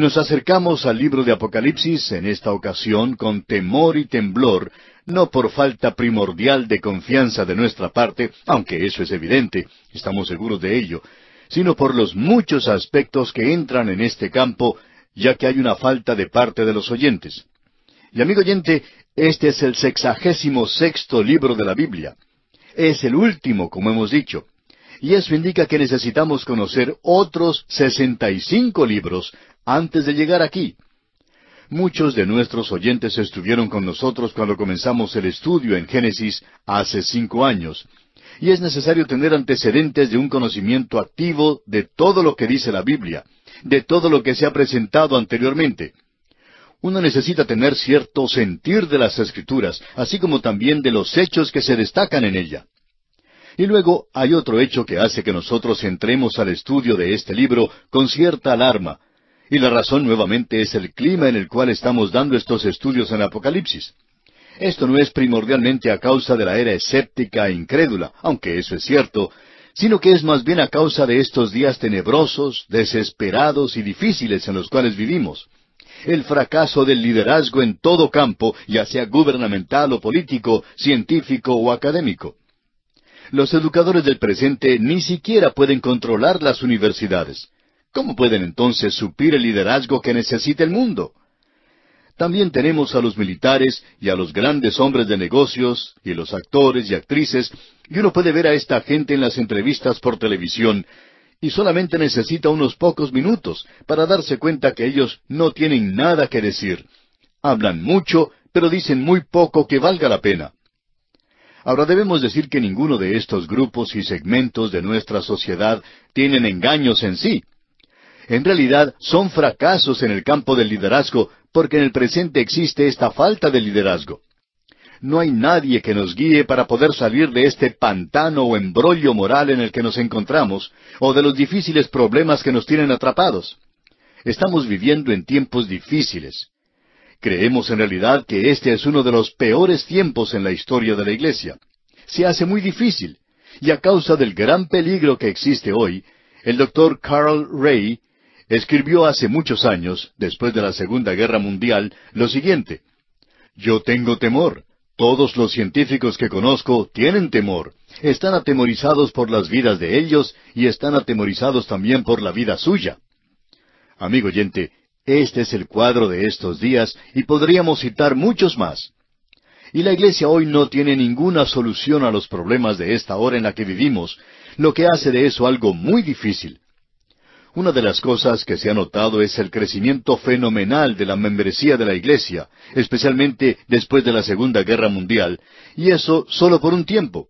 Nos acercamos al libro de Apocalipsis en esta ocasión con temor y temblor, no por falta primordial de confianza de nuestra parte, aunque eso es evidente, estamos seguros de ello, sino por los muchos aspectos que entran en este campo, ya que hay una falta de parte de los oyentes. Y amigo oyente, este es el sexagésimo sexto libro de la Biblia. Es el último, como hemos dicho y eso indica que necesitamos conocer otros sesenta y cinco libros antes de llegar aquí. Muchos de nuestros oyentes estuvieron con nosotros cuando comenzamos el estudio en Génesis hace cinco años, y es necesario tener antecedentes de un conocimiento activo de todo lo que dice la Biblia, de todo lo que se ha presentado anteriormente. Uno necesita tener cierto sentir de las escrituras, así como también de los hechos que se destacan en ella. Y luego hay otro hecho que hace que nosotros entremos al estudio de este libro con cierta alarma, y la razón nuevamente es el clima en el cual estamos dando estos estudios en Apocalipsis. Esto no es primordialmente a causa de la era escéptica e incrédula, aunque eso es cierto, sino que es más bien a causa de estos días tenebrosos, desesperados y difíciles en los cuales vivimos. El fracaso del liderazgo en todo campo, ya sea gubernamental o político, científico o académico. Los educadores del presente ni siquiera pueden controlar las universidades. ¿Cómo pueden entonces suplir el liderazgo que necesita el mundo? También tenemos a los militares y a los grandes hombres de negocios y los actores y actrices, y uno puede ver a esta gente en las entrevistas por televisión, y solamente necesita unos pocos minutos para darse cuenta que ellos no tienen nada que decir. Hablan mucho, pero dicen muy poco que valga la pena. Ahora debemos decir que ninguno de estos grupos y segmentos de nuestra sociedad tienen engaños en sí en realidad son fracasos en el campo del liderazgo porque en el presente existe esta falta de liderazgo. No hay nadie que nos guíe para poder salir de este pantano o embrollo moral en el que nos encontramos, o de los difíciles problemas que nos tienen atrapados. Estamos viviendo en tiempos difíciles. Creemos en realidad que este es uno de los peores tiempos en la historia de la Iglesia. Se hace muy difícil, y a causa del gran peligro que existe hoy, el doctor Carl Ray escribió hace muchos años, después de la Segunda Guerra Mundial, lo siguiente. Yo tengo temor. Todos los científicos que conozco tienen temor. Están atemorizados por las vidas de ellos y están atemorizados también por la vida suya. Amigo oyente, este es el cuadro de estos días y podríamos citar muchos más. Y la Iglesia hoy no tiene ninguna solución a los problemas de esta hora en la que vivimos, lo que hace de eso algo muy difícil. Una de las cosas que se ha notado es el crecimiento fenomenal de la membresía de la Iglesia, especialmente después de la Segunda Guerra Mundial, y eso solo por un tiempo.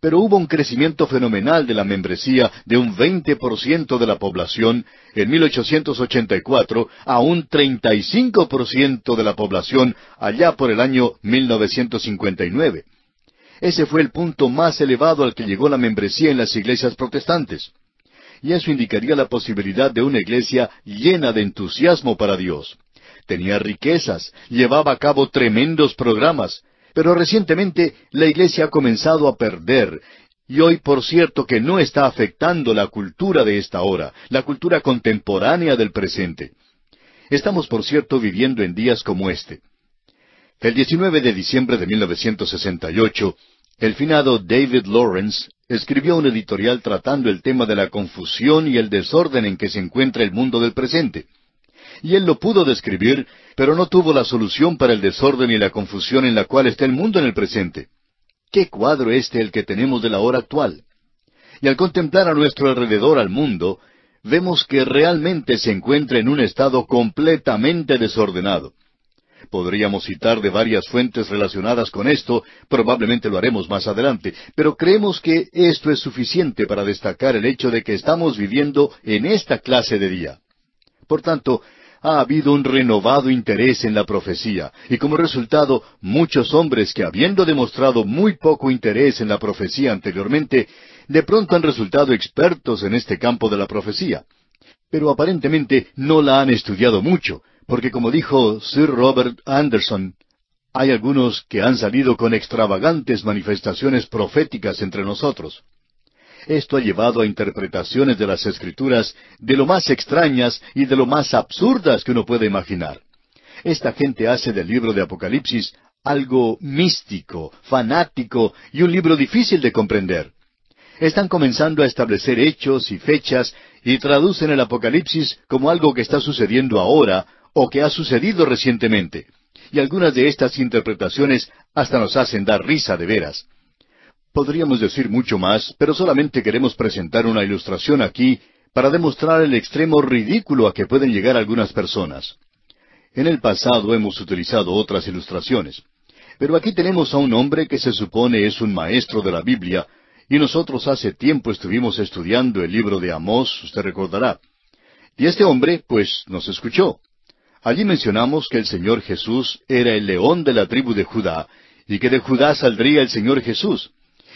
Pero hubo un crecimiento fenomenal de la membresía de un 20% de la población en 1884 a un 35% de la población allá por el año 1959. Ese fue el punto más elevado al que llegó la membresía en las iglesias protestantes y eso indicaría la posibilidad de una iglesia llena de entusiasmo para Dios. Tenía riquezas, llevaba a cabo tremendos programas, pero recientemente la iglesia ha comenzado a perder, y hoy por cierto que no está afectando la cultura de esta hora, la cultura contemporánea del presente. Estamos por cierto viviendo en días como este. El 19 de diciembre de 1968, el finado David Lawrence escribió un editorial tratando el tema de la confusión y el desorden en que se encuentra el mundo del presente. Y él lo pudo describir, pero no tuvo la solución para el desorden y la confusión en la cual está el mundo en el presente. ¿Qué cuadro este el que tenemos de la hora actual? Y al contemplar a nuestro alrededor al mundo, vemos que realmente se encuentra en un estado completamente desordenado. Podríamos citar de varias fuentes relacionadas con esto, probablemente lo haremos más adelante, pero creemos que esto es suficiente para destacar el hecho de que estamos viviendo en esta clase de día. Por tanto, ha habido un renovado interés en la profecía, y como resultado, muchos hombres que habiendo demostrado muy poco interés en la profecía anteriormente, de pronto han resultado expertos en este campo de la profecía. Pero aparentemente no la han estudiado mucho, porque como dijo Sir Robert Anderson, hay algunos que han salido con extravagantes manifestaciones proféticas entre nosotros. Esto ha llevado a interpretaciones de las escrituras de lo más extrañas y de lo más absurdas que uno puede imaginar. Esta gente hace del libro de Apocalipsis algo místico, fanático y un libro difícil de comprender. Están comenzando a establecer hechos y fechas y traducen el Apocalipsis como algo que está sucediendo ahora o que ha sucedido recientemente. Y algunas de estas interpretaciones hasta nos hacen dar risa de veras. Podríamos decir mucho más, pero solamente queremos presentar una ilustración aquí para demostrar el extremo ridículo a que pueden llegar algunas personas. En el pasado hemos utilizado otras ilustraciones, pero aquí tenemos a un hombre que se supone es un maestro de la Biblia, y nosotros hace tiempo estuvimos estudiando el libro de Amós, usted recordará. Y este hombre, pues, nos escuchó. Allí mencionamos que el Señor Jesús era el león de la tribu de Judá, y que de Judá saldría el Señor Jesús,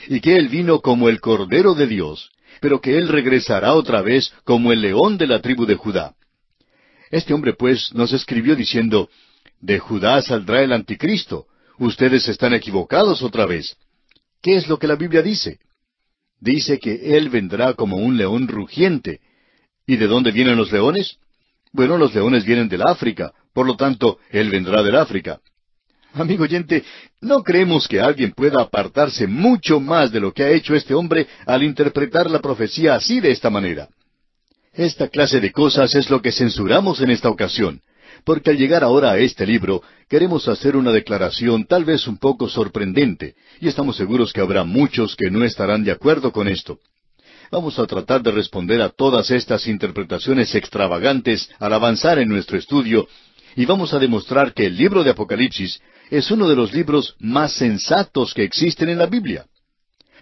y que Él vino como el Cordero de Dios, pero que Él regresará otra vez como el león de la tribu de Judá. Este hombre pues nos escribió diciendo, De Judá saldrá el anticristo, ustedes están equivocados otra vez. ¿Qué es lo que la Biblia dice? Dice que Él vendrá como un león rugiente. ¿Y de dónde vienen los leones? Bueno, los leones vienen del África, por lo tanto, él vendrá del África. Amigo oyente, no creemos que alguien pueda apartarse mucho más de lo que ha hecho este hombre al interpretar la profecía así de esta manera. Esta clase de cosas es lo que censuramos en esta ocasión, porque al llegar ahora a este libro queremos hacer una declaración tal vez un poco sorprendente, y estamos seguros que habrá muchos que no estarán de acuerdo con esto. Vamos a tratar de responder a todas estas interpretaciones extravagantes al avanzar en nuestro estudio y vamos a demostrar que el libro de Apocalipsis es uno de los libros más sensatos que existen en la Biblia.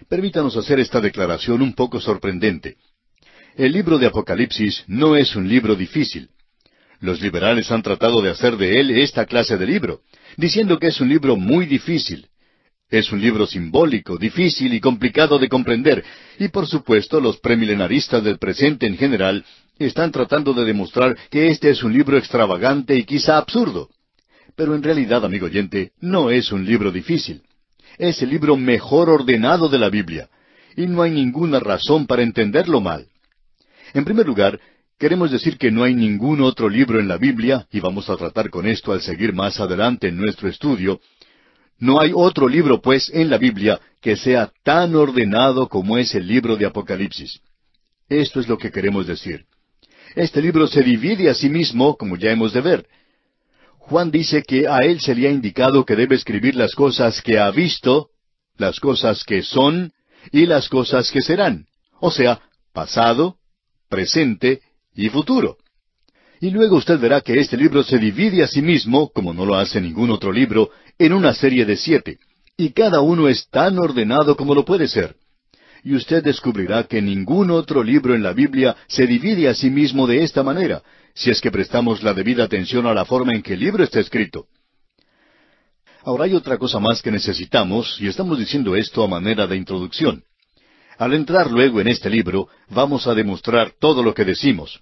Permítanos hacer esta declaración un poco sorprendente. El libro de Apocalipsis no es un libro difícil. Los liberales han tratado de hacer de él esta clase de libro, diciendo que es un libro muy difícil, es un libro simbólico, difícil y complicado de comprender, y por supuesto los premilenaristas del presente en general están tratando de demostrar que este es un libro extravagante y quizá absurdo. Pero en realidad, amigo oyente, no es un libro difícil. Es el libro mejor ordenado de la Biblia, y no hay ninguna razón para entenderlo mal. En primer lugar, queremos decir que no hay ningún otro libro en la Biblia, y vamos a tratar con esto al seguir más adelante en nuestro estudio, no hay otro libro, pues, en la Biblia que sea tan ordenado como es el libro de Apocalipsis. Esto es lo que queremos decir. Este libro se divide a sí mismo, como ya hemos de ver. Juan dice que a él se le ha indicado que debe escribir las cosas que ha visto, las cosas que son y las cosas que serán, o sea, pasado, presente y futuro. Y luego usted verá que este libro se divide a sí mismo, como no lo hace ningún otro libro, en una serie de siete, y cada uno es tan ordenado como lo puede ser. Y usted descubrirá que ningún otro libro en la Biblia se divide a sí mismo de esta manera, si es que prestamos la debida atención a la forma en que el libro está escrito. Ahora hay otra cosa más que necesitamos, y estamos diciendo esto a manera de introducción. Al entrar luego en este libro, vamos a demostrar todo lo que decimos.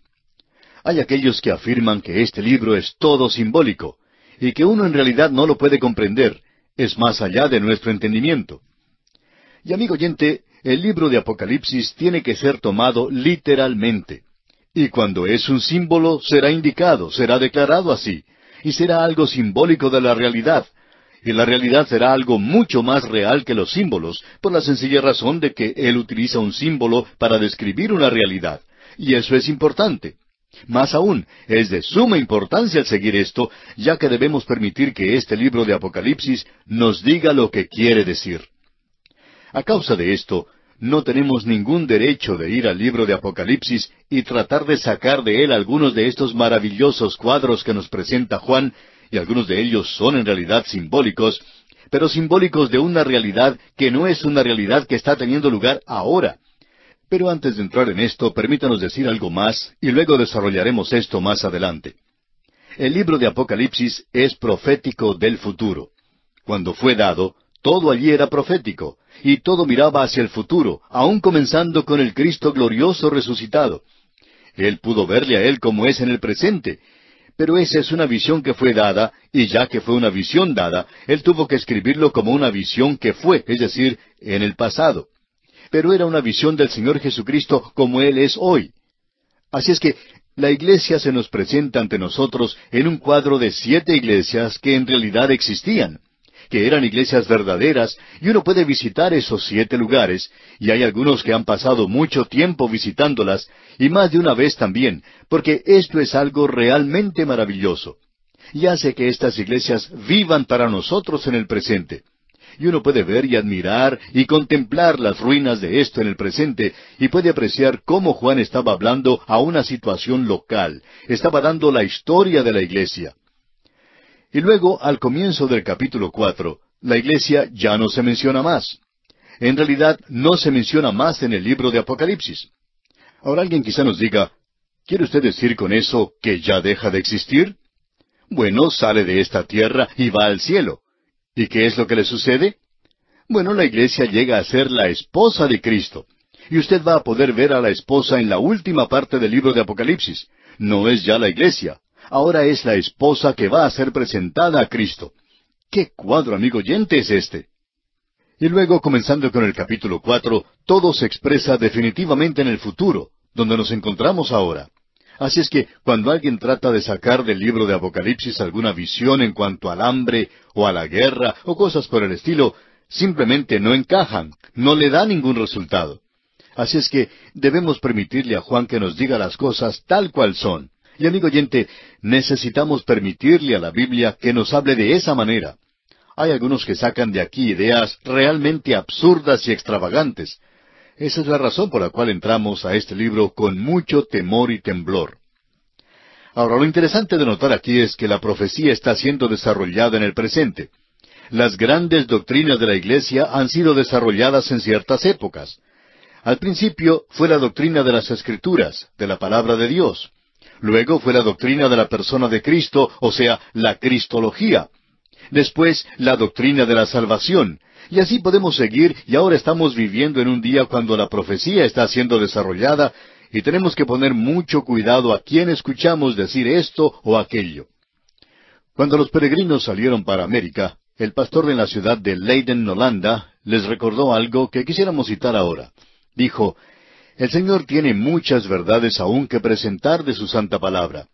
Hay aquellos que afirman que este libro es todo simbólico, y que uno en realidad no lo puede comprender, es más allá de nuestro entendimiento. Y amigo oyente, el libro de Apocalipsis tiene que ser tomado literalmente. Y cuando es un símbolo, será indicado, será declarado así, y será algo simbólico de la realidad. Y la realidad será algo mucho más real que los símbolos, por la sencilla razón de que él utiliza un símbolo para describir una realidad. Y eso es importante. Más aún, es de suma importancia el seguir esto, ya que debemos permitir que este libro de Apocalipsis nos diga lo que quiere decir. A causa de esto, no tenemos ningún derecho de ir al libro de Apocalipsis y tratar de sacar de él algunos de estos maravillosos cuadros que nos presenta Juan, y algunos de ellos son en realidad simbólicos, pero simbólicos de una realidad que no es una realidad que está teniendo lugar ahora. Pero antes de entrar en esto, permítanos decir algo más y luego desarrollaremos esto más adelante. El libro de Apocalipsis es profético del futuro. Cuando fue dado, todo allí era profético, y todo miraba hacia el futuro, aun comenzando con el Cristo glorioso resucitado. Él pudo verle a Él como es en el presente, pero esa es una visión que fue dada, y ya que fue una visión dada, Él tuvo que escribirlo como una visión que fue, es decir, en el pasado pero era una visión del Señor Jesucristo como Él es hoy. Así es que la iglesia se nos presenta ante nosotros en un cuadro de siete iglesias que en realidad existían, que eran iglesias verdaderas, y uno puede visitar esos siete lugares, y hay algunos que han pasado mucho tiempo visitándolas, y más de una vez también, porque esto es algo realmente maravilloso y hace que estas iglesias vivan para nosotros en el presente y uno puede ver y admirar y contemplar las ruinas de esto en el presente, y puede apreciar cómo Juan estaba hablando a una situación local, estaba dando la historia de la iglesia. Y luego, al comienzo del capítulo 4 la iglesia ya no se menciona más. En realidad, no se menciona más en el libro de Apocalipsis. Ahora alguien quizá nos diga, ¿quiere usted decir con eso que ya deja de existir? Bueno, sale de esta tierra y va al cielo. ¿Y qué es lo que le sucede? Bueno, la iglesia llega a ser la esposa de Cristo. Y usted va a poder ver a la esposa en la última parte del libro de Apocalipsis. No es ya la iglesia. Ahora es la esposa que va a ser presentada a Cristo. ¿Qué cuadro, amigo oyente, es este? Y luego, comenzando con el capítulo cuatro, todo se expresa definitivamente en el futuro, donde nos encontramos ahora. Así es que cuando alguien trata de sacar del libro de Apocalipsis alguna visión en cuanto al hambre o a la guerra o cosas por el estilo, simplemente no encajan, no le da ningún resultado. Así es que debemos permitirle a Juan que nos diga las cosas tal cual son. Y amigo oyente, necesitamos permitirle a la Biblia que nos hable de esa manera. Hay algunos que sacan de aquí ideas realmente absurdas y extravagantes, esa es la razón por la cual entramos a este libro con mucho temor y temblor. Ahora, lo interesante de notar aquí es que la profecía está siendo desarrollada en el presente. Las grandes doctrinas de la Iglesia han sido desarrolladas en ciertas épocas. Al principio fue la doctrina de las Escrituras, de la palabra de Dios. Luego fue la doctrina de la persona de Cristo, o sea, la Cristología. Después, la doctrina de la salvación, y así podemos seguir y ahora estamos viviendo en un día cuando la profecía está siendo desarrollada y tenemos que poner mucho cuidado a quién escuchamos decir esto o aquello. Cuando los peregrinos salieron para América, el pastor de la ciudad de Leiden, Holanda, les recordó algo que quisiéramos citar ahora. Dijo, El Señor tiene muchas verdades aún que presentar de su santa palabra.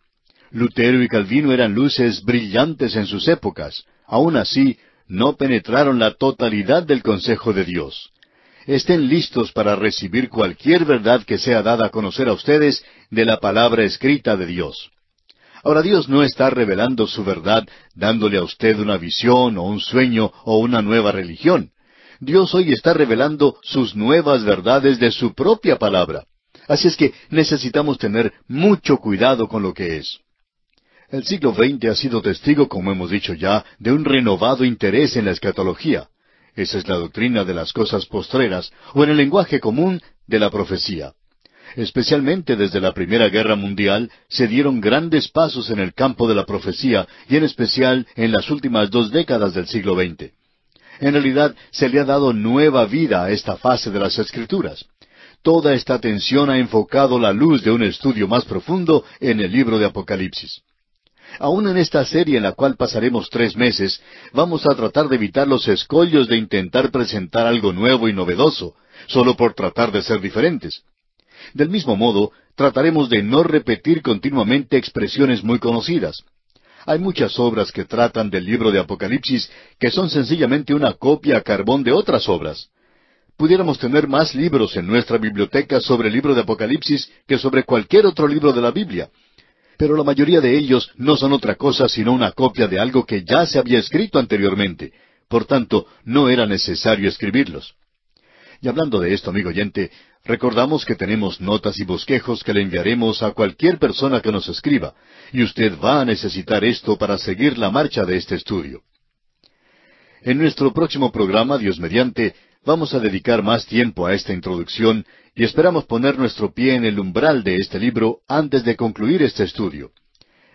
Lutero y Calvino eran luces brillantes en sus épocas. Aún así, no penetraron la totalidad del consejo de Dios. Estén listos para recibir cualquier verdad que sea dada a conocer a ustedes de la palabra escrita de Dios. Ahora Dios no está revelando su verdad dándole a usted una visión o un sueño o una nueva religión. Dios hoy está revelando sus nuevas verdades de su propia palabra. Así es que necesitamos tener mucho cuidado con lo que es. El siglo XX ha sido testigo, como hemos dicho ya, de un renovado interés en la escatología. Esa es la doctrina de las cosas postreras, o en el lenguaje común, de la profecía. Especialmente desde la Primera Guerra Mundial se dieron grandes pasos en el campo de la profecía y en especial en las últimas dos décadas del siglo XX. En realidad se le ha dado nueva vida a esta fase de las escrituras. Toda esta atención ha enfocado la luz de un estudio más profundo en el libro de Apocalipsis. Aún en esta serie en la cual pasaremos tres meses, vamos a tratar de evitar los escollos de intentar presentar algo nuevo y novedoso, solo por tratar de ser diferentes. Del mismo modo, trataremos de no repetir continuamente expresiones muy conocidas. Hay muchas obras que tratan del libro de Apocalipsis que son sencillamente una copia a carbón de otras obras. Pudiéramos tener más libros en nuestra biblioteca sobre el libro de Apocalipsis que sobre cualquier otro libro de la Biblia, pero la mayoría de ellos no son otra cosa sino una copia de algo que ya se había escrito anteriormente. Por tanto, no era necesario escribirlos. Y hablando de esto, amigo oyente, recordamos que tenemos notas y bosquejos que le enviaremos a cualquier persona que nos escriba, y usted va a necesitar esto para seguir la marcha de este estudio. En nuestro próximo programa, Dios mediante, Vamos a dedicar más tiempo a esta introducción y esperamos poner nuestro pie en el umbral de este libro antes de concluir este estudio.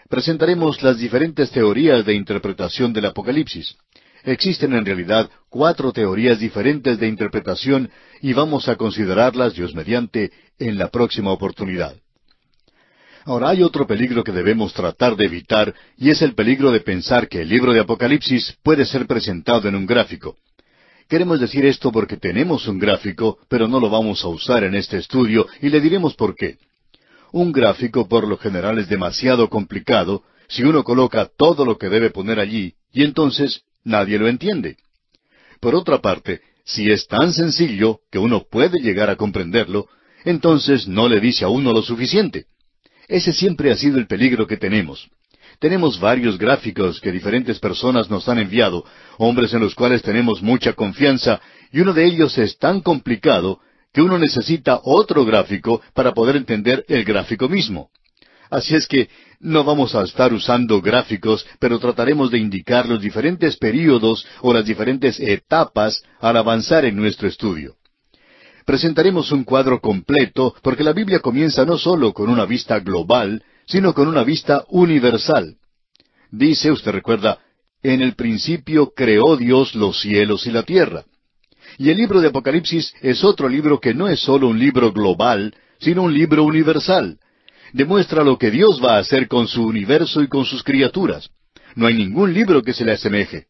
Presentaremos las diferentes teorías de interpretación del Apocalipsis. Existen en realidad cuatro teorías diferentes de interpretación y vamos a considerarlas, Dios mediante, en la próxima oportunidad. Ahora hay otro peligro que debemos tratar de evitar y es el peligro de pensar que el libro de Apocalipsis puede ser presentado en un gráfico. Queremos decir esto porque tenemos un gráfico, pero no lo vamos a usar en este estudio y le diremos por qué. Un gráfico por lo general es demasiado complicado si uno coloca todo lo que debe poner allí y entonces nadie lo entiende. Por otra parte, si es tan sencillo que uno puede llegar a comprenderlo, entonces no le dice a uno lo suficiente. Ese siempre ha sido el peligro que tenemos. Tenemos varios gráficos que diferentes personas nos han enviado, hombres en los cuales tenemos mucha confianza, y uno de ellos es tan complicado que uno necesita otro gráfico para poder entender el gráfico mismo. Así es que no vamos a estar usando gráficos, pero trataremos de indicar los diferentes períodos o las diferentes etapas al avanzar en nuestro estudio. Presentaremos un cuadro completo porque la Biblia comienza no solo con una vista global, sino con una vista universal. Dice, usted recuerda, en el principio creó Dios los cielos y la tierra. Y el libro de Apocalipsis es otro libro que no es solo un libro global, sino un libro universal. Demuestra lo que Dios va a hacer con su universo y con sus criaturas. No hay ningún libro que se le asemeje.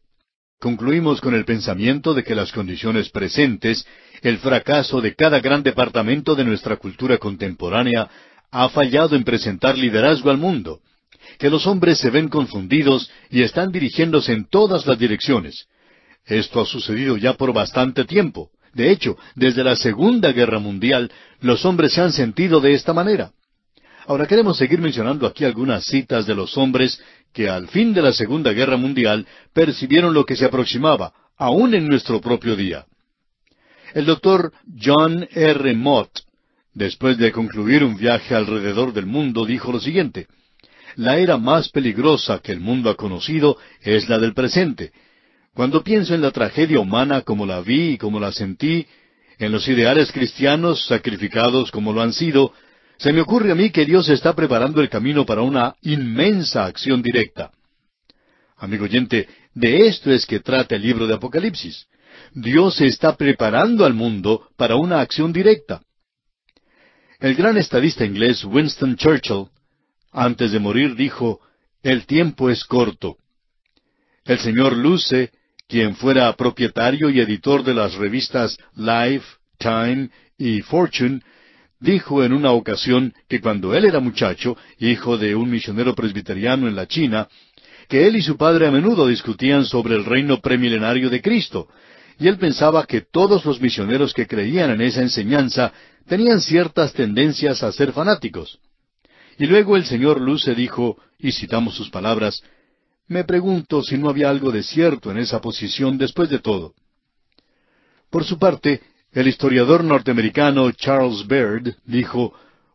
Concluimos con el pensamiento de que las condiciones presentes, el fracaso de cada gran departamento de nuestra cultura contemporánea, ha fallado en presentar liderazgo al mundo, que los hombres se ven confundidos y están dirigiéndose en todas las direcciones. Esto ha sucedido ya por bastante tiempo. De hecho, desde la Segunda Guerra Mundial, los hombres se han sentido de esta manera. Ahora queremos seguir mencionando aquí algunas citas de los hombres que al fin de la Segunda Guerra Mundial percibieron lo que se aproximaba, aún en nuestro propio día. El doctor John R. Mott después de concluir un viaje alrededor del mundo, dijo lo siguiente, La era más peligrosa que el mundo ha conocido es la del presente. Cuando pienso en la tragedia humana como la vi y como la sentí, en los ideales cristianos sacrificados como lo han sido, se me ocurre a mí que Dios está preparando el camino para una inmensa acción directa. Amigo oyente, de esto es que trata el libro de Apocalipsis. Dios está preparando al mundo para una acción directa. El gran estadista inglés Winston Churchill, antes de morir, dijo, El tiempo es corto. El señor Luce, quien fuera propietario y editor de las revistas Life, Time y Fortune, dijo en una ocasión que cuando él era muchacho, hijo de un misionero presbiteriano en la China, que él y su padre a menudo discutían sobre el reino premilenario de Cristo, y él pensaba que todos los misioneros que creían en esa enseñanza tenían ciertas tendencias a ser fanáticos. Y luego el señor Luce dijo, y citamos sus palabras, me pregunto si no había algo de cierto en esa posición después de todo. Por su parte, el historiador norteamericano Charles Baird dijo,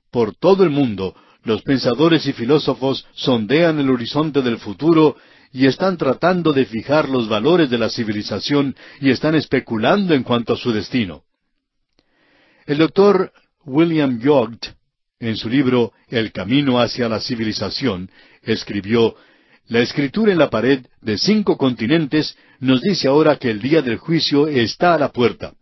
por todo el mundo, los pensadores y filósofos sondean el horizonte del futuro y están tratando de fijar los valores de la civilización y están especulando en cuanto a su destino. El doctor William Yogt, en su libro El camino hacia la civilización, escribió La escritura en la pared de cinco continentes nos dice ahora que el día del juicio está a la puerta.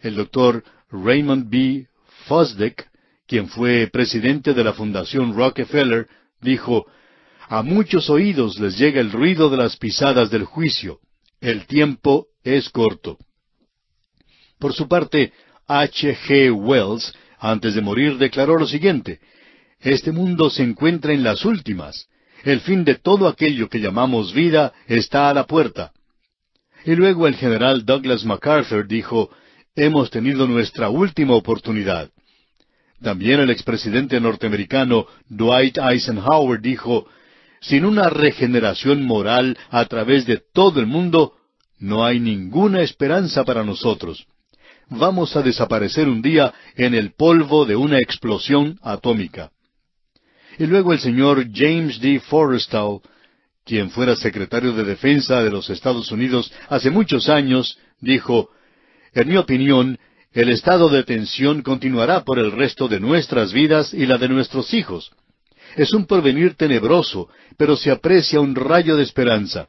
El doctor Raymond B. Fosdick, quien fue presidente de la Fundación Rockefeller, dijo, a muchos oídos les llega el ruido de las pisadas del juicio. El tiempo es corto. Por su parte, H. G. Wells, antes de morir, declaró lo siguiente, Este mundo se encuentra en las últimas. El fin de todo aquello que llamamos vida está a la puerta. Y luego el general Douglas MacArthur dijo, Hemos tenido nuestra última oportunidad. También el expresidente norteamericano Dwight Eisenhower dijo, sin una regeneración moral a través de todo el mundo, no hay ninguna esperanza para nosotros. Vamos a desaparecer un día en el polvo de una explosión atómica. Y luego el señor James D. Forrestal, quien fuera secretario de Defensa de los Estados Unidos hace muchos años, dijo, En mi opinión, el estado de tensión continuará por el resto de nuestras vidas y la de nuestros hijos. Es un porvenir tenebroso, pero se aprecia un rayo de esperanza.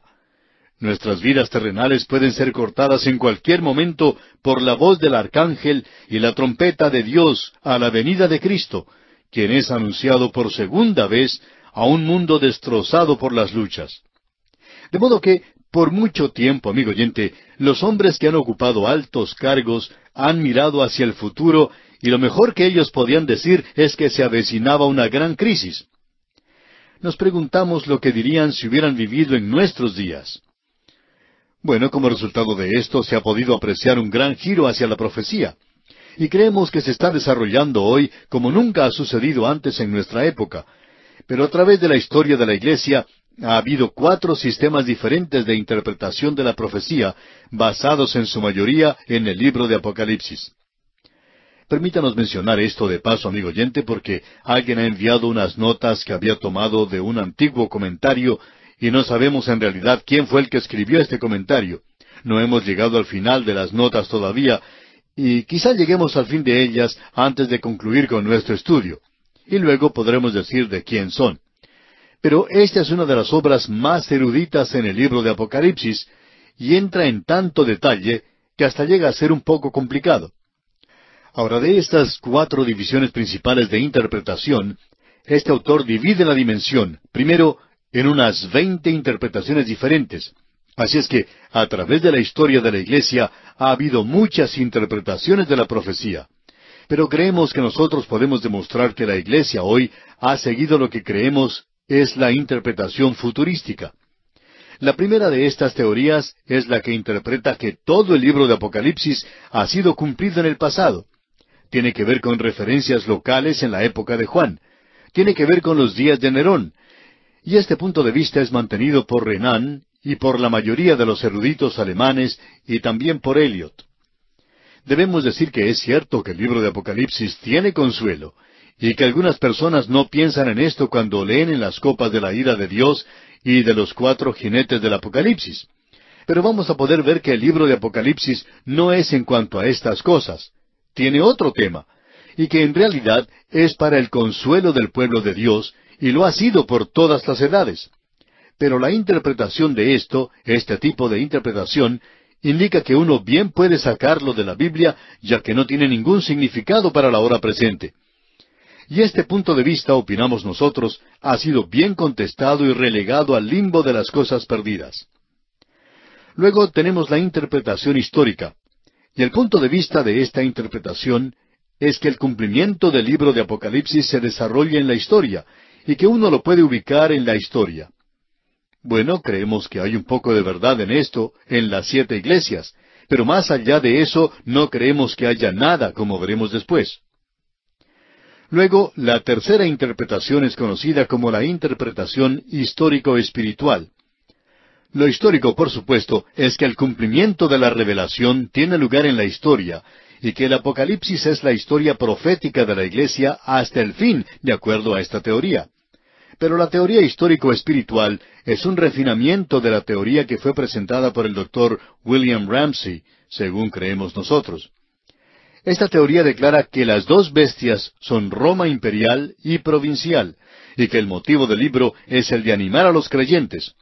Nuestras vidas terrenales pueden ser cortadas en cualquier momento por la voz del arcángel y la trompeta de Dios a la venida de Cristo, quien es anunciado por segunda vez a un mundo destrozado por las luchas. De modo que, por mucho tiempo, amigo oyente, los hombres que han ocupado altos cargos han mirado hacia el futuro y lo mejor que ellos podían decir es que se avecinaba una gran crisis nos preguntamos lo que dirían si hubieran vivido en nuestros días. Bueno, como resultado de esto se ha podido apreciar un gran giro hacia la profecía, y creemos que se está desarrollando hoy como nunca ha sucedido antes en nuestra época. Pero a través de la historia de la Iglesia ha habido cuatro sistemas diferentes de interpretación de la profecía, basados en su mayoría en el libro de Apocalipsis. Permítanos mencionar esto de paso, amigo oyente, porque alguien ha enviado unas notas que había tomado de un antiguo comentario y no sabemos en realidad quién fue el que escribió este comentario. No hemos llegado al final de las notas todavía y quizá lleguemos al fin de ellas antes de concluir con nuestro estudio. Y luego podremos decir de quién son. Pero esta es una de las obras más eruditas en el libro de Apocalipsis y entra en tanto detalle que hasta llega a ser un poco complicado. Ahora, de estas cuatro divisiones principales de interpretación, este autor divide la dimensión, primero, en unas veinte interpretaciones diferentes. Así es que, a través de la historia de la Iglesia, ha habido muchas interpretaciones de la profecía. Pero creemos que nosotros podemos demostrar que la Iglesia hoy ha seguido lo que creemos es la interpretación futurística. La primera de estas teorías es la que interpreta que todo el libro de Apocalipsis ha sido cumplido en el pasado tiene que ver con referencias locales en la época de Juan, tiene que ver con los días de Nerón, y este punto de vista es mantenido por Renan y por la mayoría de los eruditos alemanes y también por Eliot. Debemos decir que es cierto que el libro de Apocalipsis tiene consuelo, y que algunas personas no piensan en esto cuando leen en las copas de la ira de Dios y de los cuatro jinetes del Apocalipsis. Pero vamos a poder ver que el libro de Apocalipsis no es en cuanto a estas cosas tiene otro tema, y que en realidad es para el consuelo del pueblo de Dios, y lo ha sido por todas las edades. Pero la interpretación de esto, este tipo de interpretación, indica que uno bien puede sacarlo de la Biblia, ya que no tiene ningún significado para la hora presente. Y este punto de vista, opinamos nosotros, ha sido bien contestado y relegado al limbo de las cosas perdidas. Luego tenemos la interpretación histórica, y el punto de vista de esta interpretación es que el cumplimiento del libro de Apocalipsis se desarrolla en la historia y que uno lo puede ubicar en la historia. Bueno, creemos que hay un poco de verdad en esto en las siete iglesias, pero más allá de eso no creemos que haya nada, como veremos después. Luego, la tercera interpretación es conocida como la interpretación histórico-espiritual. Lo histórico, por supuesto, es que el cumplimiento de la revelación tiene lugar en la historia y que el Apocalipsis es la historia profética de la Iglesia hasta el fin, de acuerdo a esta teoría. Pero la teoría histórico-espiritual es un refinamiento de la teoría que fue presentada por el doctor William Ramsey, según creemos nosotros. Esta teoría declara que las dos bestias son Roma imperial y provincial, y que el motivo del libro es el de animar a los creyentes,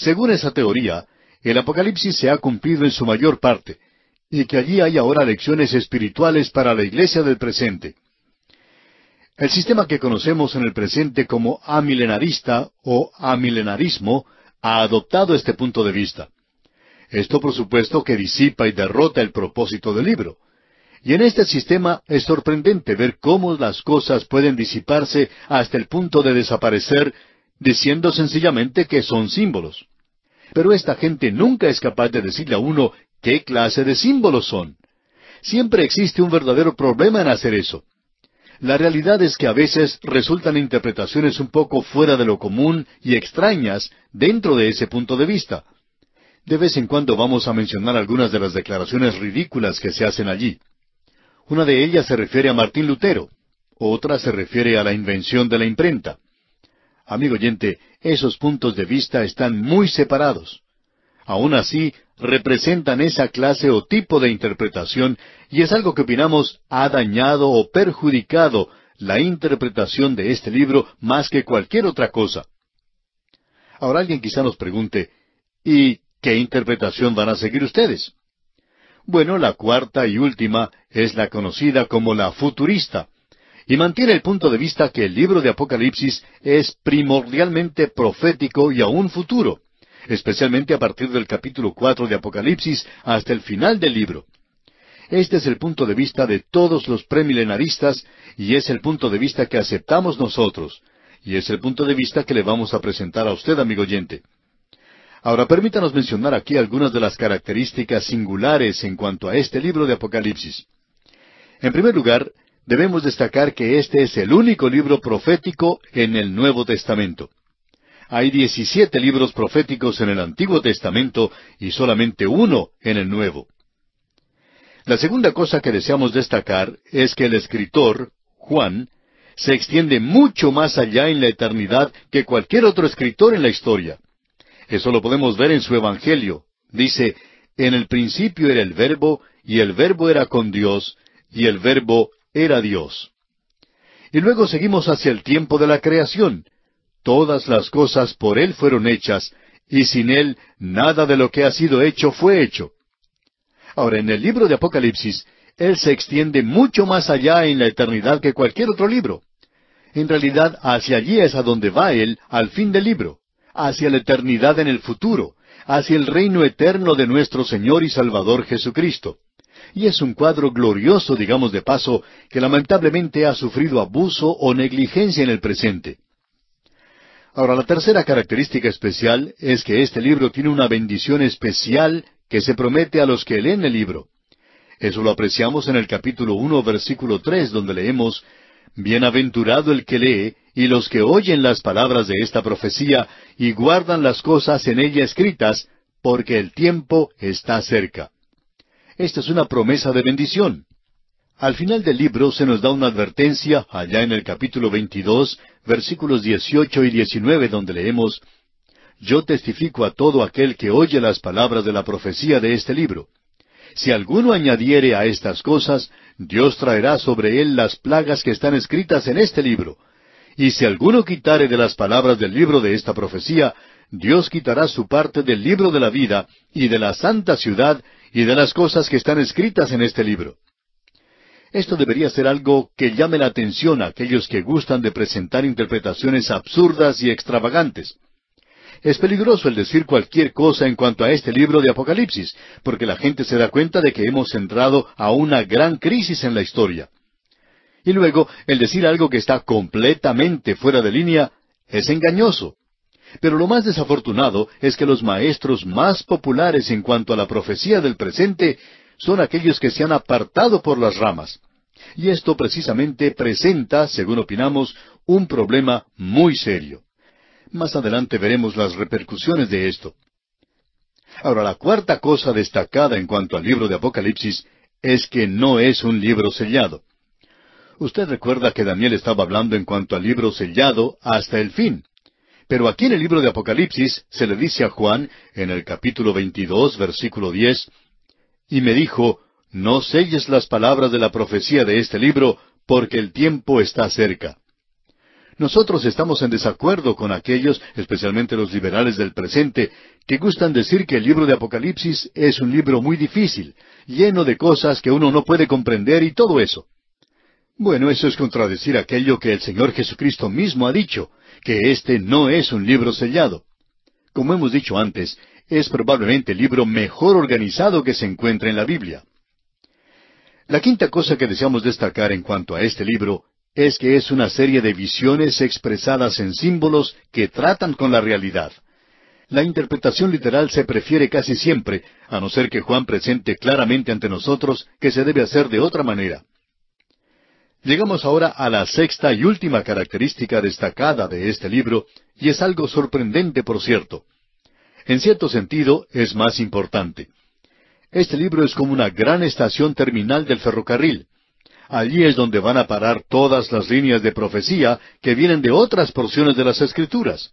según esa teoría, el Apocalipsis se ha cumplido en su mayor parte, y que allí hay ahora lecciones espirituales para la iglesia del presente. El sistema que conocemos en el presente como amilenarista o amilenarismo ha adoptado este punto de vista. Esto, por supuesto, que disipa y derrota el propósito del libro. Y en este sistema es sorprendente ver cómo las cosas pueden disiparse hasta el punto de desaparecer, diciendo sencillamente que son símbolos. Pero esta gente nunca es capaz de decirle a uno qué clase de símbolos son. Siempre existe un verdadero problema en hacer eso. La realidad es que a veces resultan interpretaciones un poco fuera de lo común y extrañas dentro de ese punto de vista. De vez en cuando vamos a mencionar algunas de las declaraciones ridículas que se hacen allí. Una de ellas se refiere a Martín Lutero, otra se refiere a la invención de la imprenta. Amigo oyente, esos puntos de vista están muy separados. Aún así, representan esa clase o tipo de interpretación y es algo que opinamos ha dañado o perjudicado la interpretación de este libro más que cualquier otra cosa. Ahora alguien quizá nos pregunte, ¿y qué interpretación van a seguir ustedes? Bueno, la cuarta y última es la conocida como la futurista y mantiene el punto de vista que el libro de Apocalipsis es primordialmente profético y aún futuro, especialmente a partir del capítulo cuatro de Apocalipsis hasta el final del libro. Este es el punto de vista de todos los premilenaristas y es el punto de vista que aceptamos nosotros, y es el punto de vista que le vamos a presentar a usted, amigo oyente. Ahora permítanos mencionar aquí algunas de las características singulares en cuanto a este libro de Apocalipsis. En primer lugar, debemos destacar que este es el único libro profético en el Nuevo Testamento. Hay diecisiete libros proféticos en el Antiguo Testamento y solamente uno en el Nuevo. La segunda cosa que deseamos destacar es que el escritor, Juan, se extiende mucho más allá en la eternidad que cualquier otro escritor en la historia. Eso lo podemos ver en su Evangelio. Dice, en el principio era el verbo, y el verbo era con Dios, y el verbo era Dios. Y luego seguimos hacia el tiempo de la creación. Todas las cosas por Él fueron hechas, y sin Él nada de lo que ha sido hecho fue hecho. Ahora, en el libro de Apocalipsis, Él se extiende mucho más allá en la eternidad que cualquier otro libro. En realidad, hacia allí es a donde va Él al fin del libro, hacia la eternidad en el futuro, hacia el reino eterno de nuestro Señor y Salvador Jesucristo. Y es un cuadro glorioso, digamos de paso, que lamentablemente ha sufrido abuso o negligencia en el presente. Ahora, la tercera característica especial es que este libro tiene una bendición especial que se promete a los que leen el libro. Eso lo apreciamos en el capítulo 1, versículo 3, donde leemos, Bienaventurado el que lee y los que oyen las palabras de esta profecía y guardan las cosas en ella escritas, porque el tiempo está cerca. Esta es una promesa de bendición. Al final del libro se nos da una advertencia allá en el capítulo 22, versículos 18 y 19, donde leemos, Yo testifico a todo aquel que oye las palabras de la profecía de este libro. Si alguno añadiere a estas cosas, Dios traerá sobre él las plagas que están escritas en este libro. Y si alguno quitare de las palabras del libro de esta profecía, Dios quitará su parte del libro de la vida y de la santa ciudad y de las cosas que están escritas en este libro. Esto debería ser algo que llame la atención a aquellos que gustan de presentar interpretaciones absurdas y extravagantes. Es peligroso el decir cualquier cosa en cuanto a este libro de Apocalipsis, porque la gente se da cuenta de que hemos entrado a una gran crisis en la historia. Y luego, el decir algo que está completamente fuera de línea es engañoso, pero lo más desafortunado es que los maestros más populares en cuanto a la profecía del presente son aquellos que se han apartado por las ramas. Y esto precisamente presenta, según opinamos, un problema muy serio. Más adelante veremos las repercusiones de esto. Ahora, la cuarta cosa destacada en cuanto al libro de Apocalipsis es que no es un libro sellado. Usted recuerda que Daniel estaba hablando en cuanto al libro sellado hasta el fin. Pero aquí en el libro de Apocalipsis se le dice a Juan, en el capítulo 22, versículo 10, Y me dijo, No selles las palabras de la profecía de este libro, porque el tiempo está cerca. Nosotros estamos en desacuerdo con aquellos, especialmente los liberales del presente, que gustan decir que el libro de Apocalipsis es un libro muy difícil, lleno de cosas que uno no puede comprender y todo eso. Bueno, eso es contradecir aquello que el Señor Jesucristo mismo ha dicho, que este no es un libro sellado. Como hemos dicho antes, es probablemente el libro mejor organizado que se encuentra en la Biblia. La quinta cosa que deseamos destacar en cuanto a este libro es que es una serie de visiones expresadas en símbolos que tratan con la realidad. La interpretación literal se prefiere casi siempre, a no ser que Juan presente claramente ante nosotros que se debe hacer de otra manera. Llegamos ahora a la sexta y última característica destacada de este libro, y es algo sorprendente, por cierto. En cierto sentido, es más importante. Este libro es como una gran estación terminal del ferrocarril. Allí es donde van a parar todas las líneas de profecía que vienen de otras porciones de las Escrituras.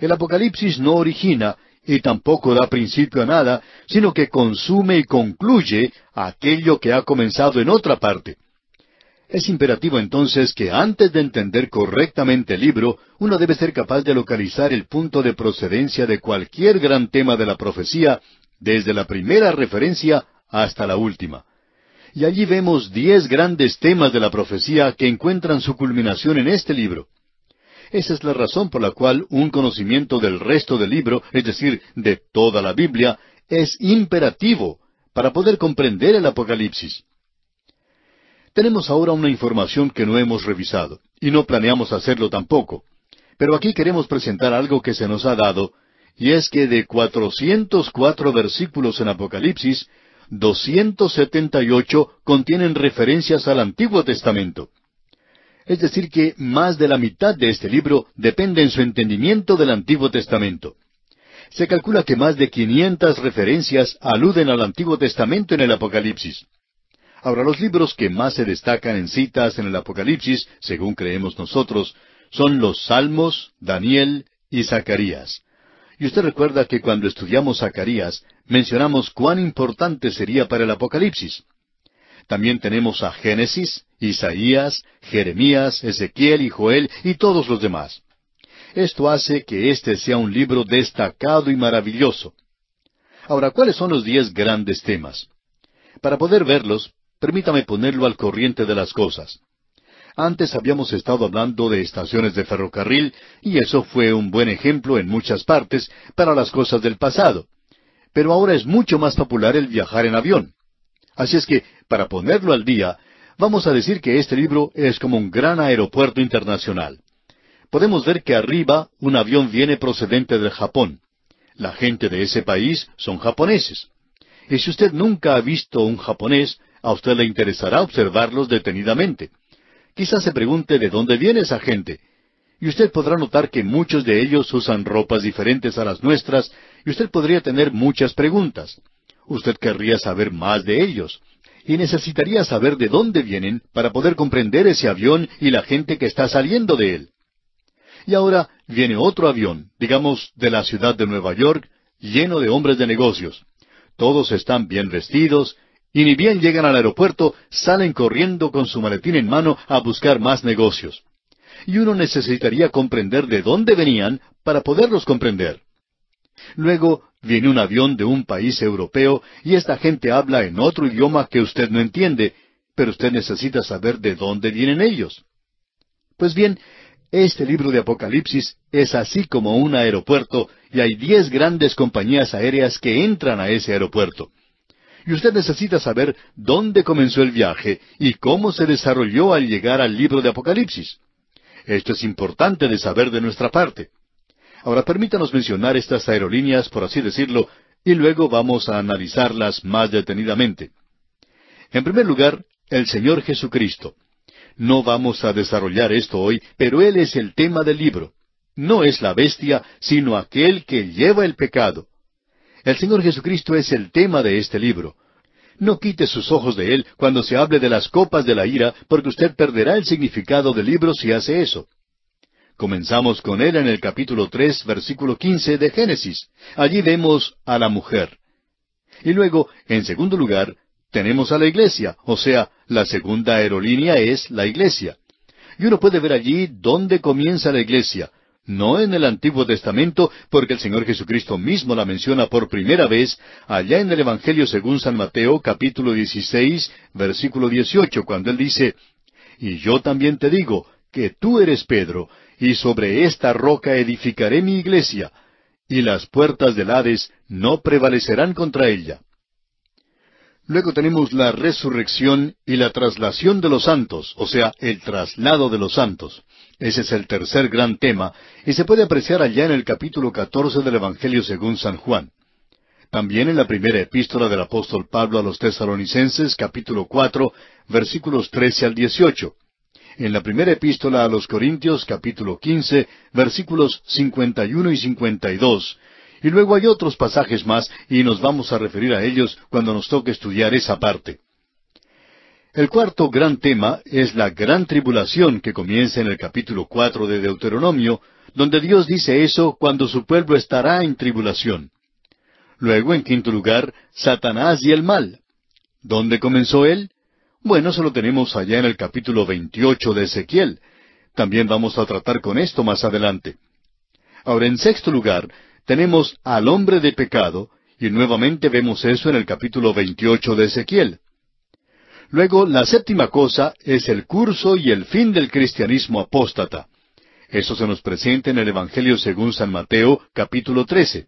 El Apocalipsis no origina y tampoco da principio a nada, sino que consume y concluye aquello que ha comenzado en otra parte. Es imperativo entonces que antes de entender correctamente el libro, uno debe ser capaz de localizar el punto de procedencia de cualquier gran tema de la profecía, desde la primera referencia hasta la última. Y allí vemos diez grandes temas de la profecía que encuentran su culminación en este libro. Esa es la razón por la cual un conocimiento del resto del libro, es decir, de toda la Biblia, es imperativo para poder comprender el Apocalipsis. Tenemos ahora una información que no hemos revisado, y no planeamos hacerlo tampoco. Pero aquí queremos presentar algo que se nos ha dado, y es que de 404 versículos en Apocalipsis, 278 contienen referencias al Antiguo Testamento. Es decir, que más de la mitad de este libro depende en su entendimiento del Antiguo Testamento. Se calcula que más de 500 referencias aluden al Antiguo Testamento en el Apocalipsis. Ahora, los libros que más se destacan en citas en el Apocalipsis, según creemos nosotros, son los Salmos, Daniel y Zacarías. Y usted recuerda que cuando estudiamos Zacarías mencionamos cuán importante sería para el Apocalipsis. También tenemos a Génesis, Isaías, Jeremías, Ezequiel y Joel y todos los demás. Esto hace que este sea un libro destacado y maravilloso. Ahora, ¿cuáles son los diez grandes temas? Para poder verlos, Permítame ponerlo al corriente de las cosas. Antes habíamos estado hablando de estaciones de ferrocarril y eso fue un buen ejemplo en muchas partes para las cosas del pasado. Pero ahora es mucho más popular el viajar en avión. Así es que, para ponerlo al día, vamos a decir que este libro es como un gran aeropuerto internacional. Podemos ver que arriba un avión viene procedente del Japón. La gente de ese país son japoneses. Y si usted nunca ha visto un japonés, a usted le interesará observarlos detenidamente. Quizás se pregunte de dónde viene esa gente. Y usted podrá notar que muchos de ellos usan ropas diferentes a las nuestras, y usted podría tener muchas preguntas. Usted querría saber más de ellos, y necesitaría saber de dónde vienen para poder comprender ese avión y la gente que está saliendo de él. Y ahora viene otro avión, digamos, de la ciudad de Nueva York, lleno de hombres de negocios. Todos están bien vestidos, y ni bien llegan al aeropuerto, salen corriendo con su maletín en mano a buscar más negocios. Y uno necesitaría comprender de dónde venían para poderlos comprender. Luego viene un avión de un país europeo y esta gente habla en otro idioma que usted no entiende, pero usted necesita saber de dónde vienen ellos. Pues bien, este libro de Apocalipsis es así como un aeropuerto y hay diez grandes compañías aéreas que entran a ese aeropuerto y usted necesita saber dónde comenzó el viaje y cómo se desarrolló al llegar al libro de Apocalipsis. Esto es importante de saber de nuestra parte. Ahora permítanos mencionar estas aerolíneas, por así decirlo, y luego vamos a analizarlas más detenidamente. En primer lugar, el Señor Jesucristo. No vamos a desarrollar esto hoy, pero Él es el tema del libro. No es la bestia, sino aquel que lleva el pecado. El Señor Jesucristo es el tema de este libro. No quite sus ojos de él cuando se hable de las copas de la ira, porque usted perderá el significado del libro si hace eso. Comenzamos con él en el capítulo tres, versículo quince de Génesis. Allí vemos a la mujer. Y luego, en segundo lugar, tenemos a la iglesia, o sea, la segunda aerolínea es la iglesia. Y uno puede ver allí dónde comienza la iglesia, no en el Antiguo Testamento, porque el Señor Jesucristo mismo la menciona por primera vez allá en el Evangelio según San Mateo capítulo 16, versículo 18, cuando él dice, Y yo también te digo que tú eres Pedro, y sobre esta roca edificaré mi iglesia, y las puertas del Hades no prevalecerán contra ella. Luego tenemos la resurrección y la traslación de los santos, o sea, el traslado de los santos. Ese es el tercer gran tema, y se puede apreciar allá en el capítulo catorce del Evangelio según San Juan. También en la primera epístola del apóstol Pablo a los tesalonicenses, capítulo cuatro, versículos trece al dieciocho. En la primera epístola a los Corintios, capítulo quince, versículos cincuenta y dos. Y luego hay otros pasajes más y nos vamos a referir a ellos cuando nos toque estudiar esa parte. El cuarto gran tema es la gran tribulación que comienza en el capítulo cuatro de Deuteronomio, donde Dios dice eso cuando su pueblo estará en tribulación. Luego, en quinto lugar, Satanás y el mal. ¿Dónde comenzó él? Bueno, se lo tenemos allá en el capítulo 28 de Ezequiel. También vamos a tratar con esto más adelante. Ahora, en sexto lugar, tenemos al hombre de pecado, y nuevamente vemos eso en el capítulo 28 de Ezequiel. Luego, la séptima cosa es el curso y el fin del cristianismo apóstata. Eso se nos presenta en el Evangelio según San Mateo, capítulo 13.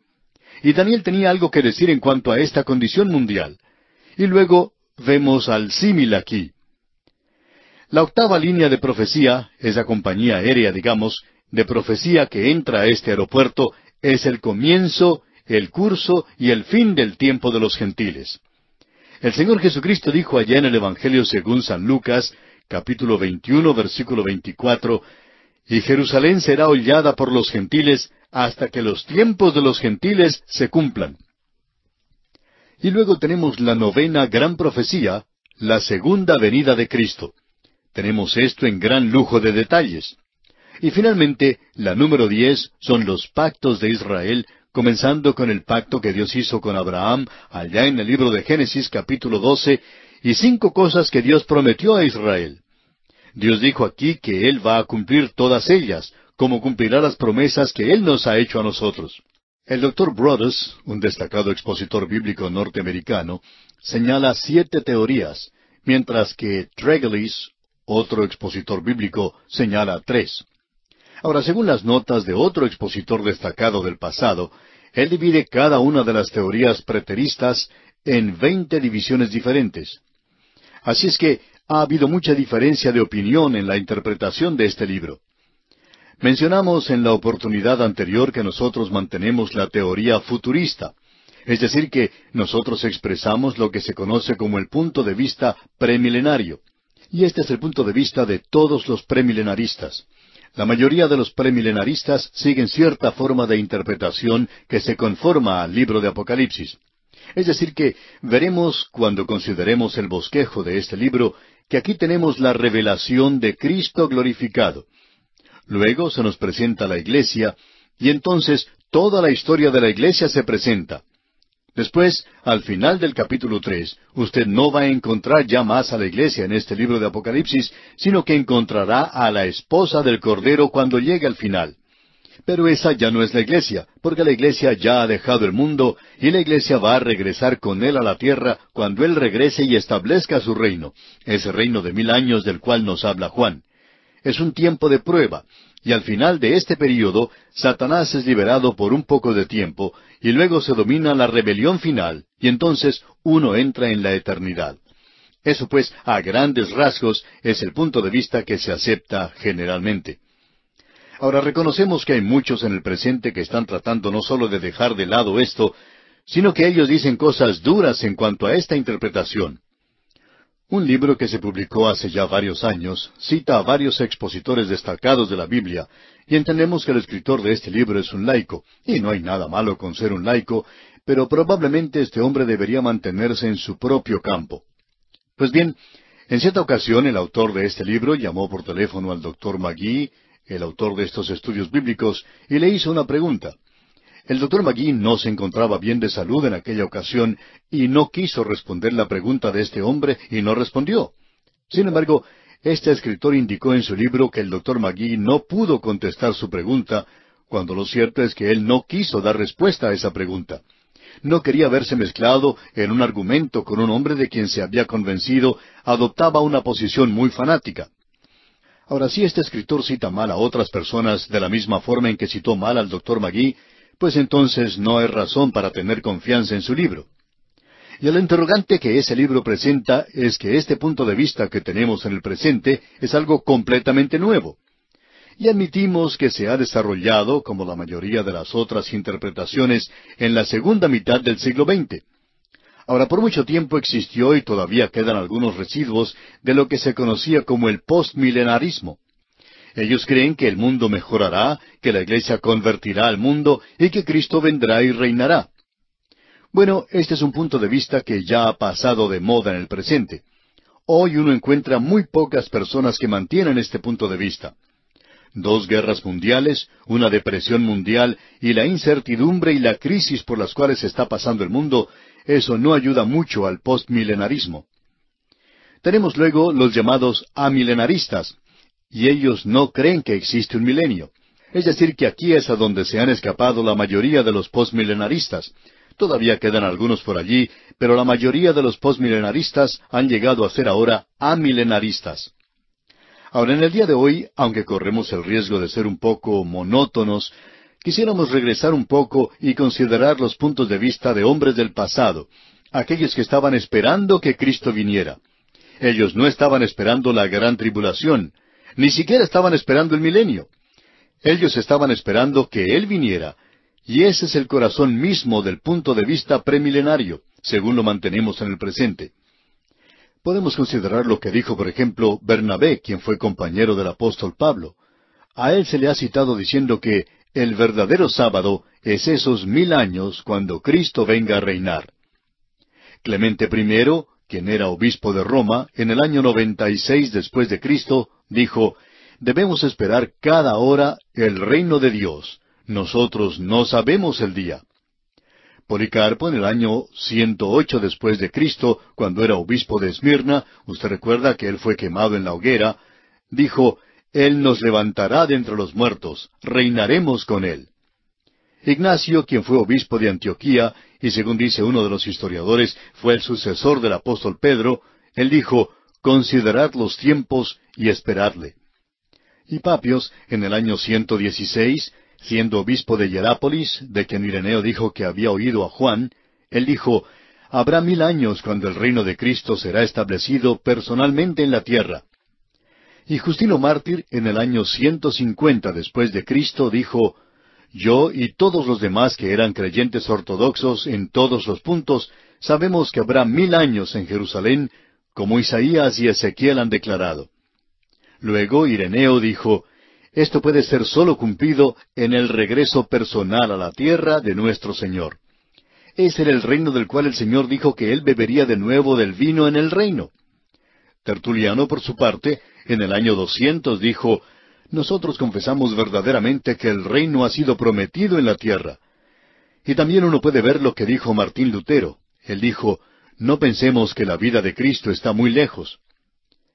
Y Daniel tenía algo que decir en cuanto a esta condición mundial. Y luego vemos al símil aquí. La octava línea de profecía, esa compañía aérea, digamos, de profecía que entra a este aeropuerto, es el comienzo, el curso y el fin del tiempo de los gentiles. El Señor Jesucristo dijo allá en el Evangelio según San Lucas, capítulo 21, versículo 24, Y Jerusalén será hollada por los gentiles hasta que los tiempos de los gentiles se cumplan. Y luego tenemos la novena gran profecía, la segunda venida de Cristo. Tenemos esto en gran lujo de detalles. Y finalmente, la número diez son los pactos de Israel comenzando con el pacto que Dios hizo con Abraham allá en el libro de Génesis capítulo 12, y cinco cosas que Dios prometió a Israel. Dios dijo aquí que Él va a cumplir todas ellas, como cumplirá las promesas que Él nos ha hecho a nosotros. El doctor Brothers, un destacado expositor bíblico norteamericano, señala siete teorías, mientras que Tregelis, otro expositor bíblico, señala tres. Ahora, según las notas de otro expositor destacado del pasado, él divide cada una de las teorías preteristas en veinte divisiones diferentes. Así es que ha habido mucha diferencia de opinión en la interpretación de este libro. Mencionamos en la oportunidad anterior que nosotros mantenemos la teoría futurista, es decir, que nosotros expresamos lo que se conoce como el punto de vista premilenario. Y este es el punto de vista de todos los premilenaristas. La mayoría de los premilenaristas siguen cierta forma de interpretación que se conforma al libro de Apocalipsis. Es decir, que veremos cuando consideremos el bosquejo de este libro que aquí tenemos la revelación de Cristo glorificado. Luego se nos presenta la iglesia y entonces toda la historia de la iglesia se presenta. Después, al final del capítulo tres, usted no va a encontrar ya más a la iglesia en este libro de Apocalipsis, sino que encontrará a la esposa del Cordero cuando llegue al final. Pero esa ya no es la iglesia, porque la iglesia ya ha dejado el mundo y la iglesia va a regresar con él a la tierra cuando él regrese y establezca su reino, ese reino de mil años del cual nos habla Juan. Es un tiempo de prueba, y al final de este período, Satanás es liberado por un poco de tiempo, y luego se domina la rebelión final, y entonces uno entra en la eternidad. Eso pues, a grandes rasgos, es el punto de vista que se acepta generalmente. Ahora reconocemos que hay muchos en el presente que están tratando no sólo de dejar de lado esto, sino que ellos dicen cosas duras en cuanto a esta interpretación. Un libro que se publicó hace ya varios años cita a varios expositores destacados de la Biblia, y entendemos que el escritor de este libro es un laico, y no hay nada malo con ser un laico, pero probablemente este hombre debería mantenerse en su propio campo. Pues bien, en cierta ocasión el autor de este libro llamó por teléfono al doctor Magui, el autor de estos estudios bíblicos, y le hizo una pregunta. El doctor Magui no se encontraba bien de salud en aquella ocasión y no quiso responder la pregunta de este hombre y no respondió. Sin embargo, este escritor indicó en su libro que el doctor Magui no pudo contestar su pregunta, cuando lo cierto es que él no quiso dar respuesta a esa pregunta. No quería verse mezclado en un argumento con un hombre de quien se había convencido adoptaba una posición muy fanática. Ahora, si este escritor cita mal a otras personas de la misma forma en que citó mal al doctor Magui, pues entonces no hay razón para tener confianza en su libro. Y el interrogante que ese libro presenta es que este punto de vista que tenemos en el presente es algo completamente nuevo. Y admitimos que se ha desarrollado, como la mayoría de las otras interpretaciones, en la segunda mitad del siglo XX. Ahora, por mucho tiempo existió y todavía quedan algunos residuos de lo que se conocía como el postmilenarismo. Ellos creen que el mundo mejorará, que la iglesia convertirá al mundo y que Cristo vendrá y reinará. Bueno, este es un punto de vista que ya ha pasado de moda en el presente. Hoy uno encuentra muy pocas personas que mantienen este punto de vista. Dos guerras mundiales, una depresión mundial y la incertidumbre y la crisis por las cuales está pasando el mundo, eso no ayuda mucho al postmilenarismo. Tenemos luego los llamados amilenaristas, y ellos no creen que existe un milenio. Es decir, que aquí es a donde se han escapado la mayoría de los postmilenaristas. Todavía quedan algunos por allí, pero la mayoría de los postmilenaristas han llegado a ser ahora amilenaristas. Ahora, en el día de hoy, aunque corremos el riesgo de ser un poco monótonos, quisiéramos regresar un poco y considerar los puntos de vista de hombres del pasado, aquellos que estaban esperando que Cristo viniera. Ellos no estaban esperando la gran tribulación, ni siquiera estaban esperando el milenio. Ellos estaban esperando que Él viniera. Y ese es el corazón mismo del punto de vista premilenario, según lo mantenemos en el presente. Podemos considerar lo que dijo, por ejemplo, Bernabé, quien fue compañero del apóstol Pablo. A él se le ha citado diciendo que el verdadero sábado es esos mil años cuando Cristo venga a reinar. Clemente I quien era obispo de Roma, en el año 96 después de Cristo, dijo, debemos esperar cada hora el reino de Dios. Nosotros no sabemos el día. Policarpo en el año 108 después de Cristo, cuando era obispo de Esmirna, usted recuerda que él fue quemado en la hoguera, dijo, Él nos levantará de entre los muertos, reinaremos con Él. Ignacio, quien fue obispo de Antioquía, y según dice uno de los historiadores, fue el sucesor del apóstol Pedro, él dijo, Considerad los tiempos y esperadle. Y Papios, en el año 116, siendo obispo de Hierápolis, de quien Ireneo dijo que había oído a Juan, él dijo, Habrá mil años cuando el reino de Cristo será establecido personalmente en la tierra. Y Justino Mártir, en el año 150 después de Cristo, dijo, yo y todos los demás que eran creyentes ortodoxos en todos los puntos, sabemos que habrá mil años en Jerusalén, como Isaías y Ezequiel han declarado. Luego Ireneo dijo, esto puede ser sólo cumplido en el regreso personal a la tierra de nuestro Señor. Ese era el reino del cual el Señor dijo que él bebería de nuevo del vino en el reino. Tertuliano, por su parte, en el año doscientos dijo, nosotros confesamos verdaderamente que el reino ha sido prometido en la tierra. Y también uno puede ver lo que dijo Martín Lutero. Él dijo, no pensemos que la vida de Cristo está muy lejos.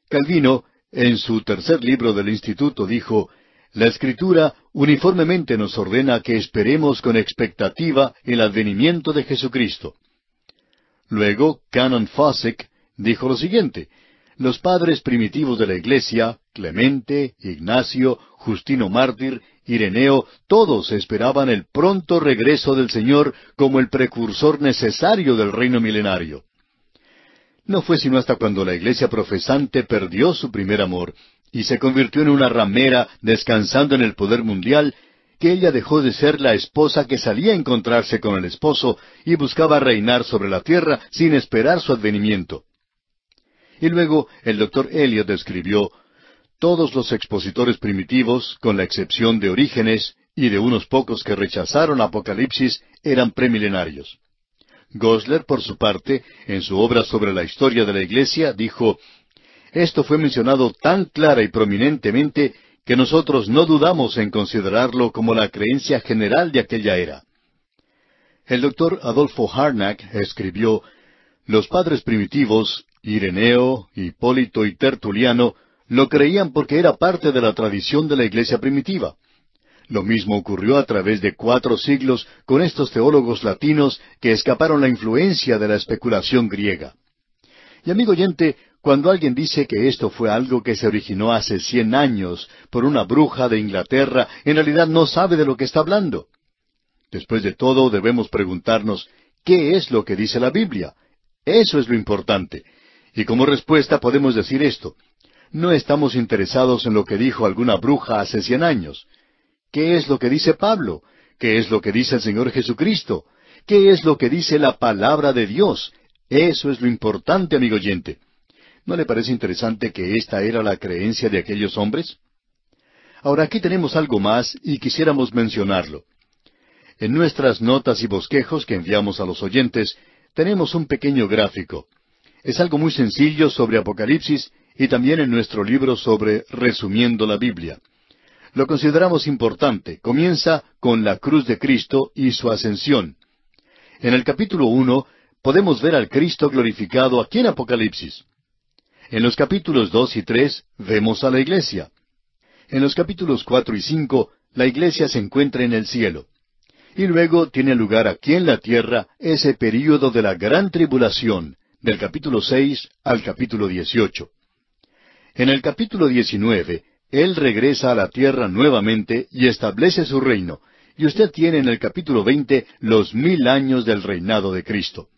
Calvino, en su tercer libro del Instituto, dijo, la Escritura uniformemente nos ordena que esperemos con expectativa el advenimiento de Jesucristo. Luego, Canon Fasek dijo lo siguiente, los padres primitivos de la Iglesia, Clemente, Ignacio, Justino Mártir, Ireneo, todos esperaban el pronto regreso del Señor como el precursor necesario del reino milenario. No fue sino hasta cuando la iglesia profesante perdió su primer amor y se convirtió en una ramera descansando en el poder mundial que ella dejó de ser la esposa que salía a encontrarse con el esposo y buscaba reinar sobre la tierra sin esperar su advenimiento. Y luego el doctor Elliot escribió, todos los expositores primitivos, con la excepción de Orígenes y de unos pocos que rechazaron Apocalipsis, eran premilenarios. Gosler, por su parte, en su obra sobre la historia de la Iglesia, dijo, Esto fue mencionado tan clara y prominentemente que nosotros no dudamos en considerarlo como la creencia general de aquella era. El doctor Adolfo Harnack escribió, Los padres primitivos Ireneo, Hipólito y Tertuliano lo creían porque era parte de la tradición de la iglesia primitiva. Lo mismo ocurrió a través de cuatro siglos con estos teólogos latinos que escaparon la influencia de la especulación griega. Y amigo oyente, cuando alguien dice que esto fue algo que se originó hace cien años por una bruja de Inglaterra, en realidad no sabe de lo que está hablando. Después de todo, debemos preguntarnos, ¿qué es lo que dice la Biblia? Eso es lo importante. Y como respuesta podemos decir esto. No estamos interesados en lo que dijo alguna bruja hace cien años. ¿Qué es lo que dice Pablo? ¿Qué es lo que dice el Señor Jesucristo? ¿Qué es lo que dice la palabra de Dios? Eso es lo importante, amigo oyente. ¿No le parece interesante que esta era la creencia de aquellos hombres? Ahora aquí tenemos algo más y quisiéramos mencionarlo. En nuestras notas y bosquejos que enviamos a los oyentes, tenemos un pequeño gráfico. Es algo muy sencillo sobre Apocalipsis y también en nuestro libro sobre Resumiendo la Biblia. Lo consideramos importante. Comienza con la cruz de Cristo y su ascensión. En el capítulo 1 podemos ver al Cristo glorificado aquí en Apocalipsis. En los capítulos 2 y 3 vemos a la iglesia. En los capítulos 4 y 5 la iglesia se encuentra en el cielo. Y luego tiene lugar aquí en la tierra ese período de la gran tribulación, del capítulo seis al capítulo dieciocho. En el capítulo diecinueve, él regresa a la tierra nuevamente y establece su reino, y usted tiene en el capítulo veinte los mil años del reinado de Cristo.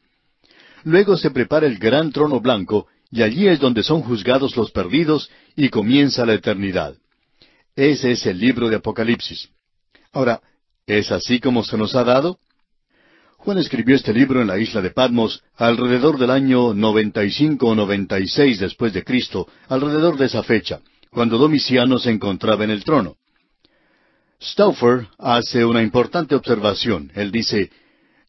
Luego se prepara el gran trono blanco, y allí es donde son juzgados los perdidos y comienza la eternidad. Ese es el libro de Apocalipsis. Ahora, ¿es así como se nos ha dado? Juan escribió este libro en la isla de Patmos alrededor del año 95 o 96 después de Cristo, alrededor de esa fecha, cuando Domiciano se encontraba en el trono. Stauffer hace una importante observación. Él dice,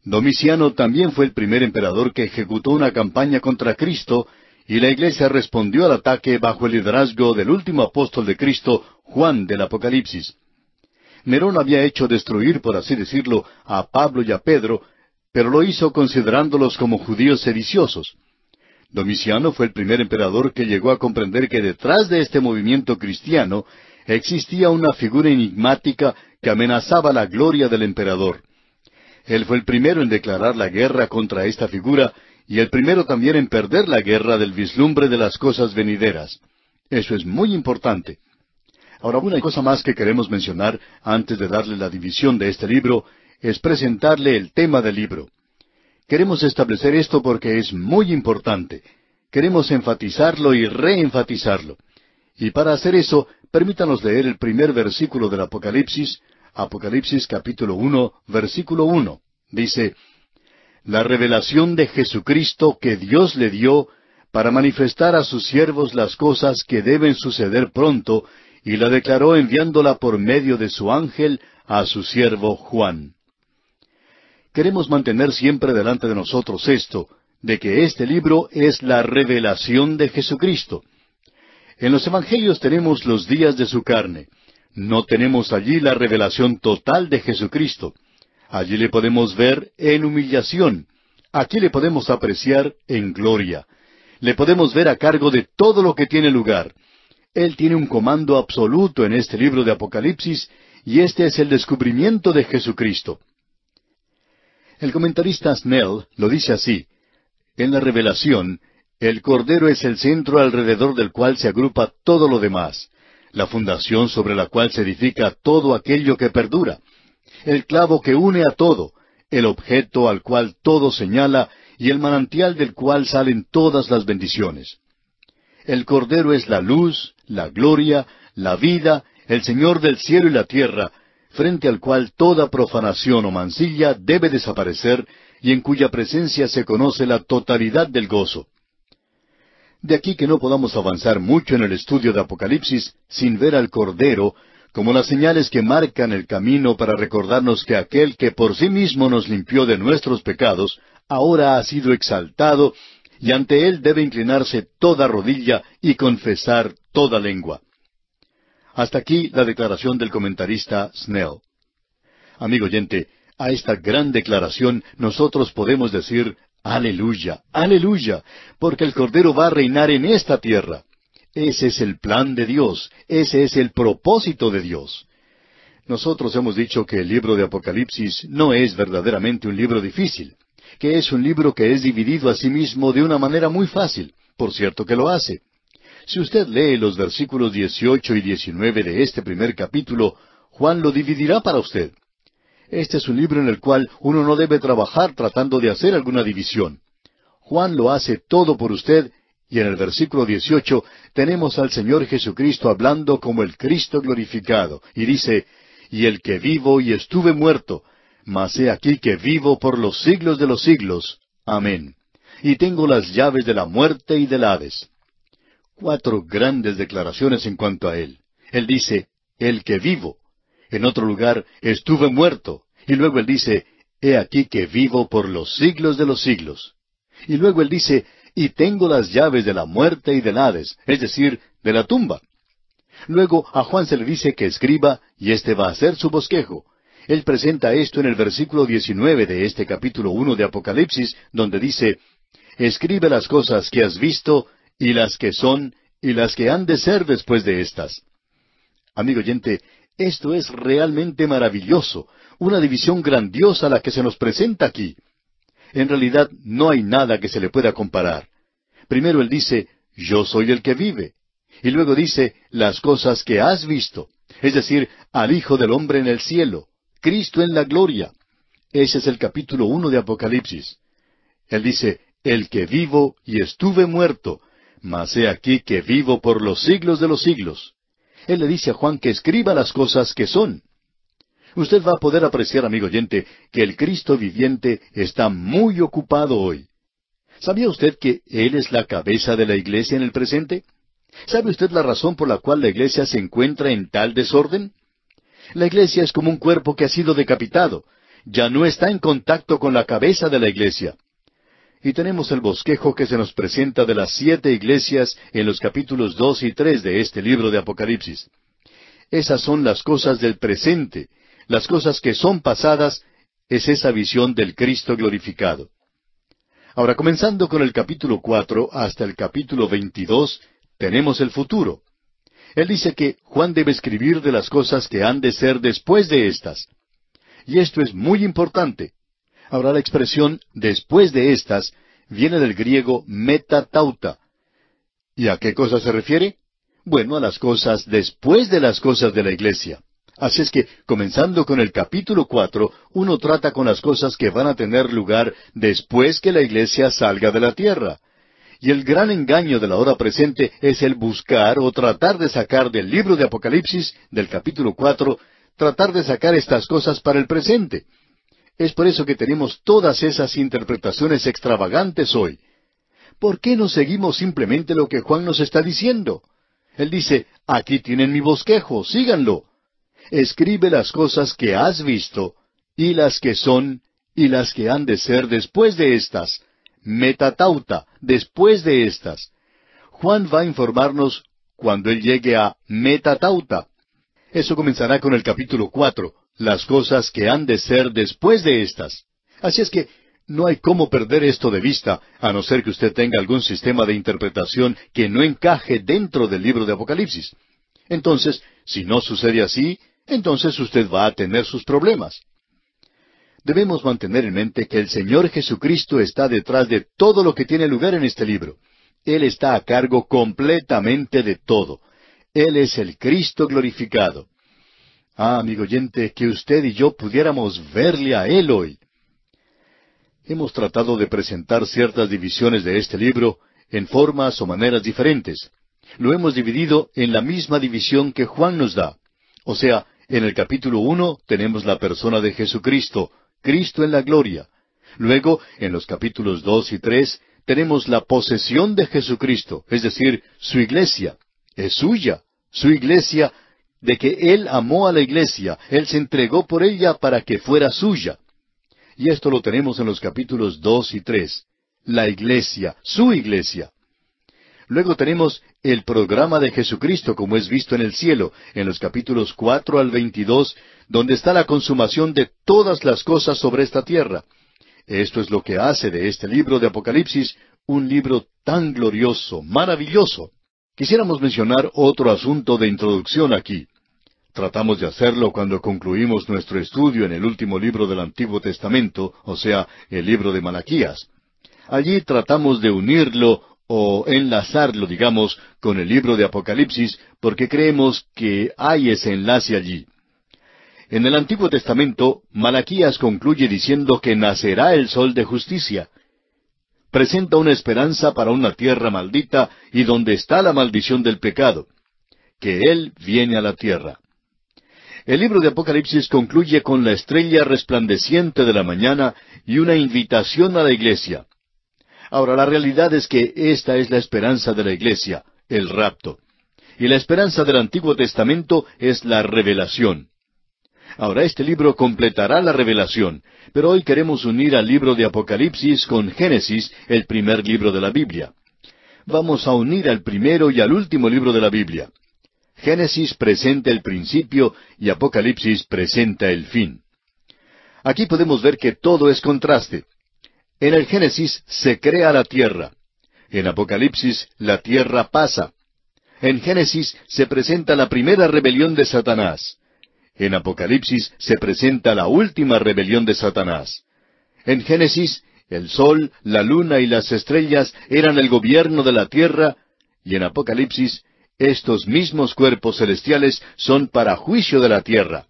Domiciano también fue el primer emperador que ejecutó una campaña contra Cristo y la iglesia respondió al ataque bajo el liderazgo del último apóstol de Cristo, Juan del Apocalipsis. Nerón había hecho destruir, por así decirlo, a Pablo y a Pedro pero lo hizo considerándolos como judíos sediciosos. Domiciano fue el primer emperador que llegó a comprender que detrás de este movimiento cristiano existía una figura enigmática que amenazaba la gloria del emperador. Él fue el primero en declarar la guerra contra esta figura y el primero también en perder la guerra del vislumbre de las cosas venideras. Eso es muy importante. Ahora, una cosa más que queremos mencionar antes de darle la división de este libro es presentarle el tema del libro. Queremos establecer esto porque es muy importante. Queremos enfatizarlo y reenfatizarlo. Y para hacer eso, permítanos leer el primer versículo del Apocalipsis, Apocalipsis capítulo 1, versículo 1. Dice, La revelación de Jesucristo que Dios le dio para manifestar a sus siervos las cosas que deben suceder pronto, y la declaró enviándola por medio de su ángel a su siervo Juan queremos mantener siempre delante de nosotros esto, de que este libro es la revelación de Jesucristo. En los Evangelios tenemos los días de su carne. No tenemos allí la revelación total de Jesucristo. Allí le podemos ver en humillación. Aquí le podemos apreciar en gloria. Le podemos ver a cargo de todo lo que tiene lugar. Él tiene un comando absoluto en este libro de Apocalipsis y este es el descubrimiento de Jesucristo. El comentarista Snell lo dice así. En la revelación, el Cordero es el centro alrededor del cual se agrupa todo lo demás, la fundación sobre la cual se edifica todo aquello que perdura, el clavo que une a todo, el objeto al cual todo señala y el manantial del cual salen todas las bendiciones. El Cordero es la luz, la gloria, la vida, el Señor del cielo y la tierra, frente al cual toda profanación o mancilla debe desaparecer y en cuya presencia se conoce la totalidad del gozo. De aquí que no podamos avanzar mucho en el estudio de Apocalipsis sin ver al Cordero como las señales que marcan el camino para recordarnos que aquel que por sí mismo nos limpió de nuestros pecados, ahora ha sido exaltado, y ante él debe inclinarse toda rodilla y confesar toda lengua. Hasta aquí la declaración del comentarista Snell. Amigo oyente, a esta gran declaración nosotros podemos decir Aleluya, aleluya, porque el Cordero va a reinar en esta tierra. Ese es el plan de Dios, ese es el propósito de Dios. Nosotros hemos dicho que el libro de Apocalipsis no es verdaderamente un libro difícil, que es un libro que es dividido a sí mismo de una manera muy fácil, por cierto que lo hace. Si usted lee los versículos 18 y 19 de este primer capítulo, Juan lo dividirá para usted. Este es un libro en el cual uno no debe trabajar tratando de hacer alguna división. Juan lo hace todo por usted y en el versículo 18 tenemos al Señor Jesucristo hablando como el Cristo glorificado y dice, y el que vivo y estuve muerto, mas he aquí que vivo por los siglos de los siglos. Amén. Y tengo las llaves de la muerte y del Hades cuatro grandes declaraciones en cuanto a él. Él dice, el que vivo. En otro lugar, estuve muerto. Y luego él dice, he aquí que vivo por los siglos de los siglos. Y luego él dice, y tengo las llaves de la muerte y del Hades, es decir, de la tumba. Luego a Juan se le dice que escriba, y este va a ser su bosquejo. Él presenta esto en el versículo 19 de este capítulo 1 de Apocalipsis, donde dice, Escribe las cosas que has visto, y las que son, y las que han de ser después de estas. Amigo oyente, esto es realmente maravilloso, una división grandiosa la que se nos presenta aquí. En realidad no hay nada que se le pueda comparar. Primero él dice, yo soy el que vive. Y luego dice, las cosas que has visto, es decir, al Hijo del Hombre en el cielo, Cristo en la gloria. Ese es el capítulo uno de Apocalipsis. Él dice, el que vivo y estuve muerto, mas he aquí que vivo por los siglos de los siglos. Él le dice a Juan que escriba las cosas que son. Usted va a poder apreciar, amigo oyente, que el Cristo viviente está muy ocupado hoy. ¿Sabía usted que Él es la cabeza de la iglesia en el presente? ¿Sabe usted la razón por la cual la iglesia se encuentra en tal desorden? La iglesia es como un cuerpo que ha sido decapitado. Ya no está en contacto con la cabeza de la iglesia y tenemos el bosquejo que se nos presenta de las siete iglesias en los capítulos dos y tres de este libro de Apocalipsis. Esas son las cosas del presente, las cosas que son pasadas es esa visión del Cristo glorificado. Ahora, comenzando con el capítulo cuatro hasta el capítulo veintidós, tenemos el futuro. Él dice que Juan debe escribir de las cosas que han de ser después de estas. Y esto es muy importante, Ahora la expresión después de estas viene del griego metatauta. ¿Y a qué cosa se refiere? Bueno, a las cosas después de las cosas de la iglesia. Así es que, comenzando con el capítulo cuatro, uno trata con las cosas que van a tener lugar después que la iglesia salga de la tierra. Y el gran engaño de la hora presente es el buscar o tratar de sacar del libro de Apocalipsis, del capítulo cuatro, tratar de sacar estas cosas para el presente. Es por eso que tenemos todas esas interpretaciones extravagantes hoy. ¿Por qué no seguimos simplemente lo que Juan nos está diciendo? Él dice, aquí tienen mi bosquejo, síganlo. Escribe las cosas que has visto, y las que son, y las que han de ser después de estas. Metatauta, después de estas. Juan va a informarnos cuando él llegue a Metatauta. Eso comenzará con el capítulo cuatro, las cosas que han de ser después de estas. Así es que no hay cómo perder esto de vista, a no ser que usted tenga algún sistema de interpretación que no encaje dentro del libro de Apocalipsis. Entonces, si no sucede así, entonces usted va a tener sus problemas. Debemos mantener en mente que el Señor Jesucristo está detrás de todo lo que tiene lugar en este libro. Él está a cargo completamente de todo. Él es el Cristo glorificado. Ah, amigo oyente, que usted y yo pudiéramos verle a Él hoy. Hemos tratado de presentar ciertas divisiones de este libro en formas o maneras diferentes. Lo hemos dividido en la misma división que Juan nos da. O sea, en el capítulo uno tenemos la persona de Jesucristo, Cristo en la gloria. Luego, en los capítulos dos y tres, tenemos la posesión de Jesucristo, es decir, su iglesia. Es suya. Su iglesia de que Él amó a la iglesia, Él se entregó por ella para que fuera suya. Y esto lo tenemos en los capítulos dos y tres. La iglesia, su iglesia. Luego tenemos el programa de Jesucristo como es visto en el cielo, en los capítulos cuatro al 22, donde está la consumación de todas las cosas sobre esta tierra. Esto es lo que hace de este libro de Apocalipsis un libro tan glorioso, maravilloso. Quisiéramos mencionar otro asunto de introducción aquí. Tratamos de hacerlo cuando concluimos nuestro estudio en el último libro del Antiguo Testamento, o sea, el libro de Malaquías. Allí tratamos de unirlo o enlazarlo, digamos, con el libro de Apocalipsis, porque creemos que hay ese enlace allí. En el Antiguo Testamento, Malaquías concluye diciendo que nacerá el sol de justicia. Presenta una esperanza para una tierra maldita y donde está la maldición del pecado, que Él viene a la tierra. El libro de Apocalipsis concluye con la estrella resplandeciente de la mañana y una invitación a la iglesia. Ahora, la realidad es que esta es la esperanza de la iglesia, el rapto. Y la esperanza del Antiguo Testamento es la revelación. Ahora, este libro completará la revelación, pero hoy queremos unir al libro de Apocalipsis con Génesis, el primer libro de la Biblia. Vamos a unir al primero y al último libro de la Biblia. Génesis presenta el principio y Apocalipsis presenta el fin. Aquí podemos ver que todo es contraste. En el Génesis se crea la tierra. En Apocalipsis la tierra pasa. En Génesis se presenta la primera rebelión de Satanás. En Apocalipsis se presenta la última rebelión de Satanás. En Génesis el sol, la luna y las estrellas eran el gobierno de la tierra, y en Apocalipsis estos mismos cuerpos celestiales son para juicio de la tierra.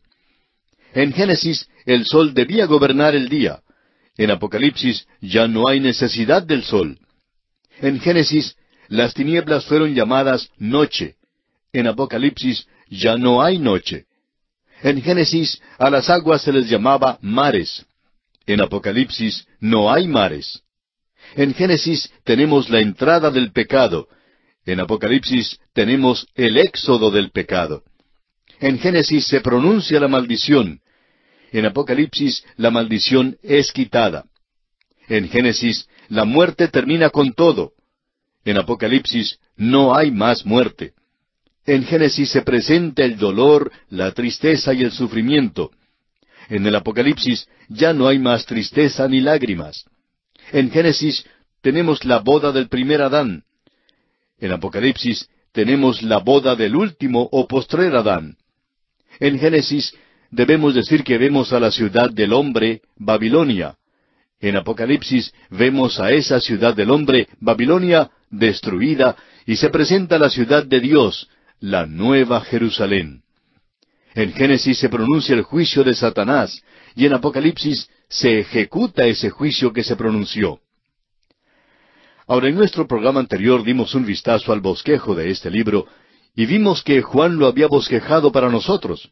En Génesis el sol debía gobernar el día. En Apocalipsis ya no hay necesidad del sol. En Génesis las tinieblas fueron llamadas noche. En Apocalipsis ya no hay noche. En Génesis a las aguas se les llamaba mares. En Apocalipsis no hay mares. En Génesis tenemos la entrada del pecado, en Apocalipsis tenemos el éxodo del pecado. En Génesis se pronuncia la maldición. En Apocalipsis la maldición es quitada. En Génesis la muerte termina con todo. En Apocalipsis no hay más muerte. En Génesis se presenta el dolor, la tristeza y el sufrimiento. En el Apocalipsis ya no hay más tristeza ni lágrimas. En Génesis tenemos la boda del primer Adán. En Apocalipsis tenemos la boda del último o postrer Adán. En Génesis debemos decir que vemos a la ciudad del hombre, Babilonia. En Apocalipsis vemos a esa ciudad del hombre, Babilonia, destruida, y se presenta la ciudad de Dios, la nueva Jerusalén. En Génesis se pronuncia el juicio de Satanás, y en Apocalipsis se ejecuta ese juicio que se pronunció. Ahora, en nuestro programa anterior dimos un vistazo al bosquejo de este libro y vimos que Juan lo había bosquejado para nosotros.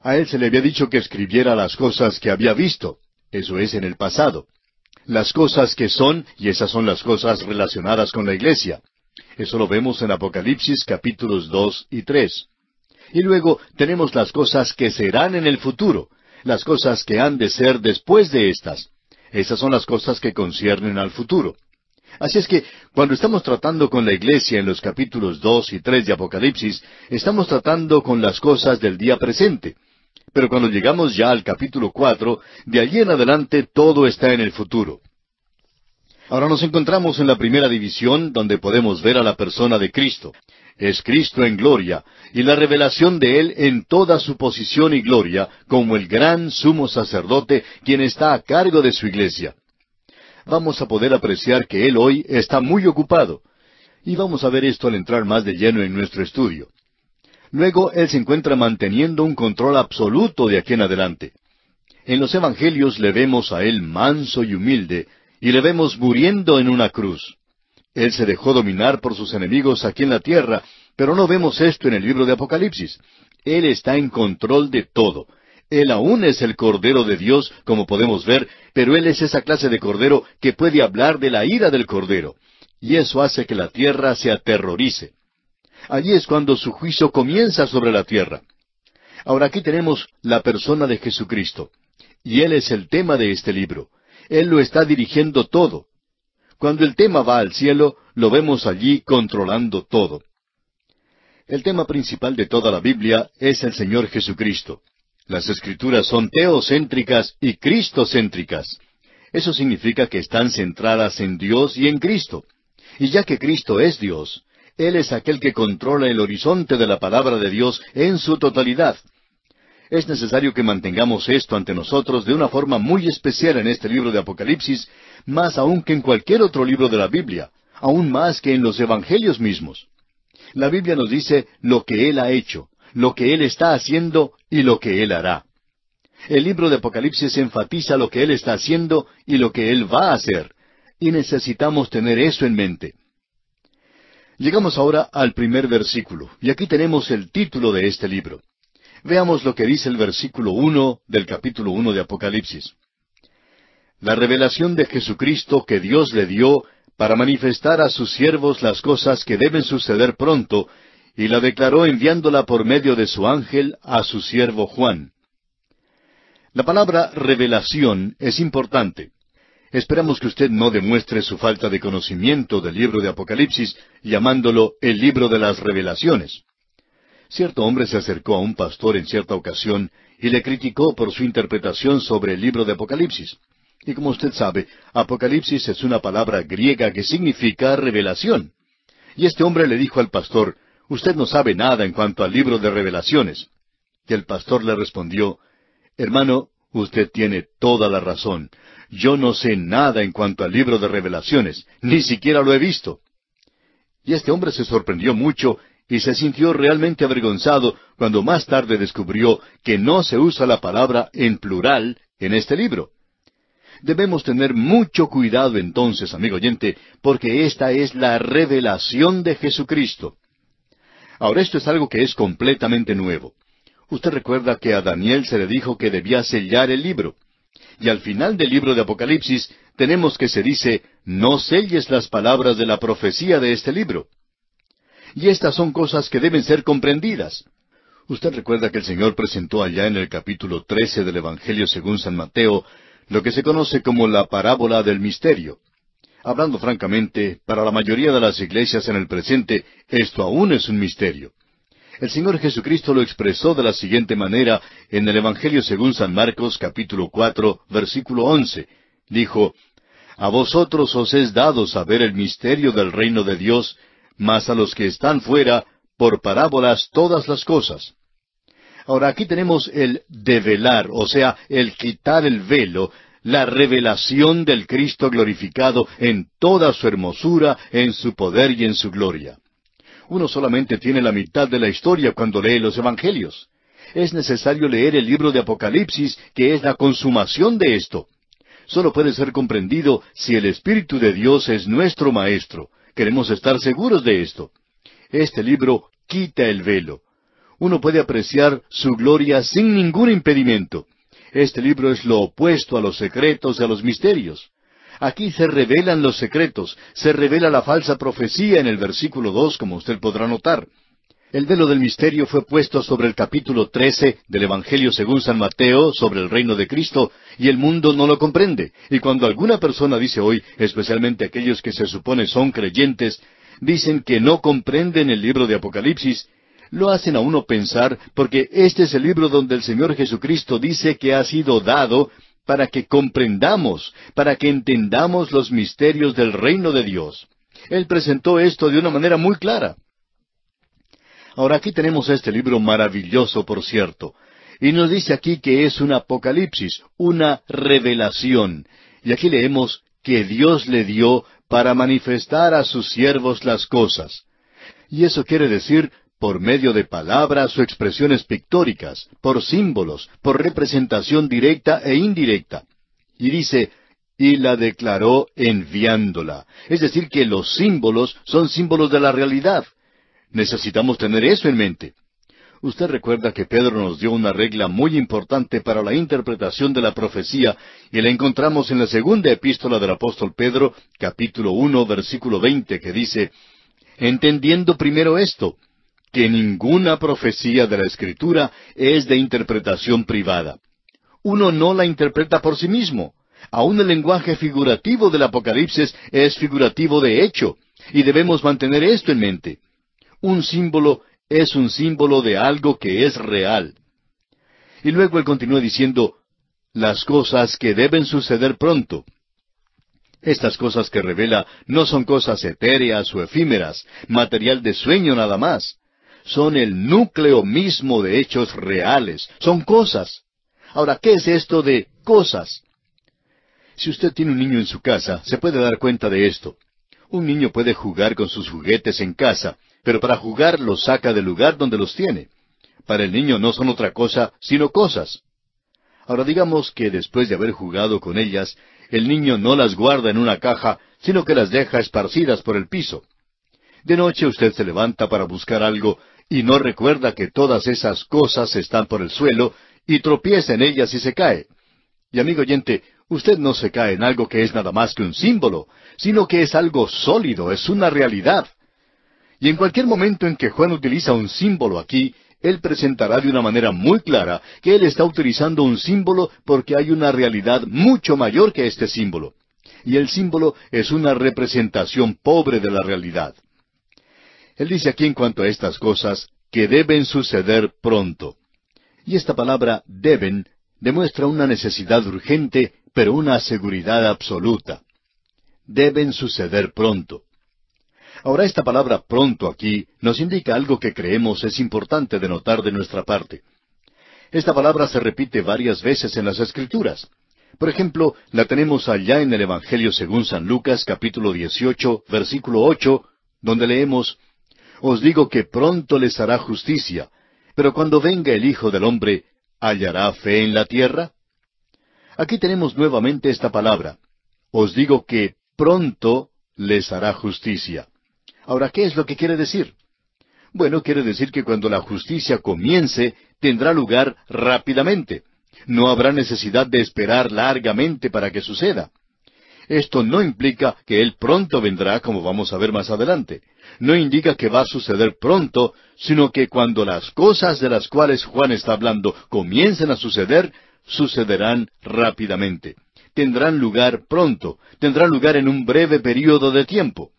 A él se le había dicho que escribiera las cosas que había visto, eso es en el pasado. Las cosas que son, y esas son las cosas relacionadas con la iglesia. Eso lo vemos en Apocalipsis capítulos dos y tres. Y luego tenemos las cosas que serán en el futuro, las cosas que han de ser después de estas. Esas son las cosas que conciernen al futuro. Así es que cuando estamos tratando con la iglesia en los capítulos dos y tres de Apocalipsis, estamos tratando con las cosas del día presente. Pero cuando llegamos ya al capítulo cuatro, de allí en adelante todo está en el futuro. Ahora nos encontramos en la primera división donde podemos ver a la persona de Cristo. Es Cristo en gloria y la revelación de Él en toda su posición y gloria como el gran sumo sacerdote quien está a cargo de su iglesia vamos a poder apreciar que él hoy está muy ocupado. Y vamos a ver esto al entrar más de lleno en nuestro estudio. Luego, él se encuentra manteniendo un control absoluto de aquí en adelante. En los Evangelios le vemos a él manso y humilde, y le vemos muriendo en una cruz. Él se dejó dominar por sus enemigos aquí en la tierra, pero no vemos esto en el libro de Apocalipsis. Él está en control de todo. Él aún es el Cordero de Dios, como podemos ver, pero Él es esa clase de Cordero que puede hablar de la ira del Cordero. Y eso hace que la tierra se aterrorice. Allí es cuando su juicio comienza sobre la tierra. Ahora aquí tenemos la persona de Jesucristo. Y Él es el tema de este libro. Él lo está dirigiendo todo. Cuando el tema va al cielo, lo vemos allí controlando todo. El tema principal de toda la Biblia es el Señor Jesucristo. Las escrituras son teocéntricas y cristocéntricas. Eso significa que están centradas en Dios y en Cristo. Y ya que Cristo es Dios, Él es aquel que controla el horizonte de la palabra de Dios en su totalidad. Es necesario que mantengamos esto ante nosotros de una forma muy especial en este libro de Apocalipsis, más aún que en cualquier otro libro de la Biblia, aún más que en los Evangelios mismos. La Biblia nos dice lo que Él ha hecho, lo que Él está haciendo y lo que Él hará. El libro de Apocalipsis enfatiza lo que Él está haciendo y lo que Él va a hacer, y necesitamos tener eso en mente. Llegamos ahora al primer versículo, y aquí tenemos el título de este libro. Veamos lo que dice el versículo uno del capítulo uno de Apocalipsis. La revelación de Jesucristo que Dios le dio para manifestar a sus siervos las cosas que deben suceder pronto, y la declaró enviándola por medio de su ángel a su siervo Juan. La palabra revelación es importante. Esperamos que usted no demuestre su falta de conocimiento del libro de Apocalipsis llamándolo el libro de las revelaciones. Cierto hombre se acercó a un pastor en cierta ocasión y le criticó por su interpretación sobre el libro de Apocalipsis. Y como usted sabe, Apocalipsis es una palabra griega que significa revelación. Y este hombre le dijo al pastor, Usted no sabe nada en cuanto al libro de revelaciones. Y el pastor le respondió, Hermano, usted tiene toda la razón. Yo no sé nada en cuanto al libro de revelaciones, ni siquiera lo he visto. Y este hombre se sorprendió mucho y se sintió realmente avergonzado cuando más tarde descubrió que no se usa la palabra en plural en este libro. Debemos tener mucho cuidado entonces, amigo oyente, porque esta es la revelación de Jesucristo. Ahora esto es algo que es completamente nuevo. Usted recuerda que a Daniel se le dijo que debía sellar el libro. Y al final del libro de Apocalipsis tenemos que se dice, no selles las palabras de la profecía de este libro. Y estas son cosas que deben ser comprendidas. Usted recuerda que el Señor presentó allá en el capítulo 13 del Evangelio según San Mateo lo que se conoce como la parábola del misterio. Hablando francamente, para la mayoría de las iglesias en el presente, esto aún es un misterio. El Señor Jesucristo lo expresó de la siguiente manera en el Evangelio según San Marcos capítulo cuatro versículo once. Dijo, A vosotros os es dado saber el misterio del reino de Dios, mas a los que están fuera, por parábolas todas las cosas. Ahora aquí tenemos el develar, o sea, el quitar el velo, la revelación del Cristo glorificado en toda su hermosura, en su poder y en su gloria. Uno solamente tiene la mitad de la historia cuando lee los Evangelios. Es necesario leer el libro de Apocalipsis, que es la consumación de esto. Solo puede ser comprendido si el Espíritu de Dios es nuestro Maestro. Queremos estar seguros de esto. Este libro quita el velo. Uno puede apreciar su gloria sin ningún impedimento. Este libro es lo opuesto a los secretos y a los misterios. Aquí se revelan los secretos, se revela la falsa profecía en el versículo 2, como usted podrá notar. El velo del misterio fue puesto sobre el capítulo trece del Evangelio según San Mateo sobre el reino de Cristo, y el mundo no lo comprende. Y cuando alguna persona dice hoy, especialmente aquellos que se supone son creyentes, dicen que no comprenden el libro de Apocalipsis lo hacen a uno pensar porque este es el libro donde el Señor Jesucristo dice que ha sido dado para que comprendamos, para que entendamos los misterios del reino de Dios. Él presentó esto de una manera muy clara. Ahora aquí tenemos este libro maravilloso, por cierto, y nos dice aquí que es un apocalipsis, una revelación. Y aquí leemos que Dios le dio para manifestar a sus siervos las cosas. Y eso quiere decir por medio de palabras o expresiones pictóricas, por símbolos, por representación directa e indirecta. Y dice, y la declaró enviándola. Es decir, que los símbolos son símbolos de la realidad. Necesitamos tener eso en mente. Usted recuerda que Pedro nos dio una regla muy importante para la interpretación de la profecía y la encontramos en la segunda epístola del apóstol Pedro, capítulo 1, versículo 20, que dice, Entendiendo primero esto, que ninguna profecía de la Escritura es de interpretación privada. Uno no la interpreta por sí mismo. Aún el lenguaje figurativo del Apocalipsis es figurativo de hecho, y debemos mantener esto en mente. Un símbolo es un símbolo de algo que es real. Y luego él continúa diciendo, las cosas que deben suceder pronto. Estas cosas que revela no son cosas etéreas o efímeras, material de sueño nada más son el núcleo mismo de hechos reales, son cosas. Ahora, ¿qué es esto de cosas? Si usted tiene un niño en su casa, se puede dar cuenta de esto. Un niño puede jugar con sus juguetes en casa, pero para jugar los saca del lugar donde los tiene. Para el niño no son otra cosa sino cosas. Ahora digamos que después de haber jugado con ellas, el niño no las guarda en una caja, sino que las deja esparcidas por el piso. De noche usted se levanta para buscar algo y no recuerda que todas esas cosas están por el suelo y tropieza en ellas y se cae. Y amigo oyente, usted no se cae en algo que es nada más que un símbolo, sino que es algo sólido, es una realidad. Y en cualquier momento en que Juan utiliza un símbolo aquí, él presentará de una manera muy clara que él está utilizando un símbolo porque hay una realidad mucho mayor que este símbolo. Y el símbolo es una representación pobre de la realidad. Él dice aquí en cuanto a estas cosas que deben suceder pronto. Y esta palabra deben demuestra una necesidad urgente, pero una seguridad absoluta. Deben suceder pronto. Ahora esta palabra pronto aquí nos indica algo que creemos es importante denotar de nuestra parte. Esta palabra se repite varias veces en las Escrituras. Por ejemplo, la tenemos allá en el Evangelio según San Lucas capítulo 18, versículo 8, donde leemos, os digo que pronto les hará justicia, pero cuando venga el Hijo del Hombre, ¿hallará fe en la tierra? Aquí tenemos nuevamente esta palabra. Os digo que pronto les hará justicia. Ahora, ¿qué es lo que quiere decir? Bueno, quiere decir que cuando la justicia comience, tendrá lugar rápidamente. No habrá necesidad de esperar largamente para que suceda. Esto no implica que Él pronto vendrá, como vamos a ver más adelante no indica que va a suceder pronto, sino que cuando las cosas de las cuales Juan está hablando comiencen a suceder, sucederán rápidamente. Tendrán lugar pronto, tendrán lugar en un breve periodo de tiempo.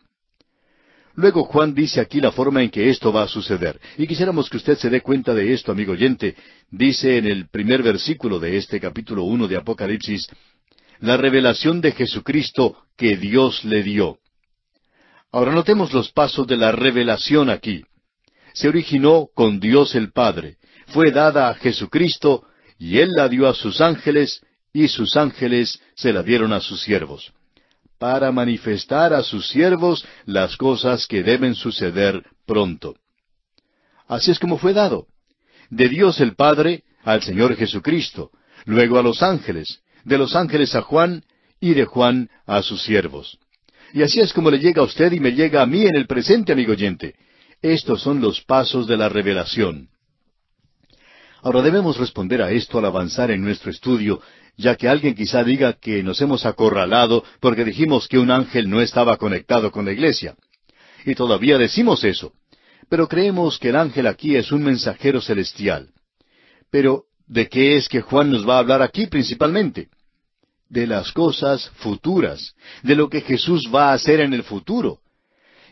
Luego Juan dice aquí la forma en que esto va a suceder. Y quisiéramos que usted se dé cuenta de esto, amigo oyente. Dice en el primer versículo de este capítulo uno de Apocalipsis, la revelación de Jesucristo que Dios le dio. Ahora notemos los pasos de la revelación aquí. Se originó con Dios el Padre, fue dada a Jesucristo, y Él la dio a sus ángeles, y sus ángeles se la dieron a sus siervos, para manifestar a sus siervos las cosas que deben suceder pronto. Así es como fue dado. De Dios el Padre al Señor Jesucristo, luego a los ángeles, de los ángeles a Juan, y de Juan a sus siervos. Y así es como le llega a usted y me llega a mí en el presente, amigo oyente. Estos son los pasos de la revelación. Ahora debemos responder a esto al avanzar en nuestro estudio, ya que alguien quizá diga que nos hemos acorralado porque dijimos que un ángel no estaba conectado con la iglesia. Y todavía decimos eso. Pero creemos que el ángel aquí es un mensajero celestial. Pero, ¿de qué es que Juan nos va a hablar aquí principalmente? de las cosas futuras, de lo que Jesús va a hacer en el futuro.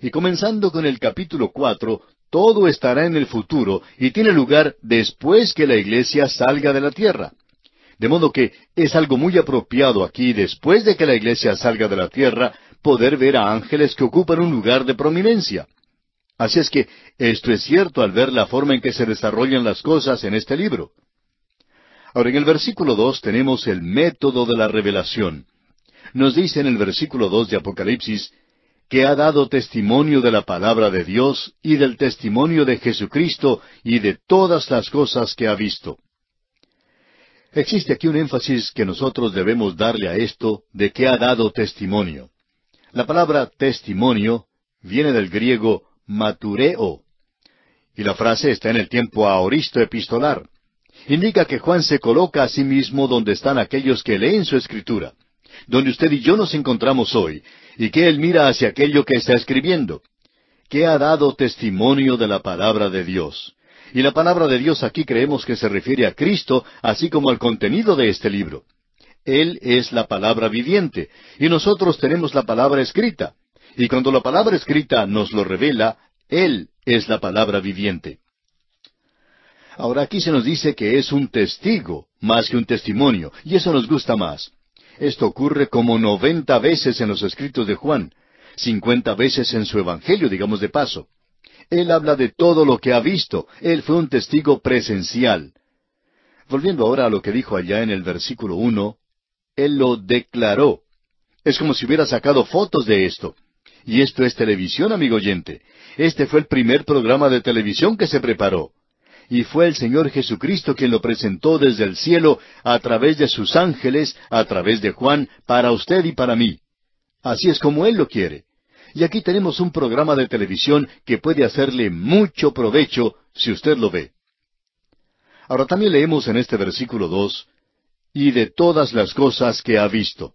Y comenzando con el capítulo cuatro, todo estará en el futuro y tiene lugar después que la iglesia salga de la tierra. De modo que es algo muy apropiado aquí, después de que la iglesia salga de la tierra, poder ver a ángeles que ocupan un lugar de prominencia. Así es que esto es cierto al ver la forma en que se desarrollan las cosas en este libro. Ahora, en el versículo 2 tenemos el método de la revelación. Nos dice en el versículo dos de Apocalipsis que ha dado testimonio de la palabra de Dios y del testimonio de Jesucristo y de todas las cosas que ha visto. Existe aquí un énfasis que nosotros debemos darle a esto de que ha dado testimonio. La palabra testimonio viene del griego matureo, y la frase está en el tiempo aoristo epistolar indica que Juan se coloca a sí mismo donde están aquellos que leen su escritura, donde usted y yo nos encontramos hoy, y que él mira hacia aquello que está escribiendo, que ha dado testimonio de la palabra de Dios. Y la palabra de Dios aquí creemos que se refiere a Cristo, así como al contenido de este libro. Él es la palabra viviente, y nosotros tenemos la palabra escrita. Y cuando la palabra escrita nos lo revela, Él es la palabra viviente. Ahora aquí se nos dice que es un testigo más que un testimonio, y eso nos gusta más. Esto ocurre como noventa veces en los escritos de Juan, cincuenta veces en su Evangelio, digamos de paso. Él habla de todo lo que ha visto, él fue un testigo presencial. Volviendo ahora a lo que dijo allá en el versículo uno, él lo declaró. Es como si hubiera sacado fotos de esto. Y esto es televisión, amigo oyente. Este fue el primer programa de televisión que se preparó y fue el Señor Jesucristo quien lo presentó desde el cielo a través de sus ángeles, a través de Juan, para usted y para mí. Así es como Él lo quiere. Y aquí tenemos un programa de televisión que puede hacerle mucho provecho si usted lo ve. Ahora también leemos en este versículo 2, y de todas las cosas que ha visto.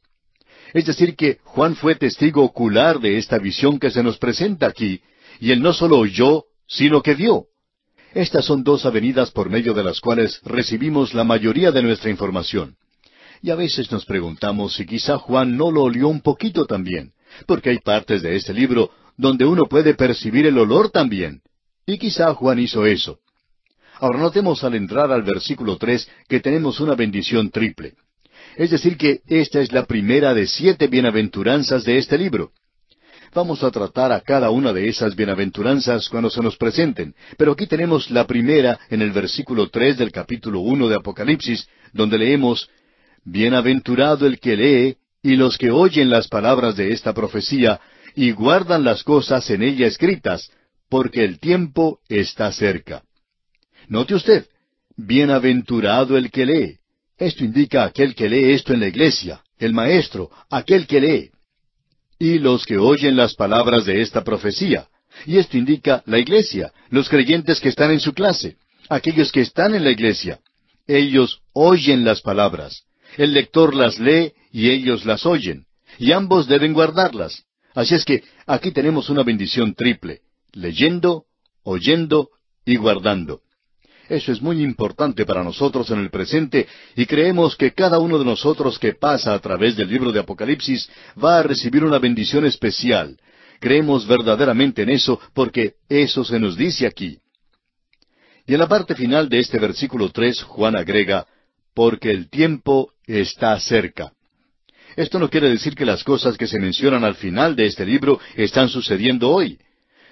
Es decir, que Juan fue testigo ocular de esta visión que se nos presenta aquí, y él no solo oyó, sino que vio. Estas son dos avenidas por medio de las cuales recibimos la mayoría de nuestra información. Y a veces nos preguntamos si quizá Juan no lo olió un poquito también, porque hay partes de este libro donde uno puede percibir el olor también. Y quizá Juan hizo eso. Ahora notemos al entrar al versículo tres que tenemos una bendición triple. Es decir, que esta es la primera de siete bienaventuranzas de este libro. Vamos a tratar a cada una de esas bienaventuranzas cuando se nos presenten, pero aquí tenemos la primera en el versículo tres del capítulo uno de Apocalipsis, donde leemos Bienaventurado el que lee y los que oyen las palabras de esta profecía y guardan las cosas en ella escritas, porque el tiempo está cerca. Note usted, bienaventurado el que lee. Esto indica aquel que lee esto en la iglesia, el maestro, aquel que lee y los que oyen las palabras de esta profecía. Y esto indica la iglesia, los creyentes que están en su clase, aquellos que están en la iglesia. Ellos oyen las palabras. El lector las lee y ellos las oyen. Y ambos deben guardarlas. Así es que aquí tenemos una bendición triple, leyendo, oyendo y guardando. Eso es muy importante para nosotros en el presente y creemos que cada uno de nosotros que pasa a través del libro de Apocalipsis va a recibir una bendición especial. Creemos verdaderamente en eso porque eso se nos dice aquí. Y en la parte final de este versículo tres, Juan agrega, porque el tiempo está cerca. Esto no quiere decir que las cosas que se mencionan al final de este libro están sucediendo hoy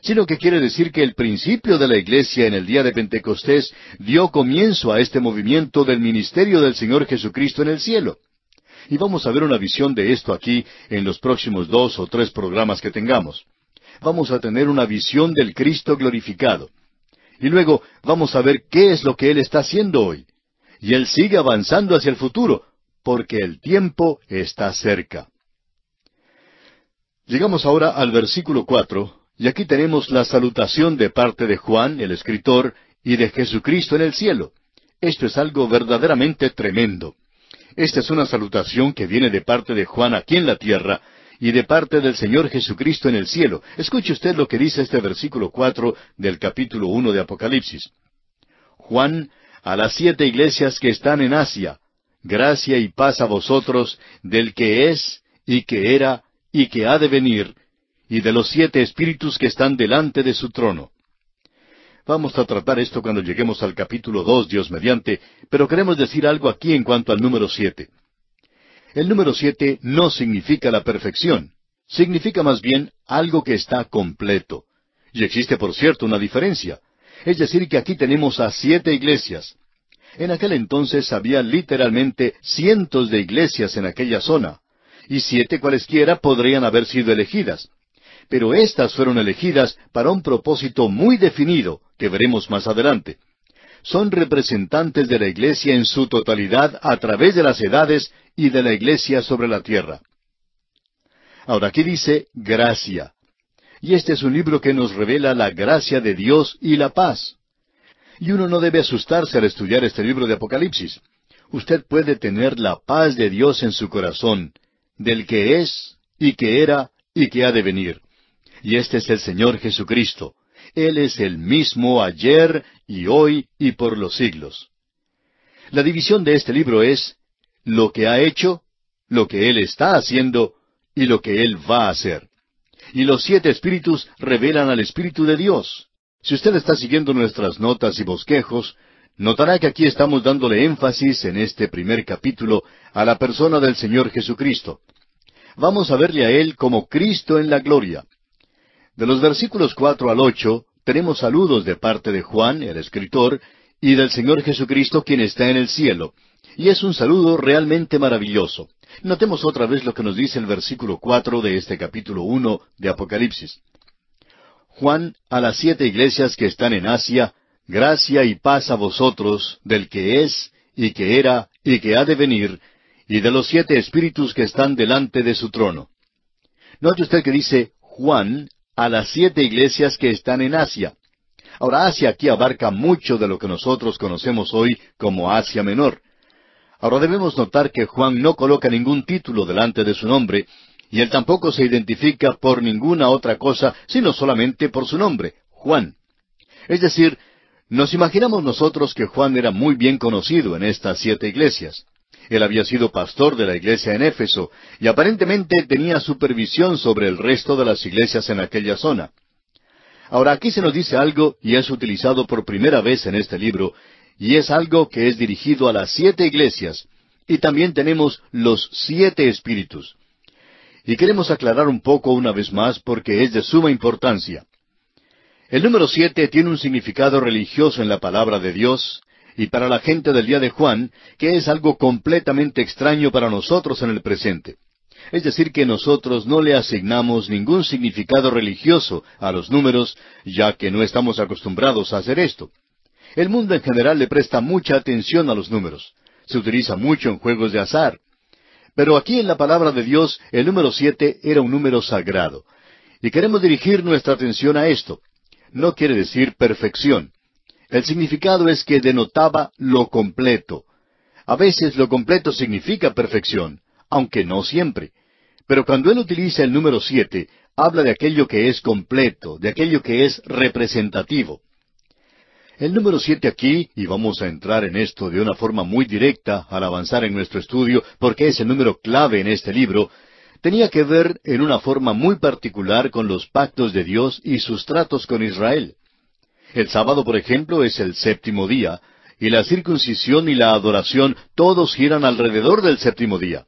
sino que quiere decir que el principio de la iglesia en el día de Pentecostés dio comienzo a este movimiento del ministerio del Señor Jesucristo en el cielo. Y vamos a ver una visión de esto aquí en los próximos dos o tres programas que tengamos. Vamos a tener una visión del Cristo glorificado. Y luego vamos a ver qué es lo que Él está haciendo hoy. Y Él sigue avanzando hacia el futuro, porque el tiempo está cerca. Llegamos ahora al versículo cuatro, y aquí tenemos la salutación de parte de Juan, el escritor, y de Jesucristo en el cielo. Esto es algo verdaderamente tremendo. Esta es una salutación que viene de parte de Juan aquí en la tierra y de parte del Señor Jesucristo en el cielo. Escuche usted lo que dice este versículo cuatro del capítulo uno de Apocalipsis. Juan, a las siete iglesias que están en Asia, gracia y paz a vosotros del que es y que era y que ha de venir, y de los siete espíritus que están delante de su trono. Vamos a tratar esto cuando lleguemos al capítulo dos, Dios mediante, pero queremos decir algo aquí en cuanto al número siete. El número siete no significa la perfección, significa más bien algo que está completo. Y existe, por cierto, una diferencia. Es decir, que aquí tenemos a siete iglesias. En aquel entonces había literalmente cientos de iglesias en aquella zona, y siete cualesquiera podrían haber sido elegidas pero éstas fueron elegidas para un propósito muy definido, que veremos más adelante. Son representantes de la Iglesia en su totalidad a través de las edades y de la Iglesia sobre la tierra. Ahora aquí dice gracia. Y este es un libro que nos revela la gracia de Dios y la paz. Y uno no debe asustarse al estudiar este libro de Apocalipsis. Usted puede tener la paz de Dios en su corazón, del que es y que era y que ha de venir. Y este es el Señor Jesucristo. Él es el mismo ayer y hoy y por los siglos. La división de este libro es lo que ha hecho, lo que Él está haciendo y lo que Él va a hacer. Y los siete espíritus revelan al Espíritu de Dios. Si usted está siguiendo nuestras notas y bosquejos, notará que aquí estamos dándole énfasis en este primer capítulo a la persona del Señor Jesucristo. Vamos a verle a Él como Cristo en la gloria. De los versículos cuatro al ocho tenemos saludos de parte de Juan, el escritor, y del Señor Jesucristo quien está en el cielo. Y es un saludo realmente maravilloso. Notemos otra vez lo que nos dice el versículo cuatro de este capítulo uno de Apocalipsis. Juan, a las siete iglesias que están en Asia, gracia y paz a vosotros, del que es, y que era, y que ha de venir, y de los siete espíritus que están delante de su trono. Note usted que dice Juan a las siete iglesias que están en Asia. Ahora, Asia aquí abarca mucho de lo que nosotros conocemos hoy como Asia Menor. Ahora debemos notar que Juan no coloca ningún título delante de su nombre, y él tampoco se identifica por ninguna otra cosa, sino solamente por su nombre, Juan. Es decir, nos imaginamos nosotros que Juan era muy bien conocido en estas siete iglesias. Él había sido pastor de la iglesia en Éfeso y aparentemente tenía supervisión sobre el resto de las iglesias en aquella zona. Ahora aquí se nos dice algo y es utilizado por primera vez en este libro, y es algo que es dirigido a las siete iglesias, y también tenemos los siete espíritus. Y queremos aclarar un poco una vez más porque es de suma importancia. El número siete tiene un significado religioso en la palabra de Dios y para la gente del día de Juan, que es algo completamente extraño para nosotros en el presente. Es decir, que nosotros no le asignamos ningún significado religioso a los números, ya que no estamos acostumbrados a hacer esto. El mundo en general le presta mucha atención a los números. Se utiliza mucho en juegos de azar. Pero aquí en la palabra de Dios, el número siete era un número sagrado. Y queremos dirigir nuestra atención a esto. No quiere decir perfección. El significado es que denotaba lo completo. A veces lo completo significa perfección, aunque no siempre. Pero cuando él utiliza el número siete, habla de aquello que es completo, de aquello que es representativo. El número siete aquí, y vamos a entrar en esto de una forma muy directa al avanzar en nuestro estudio, porque es el número clave en este libro, tenía que ver en una forma muy particular con los pactos de Dios y sus tratos con Israel. El sábado, por ejemplo, es el séptimo día, y la circuncisión y la adoración todos giran alrededor del séptimo día.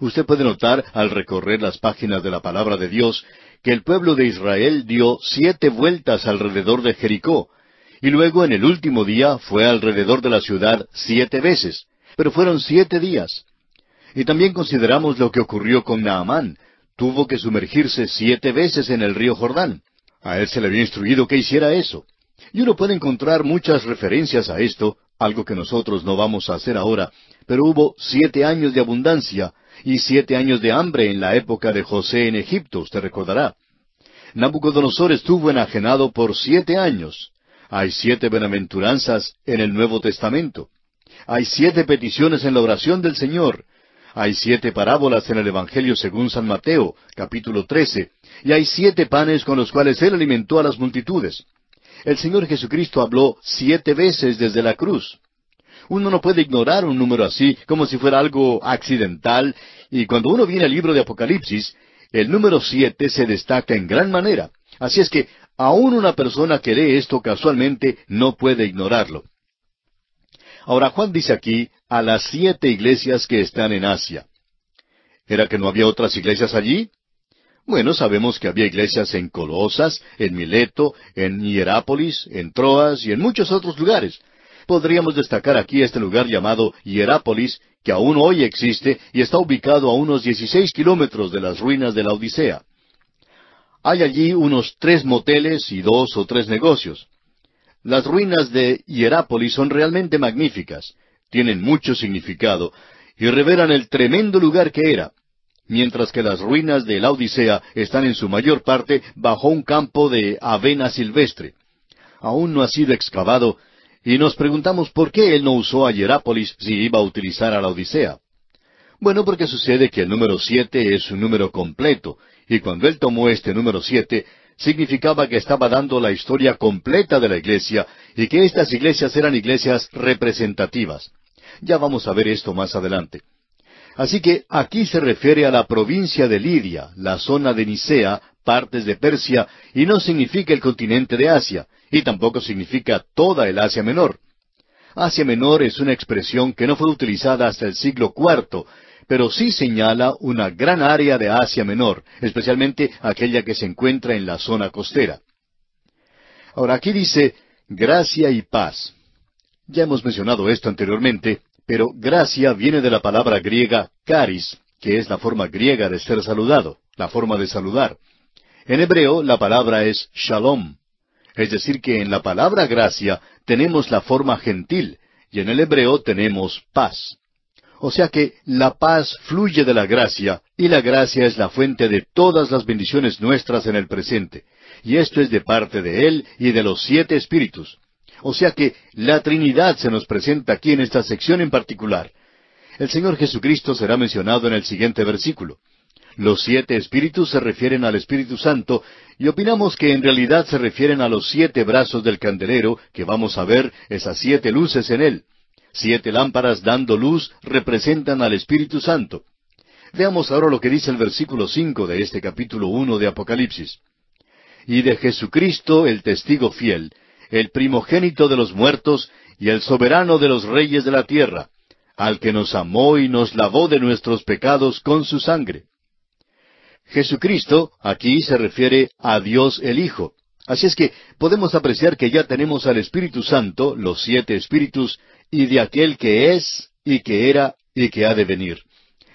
Usted puede notar, al recorrer las páginas de la palabra de Dios, que el pueblo de Israel dio siete vueltas alrededor de Jericó, y luego en el último día fue alrededor de la ciudad siete veces, pero fueron siete días. Y también consideramos lo que ocurrió con Naamán, tuvo que sumergirse siete veces en el río Jordán. A él se le había instruido que hiciera eso. Y uno puede encontrar muchas referencias a esto, algo que nosotros no vamos a hacer ahora, pero hubo siete años de abundancia y siete años de hambre en la época de José en Egipto, usted recordará. Nabucodonosor estuvo enajenado por siete años. Hay siete benaventuranzas en el Nuevo Testamento. Hay siete peticiones en la oración del Señor, hay siete parábolas en el Evangelio según San Mateo, capítulo 13, y hay siete panes con los cuales Él alimentó a las multitudes. El Señor Jesucristo habló siete veces desde la cruz. Uno no puede ignorar un número así como si fuera algo accidental, y cuando uno viene al libro de Apocalipsis, el número siete se destaca en gran manera. Así es que aún una persona que lee esto casualmente no puede ignorarlo. Ahora Juan dice aquí, a las siete iglesias que están en Asia. ¿Era que no había otras iglesias allí? Bueno, sabemos que había iglesias en Colosas, en Mileto, en Hierápolis, en Troas y en muchos otros lugares. Podríamos destacar aquí este lugar llamado Hierápolis, que aún hoy existe y está ubicado a unos 16 kilómetros de las ruinas de la Odisea. Hay allí unos tres moteles y dos o tres negocios. Las ruinas de Hierápolis son realmente magníficas tienen mucho significado y revelan el tremendo lugar que era, mientras que las ruinas de la Odisea están en su mayor parte bajo un campo de avena silvestre. Aún no ha sido excavado y nos preguntamos por qué él no usó a Hierápolis si iba a utilizar a la Odisea. Bueno, porque sucede que el número siete es un número completo, y cuando él tomó este número siete, significaba que estaba dando la historia completa de la iglesia y que estas iglesias eran iglesias representativas. Ya vamos a ver esto más adelante. Así que aquí se refiere a la provincia de Lidia, la zona de Nicea, partes de Persia, y no significa el continente de Asia, y tampoco significa toda el Asia Menor. Asia Menor es una expresión que no fue utilizada hasta el siglo IV, pero sí señala una gran área de Asia Menor, especialmente aquella que se encuentra en la zona costera. Ahora aquí dice, gracia y paz. Ya hemos mencionado esto anteriormente, pero gracia viene de la palabra griega caris, que es la forma griega de ser saludado, la forma de saludar. En hebreo la palabra es shalom. Es decir, que en la palabra gracia tenemos la forma gentil, y en el hebreo tenemos paz. O sea que la paz fluye de la gracia, y la gracia es la fuente de todas las bendiciones nuestras en el presente. Y esto es de parte de Él y de los siete espíritus. O sea que la Trinidad se nos presenta aquí en esta sección en particular. El Señor Jesucristo será mencionado en el siguiente versículo. Los siete espíritus se refieren al Espíritu Santo y opinamos que en realidad se refieren a los siete brazos del candelero que vamos a ver esas siete luces en él. Siete lámparas dando luz representan al Espíritu Santo. Veamos ahora lo que dice el versículo cinco de este capítulo uno de Apocalipsis. Y de Jesucristo el testigo fiel, el primogénito de los muertos y el soberano de los reyes de la tierra, al que nos amó y nos lavó de nuestros pecados con su sangre. Jesucristo aquí se refiere a Dios el Hijo. Así es que podemos apreciar que ya tenemos al Espíritu Santo, los siete espíritus, y de aquel que es, y que era, y que ha de venir.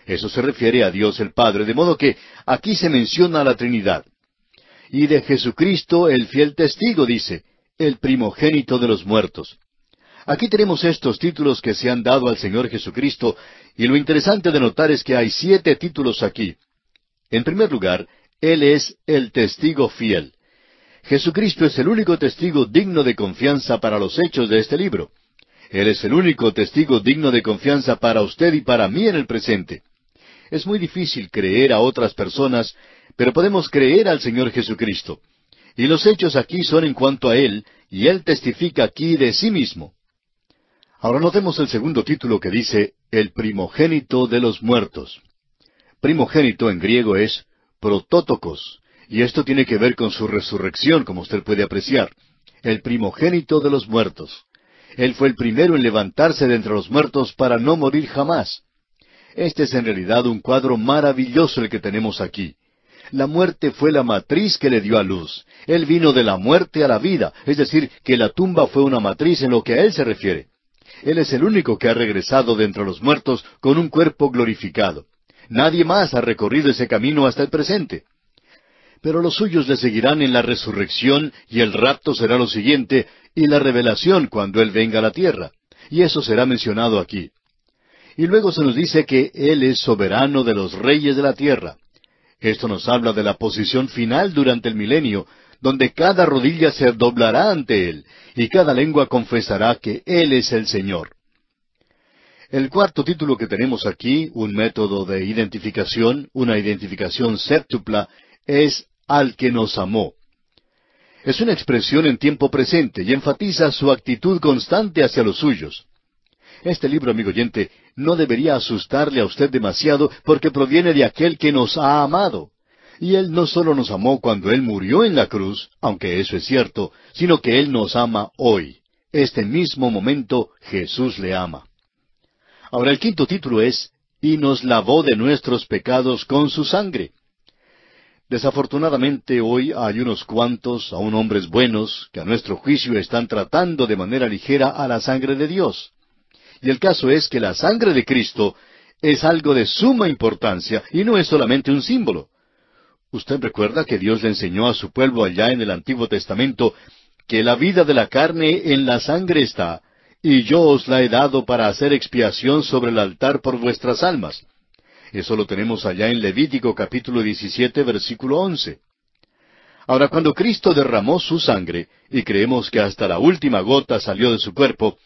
Eso se refiere a Dios el Padre, de modo que aquí se menciona la Trinidad. Y de Jesucristo el fiel testigo dice, el primogénito de los muertos. Aquí tenemos estos títulos que se han dado al Señor Jesucristo, y lo interesante de notar es que hay siete títulos aquí. En primer lugar, Él es el testigo fiel. Jesucristo es el único testigo digno de confianza para los hechos de este libro. Él es el único testigo digno de confianza para usted y para mí en el presente. Es muy difícil creer a otras personas, pero podemos creer al Señor Jesucristo. Y los hechos aquí son en cuanto a Él, y Él testifica aquí de sí mismo. Ahora notemos el segundo título que dice, El primogénito de los muertos. Primogénito en griego es Protótocos, y esto tiene que ver con su resurrección, como usted puede apreciar. El primogénito de los muertos. Él fue el primero en levantarse de entre los muertos para no morir jamás. Este es en realidad un cuadro maravilloso el que tenemos aquí. La muerte fue la matriz que le dio a luz. Él vino de la muerte a la vida, es decir, que la tumba fue una matriz en lo que a él se refiere. Él es el único que ha regresado de entre los muertos con un cuerpo glorificado. Nadie más ha recorrido ese camino hasta el presente. Pero los suyos le seguirán en la resurrección y el rapto será lo siguiente y la revelación cuando Él venga a la tierra. Y eso será mencionado aquí. Y luego se nos dice que Él es soberano de los reyes de la tierra. Esto nos habla de la posición final durante el milenio, donde cada rodilla se doblará ante Él y cada lengua confesará que Él es el Señor. El cuarto título que tenemos aquí, un método de identificación, una identificación séptupla, es al que nos amó. Es una expresión en tiempo presente y enfatiza su actitud constante hacia los suyos. Este libro, amigo oyente, no debería asustarle a usted demasiado porque proviene de aquel que nos ha amado. Y Él no solo nos amó cuando Él murió en la cruz, aunque eso es cierto, sino que Él nos ama hoy. Este mismo momento Jesús le ama. Ahora el quinto título es, y nos lavó de nuestros pecados con su sangre. Desafortunadamente hoy hay unos cuantos, aún hombres buenos, que a nuestro juicio están tratando de manera ligera a la sangre de Dios. Y el caso es que la sangre de Cristo es algo de suma importancia y no es solamente un símbolo. Usted recuerda que Dios le enseñó a su pueblo allá en el Antiguo Testamento que la vida de la carne en la sangre está, y yo os la he dado para hacer expiación sobre el altar por vuestras almas. Eso lo tenemos allá en Levítico capítulo 17 versículo 11. Ahora, cuando Cristo derramó su sangre, y creemos que hasta la última gota salió de su cuerpo,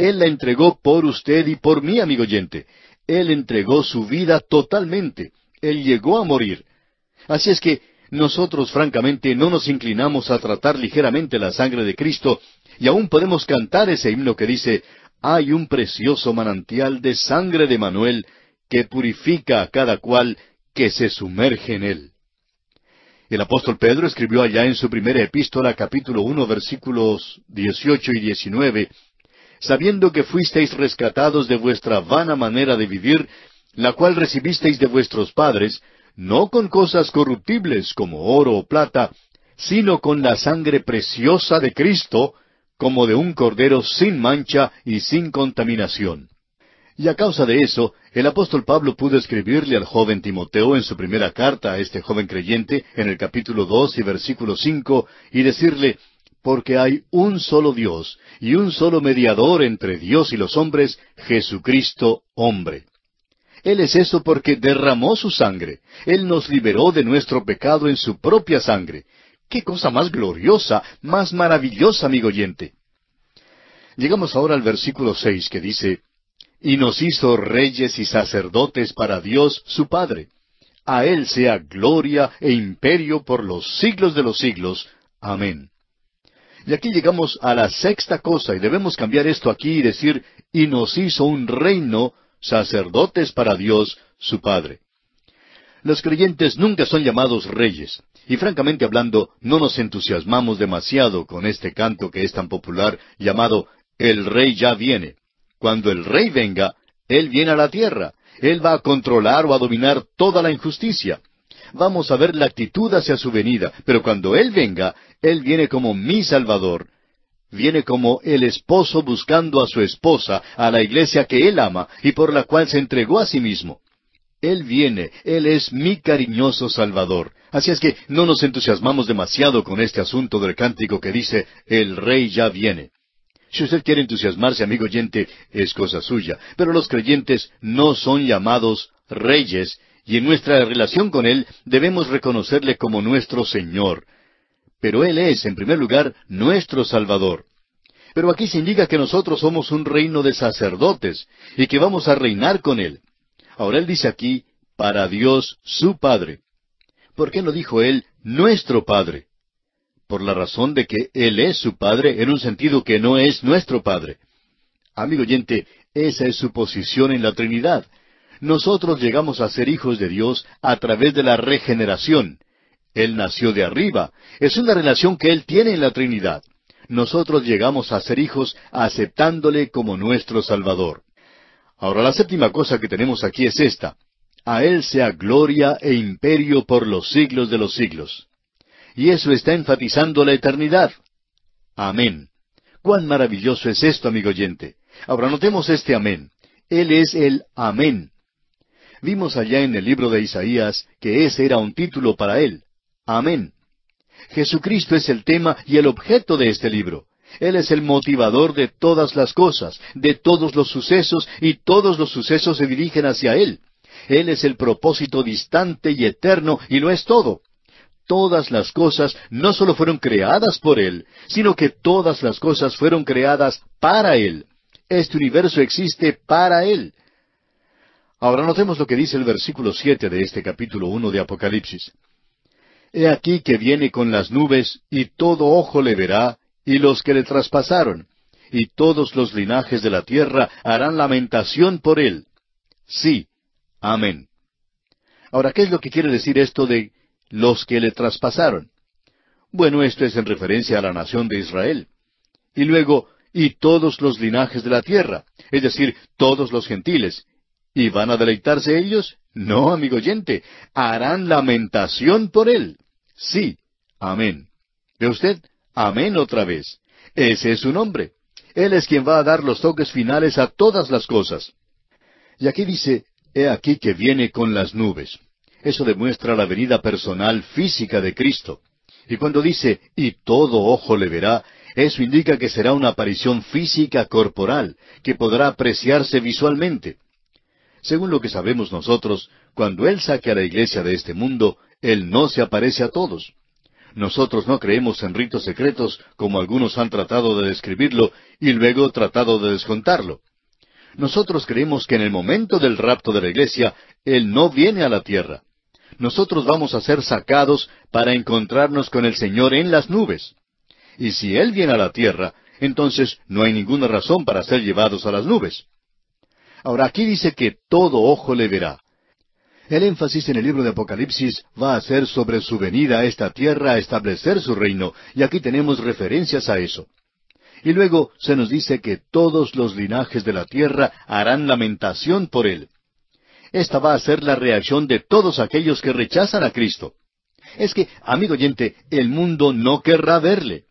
él la entregó por usted y por mí, amigo oyente. Él entregó su vida totalmente. Él llegó a morir. Así es que nosotros francamente no nos inclinamos a tratar ligeramente la sangre de Cristo y aún podemos cantar ese himno que dice, hay un precioso manantial de sangre de Manuel que purifica a cada cual que se sumerge en él. El apóstol Pedro escribió allá en su primera epístola capítulo uno versículos dieciocho y diecinueve sabiendo que fuisteis rescatados de vuestra vana manera de vivir, la cual recibisteis de vuestros padres, no con cosas corruptibles como oro o plata, sino con la sangre preciosa de Cristo, como de un cordero sin mancha y sin contaminación. Y a causa de eso, el apóstol Pablo pudo escribirle al joven Timoteo en su primera carta a este joven creyente, en el capítulo dos y versículo cinco, y decirle porque hay un solo Dios y un solo mediador entre Dios y los hombres, Jesucristo hombre. Él es eso porque derramó su sangre. Él nos liberó de nuestro pecado en su propia sangre. ¡Qué cosa más gloriosa, más maravillosa, amigo oyente! Llegamos ahora al versículo seis que dice, Y nos hizo reyes y sacerdotes para Dios su Padre. A Él sea gloria e imperio por los siglos de los siglos. Amén. Y aquí llegamos a la sexta cosa, y debemos cambiar esto aquí y decir, y nos hizo un reino, sacerdotes para Dios, su Padre. Los creyentes nunca son llamados reyes, y francamente hablando, no nos entusiasmamos demasiado con este canto que es tan popular llamado El Rey ya viene. Cuando el Rey venga, Él viene a la tierra, Él va a controlar o a dominar toda la injusticia vamos a ver la actitud hacia su venida, pero cuando Él venga, Él viene como mi Salvador, viene como el esposo buscando a su esposa, a la iglesia que Él ama y por la cual se entregó a sí mismo. Él viene, Él es mi cariñoso Salvador. Así es que no nos entusiasmamos demasiado con este asunto del cántico que dice, el Rey ya viene. Si usted quiere entusiasmarse, amigo oyente, es cosa suya, pero los creyentes no son llamados reyes, y en nuestra relación con Él debemos reconocerle como nuestro Señor. Pero Él es, en primer lugar, nuestro Salvador. Pero aquí se indica que nosotros somos un reino de sacerdotes y que vamos a reinar con Él. Ahora Él dice aquí, para Dios su Padre. ¿Por qué no dijo Él nuestro Padre? Por la razón de que Él es su Padre en un sentido que no es nuestro Padre. Amigo oyente, esa es su posición en la Trinidad. Nosotros llegamos a ser hijos de Dios a través de la regeneración. Él nació de arriba. Es una relación que Él tiene en la Trinidad. Nosotros llegamos a ser hijos aceptándole como nuestro Salvador. Ahora la séptima cosa que tenemos aquí es esta. A Él sea gloria e imperio por los siglos de los siglos. Y eso está enfatizando la eternidad. Amén. Cuán maravilloso es esto, amigo oyente. Ahora notemos este amén. Él es el amén. Vimos allá en el libro de Isaías que ese era un título para él. Amén. Jesucristo es el tema y el objeto de este libro. Él es el motivador de todas las cosas, de todos los sucesos, y todos los sucesos se dirigen hacia Él. Él es el propósito distante y eterno, y lo es todo. Todas las cosas no solo fueron creadas por Él, sino que todas las cosas fueron creadas para Él. Este universo existe para Él. Ahora notemos lo que dice el versículo siete de este capítulo uno de Apocalipsis. He aquí que viene con las nubes, y todo ojo le verá, y los que le traspasaron, y todos los linajes de la tierra harán lamentación por él. Sí. Amén. Ahora, ¿qué es lo que quiere decir esto de los que le traspasaron? Bueno, esto es en referencia a la nación de Israel. Y luego, y todos los linajes de la tierra, es decir, todos los gentiles, ¿Y van a deleitarse ellos? No, amigo oyente, harán lamentación por él. Sí, amén. ¿Ve usted? Amén otra vez. Ese es su nombre. Él es quien va a dar los toques finales a todas las cosas. Y aquí dice, he aquí que viene con las nubes. Eso demuestra la venida personal física de Cristo. Y cuando dice, y todo ojo le verá, eso indica que será una aparición física corporal, que podrá apreciarse visualmente. Según lo que sabemos nosotros, cuando Él saque a la iglesia de este mundo, Él no se aparece a todos. Nosotros no creemos en ritos secretos como algunos han tratado de describirlo y luego tratado de descontarlo. Nosotros creemos que en el momento del rapto de la iglesia, Él no viene a la tierra. Nosotros vamos a ser sacados para encontrarnos con el Señor en las nubes. Y si Él viene a la tierra, entonces no hay ninguna razón para ser llevados a las nubes. Ahora aquí dice que todo ojo le verá. El énfasis en el libro de Apocalipsis va a ser sobre su venida a esta tierra a establecer su reino, y aquí tenemos referencias a eso. Y luego se nos dice que todos los linajes de la tierra harán lamentación por él. Esta va a ser la reacción de todos aquellos que rechazan a Cristo. Es que, amigo oyente, el mundo no querrá verle.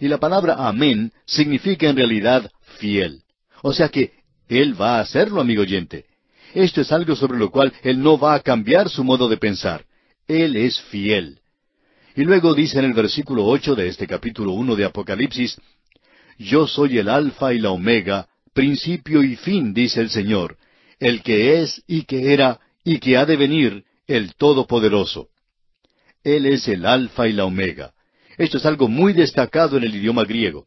Y la palabra amén significa en realidad fiel. O sea que él va a hacerlo, amigo oyente. Esto es algo sobre lo cual Él no va a cambiar su modo de pensar. Él es fiel. Y luego dice en el versículo ocho de este capítulo uno de Apocalipsis, Yo soy el Alfa y la Omega, principio y fin, dice el Señor, el que es y que era y que ha de venir, el Todopoderoso. Él es el Alfa y la Omega. Esto es algo muy destacado en el idioma griego.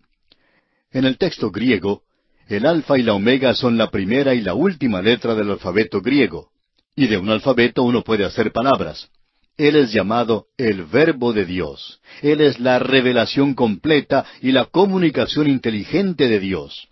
En el texto griego, el alfa y la omega son la primera y la última letra del alfabeto griego. Y de un alfabeto uno puede hacer palabras. Él es llamado el Verbo de Dios. Él es la revelación completa y la comunicación inteligente de Dios.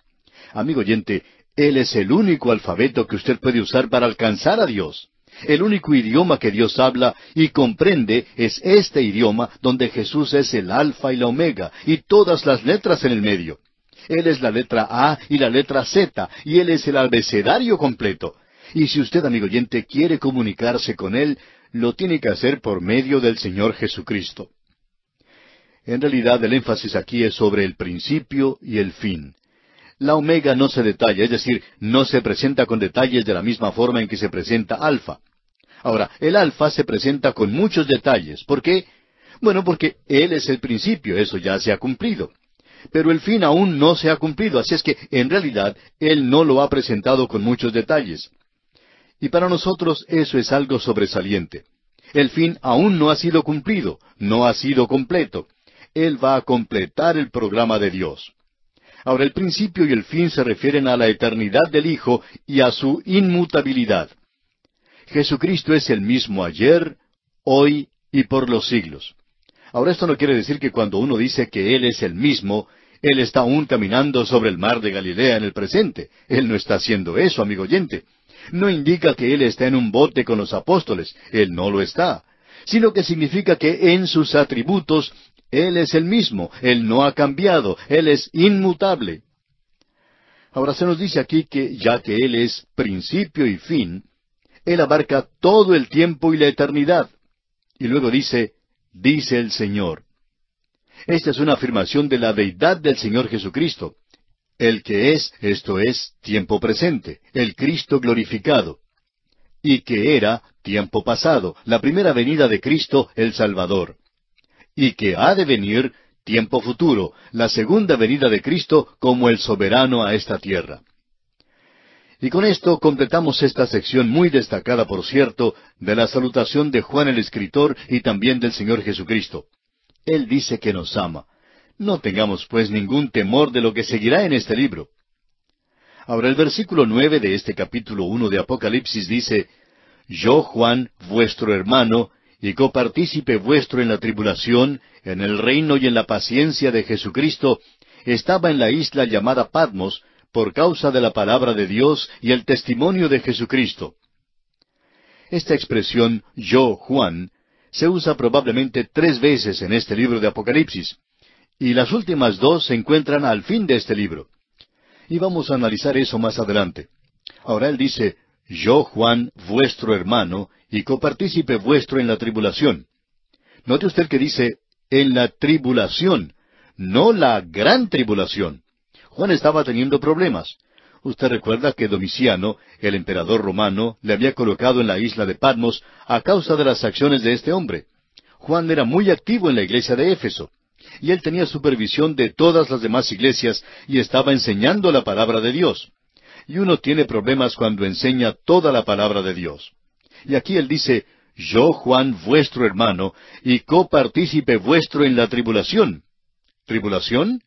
Amigo oyente, Él es el único alfabeto que usted puede usar para alcanzar a Dios. El único idioma que Dios habla y comprende es este idioma donde Jesús es el alfa y la omega y todas las letras en el medio. Él es la letra A y la letra Z, y Él es el abecedario completo. Y si usted, amigo oyente, quiere comunicarse con Él, lo tiene que hacer por medio del Señor Jesucristo. En realidad el énfasis aquí es sobre el principio y el fin. La omega no se detalla, es decir, no se presenta con detalles de la misma forma en que se presenta alfa. Ahora, el alfa se presenta con muchos detalles. ¿Por qué? Bueno, porque Él es el principio, eso ya se ha cumplido pero el fin aún no se ha cumplido, así es que en realidad Él no lo ha presentado con muchos detalles. Y para nosotros eso es algo sobresaliente. El fin aún no ha sido cumplido, no ha sido completo. Él va a completar el programa de Dios. Ahora el principio y el fin se refieren a la eternidad del Hijo y a su inmutabilidad. Jesucristo es el mismo ayer, hoy y por los siglos. Ahora esto no quiere decir que cuando uno dice que Él es el mismo, Él está aún caminando sobre el mar de Galilea en el presente. Él no está haciendo eso, amigo oyente. No indica que Él está en un bote con los apóstoles. Él no lo está. Sino que significa que en sus atributos Él es el mismo. Él no ha cambiado. Él es inmutable. Ahora se nos dice aquí que ya que Él es principio y fin, Él abarca todo el tiempo y la eternidad. Y luego dice, dice el Señor. Esta es una afirmación de la deidad del Señor Jesucristo. El que es, esto es, tiempo presente, el Cristo glorificado. Y que era, tiempo pasado, la primera venida de Cristo el Salvador. Y que ha de venir, tiempo futuro, la segunda venida de Cristo como el soberano a esta tierra. Y con esto completamos esta sección muy destacada, por cierto, de la salutación de Juan el Escritor y también del Señor Jesucristo. Él dice que nos ama. No tengamos, pues, ningún temor de lo que seguirá en este libro. Ahora el versículo nueve de este capítulo uno de Apocalipsis dice Yo, Juan, vuestro hermano, y copartícipe vuestro en la tribulación, en el reino y en la paciencia de Jesucristo, estaba en la isla llamada Patmos, por causa de la palabra de Dios y el testimonio de Jesucristo. Esta expresión yo, Juan, se usa probablemente tres veces en este libro de Apocalipsis, y las últimas dos se encuentran al fin de este libro. Y vamos a analizar eso más adelante. Ahora él dice, yo, Juan, vuestro hermano, y copartícipe vuestro en la tribulación. Note usted que dice, en la tribulación, no la gran tribulación. Juan estaba teniendo problemas. Usted recuerda que Domiciano, el emperador romano, le había colocado en la isla de Patmos a causa de las acciones de este hombre. Juan era muy activo en la iglesia de Éfeso, y él tenía supervisión de todas las demás iglesias y estaba enseñando la palabra de Dios. Y uno tiene problemas cuando enseña toda la palabra de Dios. Y aquí él dice, yo Juan vuestro hermano, y copartícipe vuestro en la tribulación. ¿Tribulación?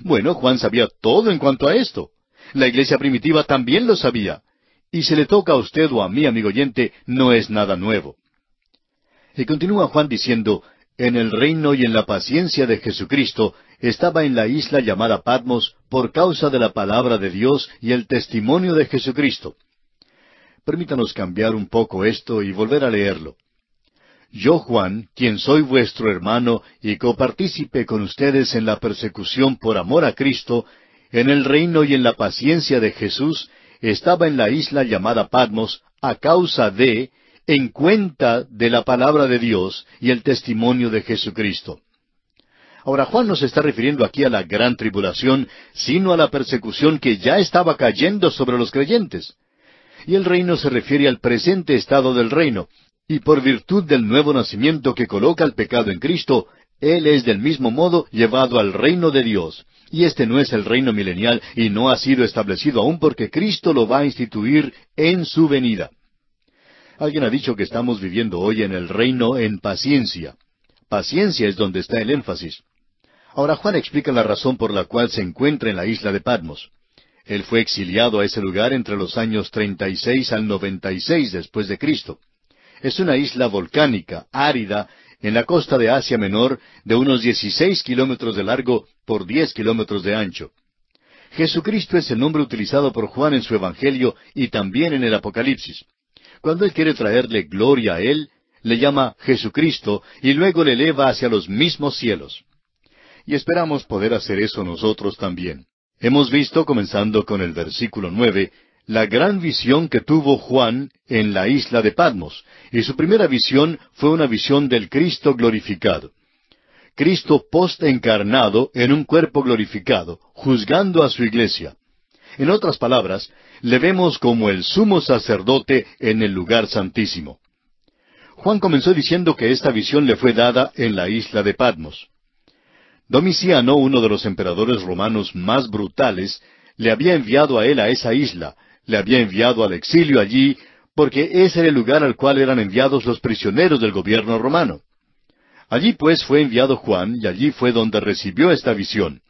Bueno, Juan sabía todo en cuanto a esto. La iglesia primitiva también lo sabía. Y se le toca a usted o a mí, amigo oyente, no es nada nuevo. Y continúa Juan diciendo, en el reino y en la paciencia de Jesucristo estaba en la isla llamada Patmos por causa de la palabra de Dios y el testimonio de Jesucristo. Permítanos cambiar un poco esto y volver a leerlo. Yo, Juan, quien soy vuestro hermano y copartícipe con ustedes en la persecución por amor a Cristo, en el reino y en la paciencia de Jesús, estaba en la isla llamada Patmos a causa de, en cuenta de la palabra de Dios y el testimonio de Jesucristo. Ahora Juan no se está refiriendo aquí a la gran tribulación, sino a la persecución que ya estaba cayendo sobre los creyentes. Y el reino se refiere al presente estado del reino, y por virtud del nuevo nacimiento que coloca el pecado en Cristo, Él es del mismo modo llevado al reino de Dios. Y este no es el reino milenial y no ha sido establecido aún porque Cristo lo va a instituir en su venida. Alguien ha dicho que estamos viviendo hoy en el reino en paciencia. Paciencia es donde está el énfasis. Ahora Juan explica la razón por la cual se encuentra en la isla de Patmos. Él fue exiliado a ese lugar entre los años 36 al 96 después de Cristo. Es una isla volcánica, árida, en la costa de Asia Menor, de unos 16 kilómetros de largo por 10 kilómetros de ancho. Jesucristo es el nombre utilizado por Juan en su Evangelio y también en el Apocalipsis. Cuando él quiere traerle gloria a él, le llama Jesucristo y luego le eleva hacia los mismos cielos. Y esperamos poder hacer eso nosotros también. Hemos visto, comenzando con el versículo nueve, la gran visión que tuvo Juan en la isla de Patmos, y su primera visión fue una visión del Cristo glorificado. Cristo post-encarnado en un cuerpo glorificado, juzgando a su iglesia. En otras palabras, le vemos como el sumo sacerdote en el lugar santísimo. Juan comenzó diciendo que esta visión le fue dada en la isla de Patmos. Domiciano, uno de los emperadores romanos más brutales, le había enviado a él a esa isla, le había enviado al exilio allí porque ese era el lugar al cual eran enviados los prisioneros del gobierno romano. Allí pues fue enviado Juan y allí fue donde recibió esta visión.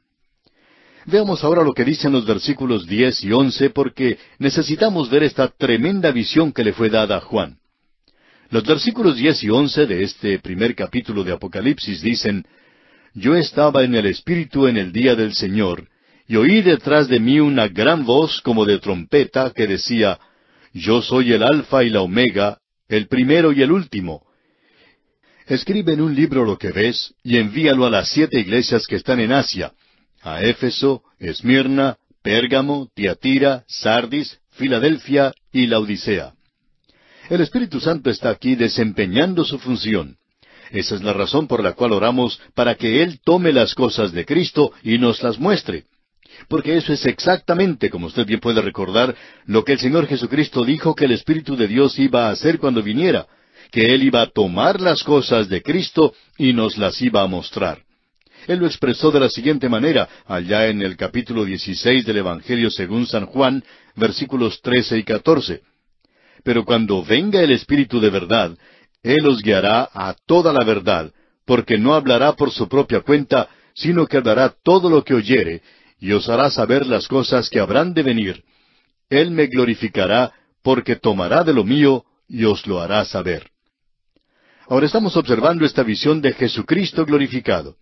Veamos ahora lo que dicen los versículos 10 y 11 porque necesitamos ver esta tremenda visión que le fue dada a Juan. Los versículos 10 y 11 de este primer capítulo de Apocalipsis dicen, Yo estaba en el Espíritu en el día del Señor, y oí detrás de mí una gran voz como de trompeta que decía, Yo soy el Alfa y la Omega, el primero y el último. Escribe en un libro lo que ves y envíalo a las siete iglesias que están en Asia, a Éfeso, Esmirna, Pérgamo, Tiatira, Sardis, Filadelfia y la Odisea. El Espíritu Santo está aquí desempeñando su función. Esa es la razón por la cual oramos para que Él tome las cosas de Cristo y nos las muestre. Porque eso es exactamente, como usted bien puede recordar, lo que el Señor Jesucristo dijo que el Espíritu de Dios iba a hacer cuando viniera, que Él iba a tomar las cosas de Cristo y nos las iba a mostrar. Él lo expresó de la siguiente manera, allá en el capítulo 16 del Evangelio según San Juan, versículos 13 y 14. Pero cuando venga el Espíritu de verdad, Él os guiará a toda la verdad, porque no hablará por su propia cuenta, sino que hablará todo lo que oyere, y os hará saber las cosas que habrán de venir. Él me glorificará, porque tomará de lo mío y os lo hará saber. Ahora estamos observando esta visión de Jesucristo glorificado.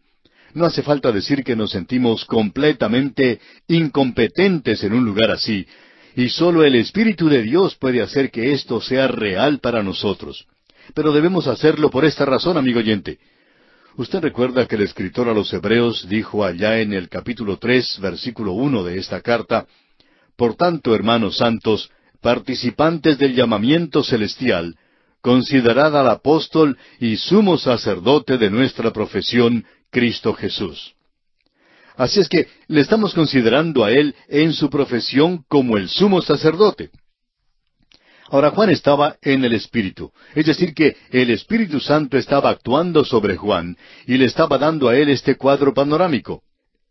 No hace falta decir que nos sentimos completamente incompetentes en un lugar así, y solo el Espíritu de Dios puede hacer que esto sea real para nosotros. Pero debemos hacerlo por esta razón, amigo oyente. Usted recuerda que el escritor a los Hebreos dijo allá en el capítulo tres, versículo uno de esta carta, Por tanto, hermanos santos, participantes del llamamiento celestial, considerad al apóstol y sumo sacerdote de nuestra profesión, Cristo Jesús. Así es que le estamos considerando a él en su profesión como el sumo sacerdote. Ahora Juan estaba en el Espíritu, es decir, que el Espíritu Santo estaba actuando sobre Juan y le estaba dando a él este cuadro panorámico.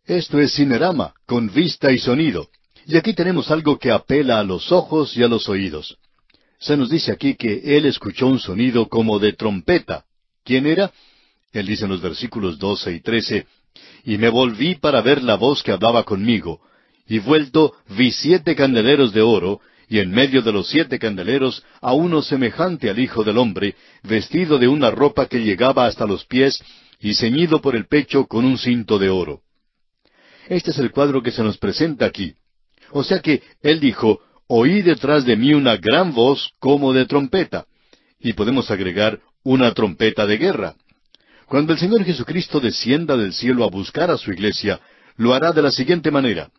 Esto es cinerama, con vista y sonido. Y aquí tenemos algo que apela a los ojos y a los oídos. Se nos dice aquí que él escuchó un sonido como de trompeta. ¿Quién era? Él dice en los versículos 12 y 13, Y me volví para ver la voz que hablaba conmigo, y vuelto vi siete candeleros de oro, y en medio de los siete candeleros a uno semejante al Hijo del Hombre, vestido de una ropa que llegaba hasta los pies y ceñido por el pecho con un cinto de oro. Este es el cuadro que se nos presenta aquí. O sea que él dijo, oí detrás de mí una gran voz como de trompeta. Y podemos agregar una trompeta de guerra. Cuando el Señor Jesucristo descienda del cielo a buscar a su iglesia, lo hará de la siguiente manera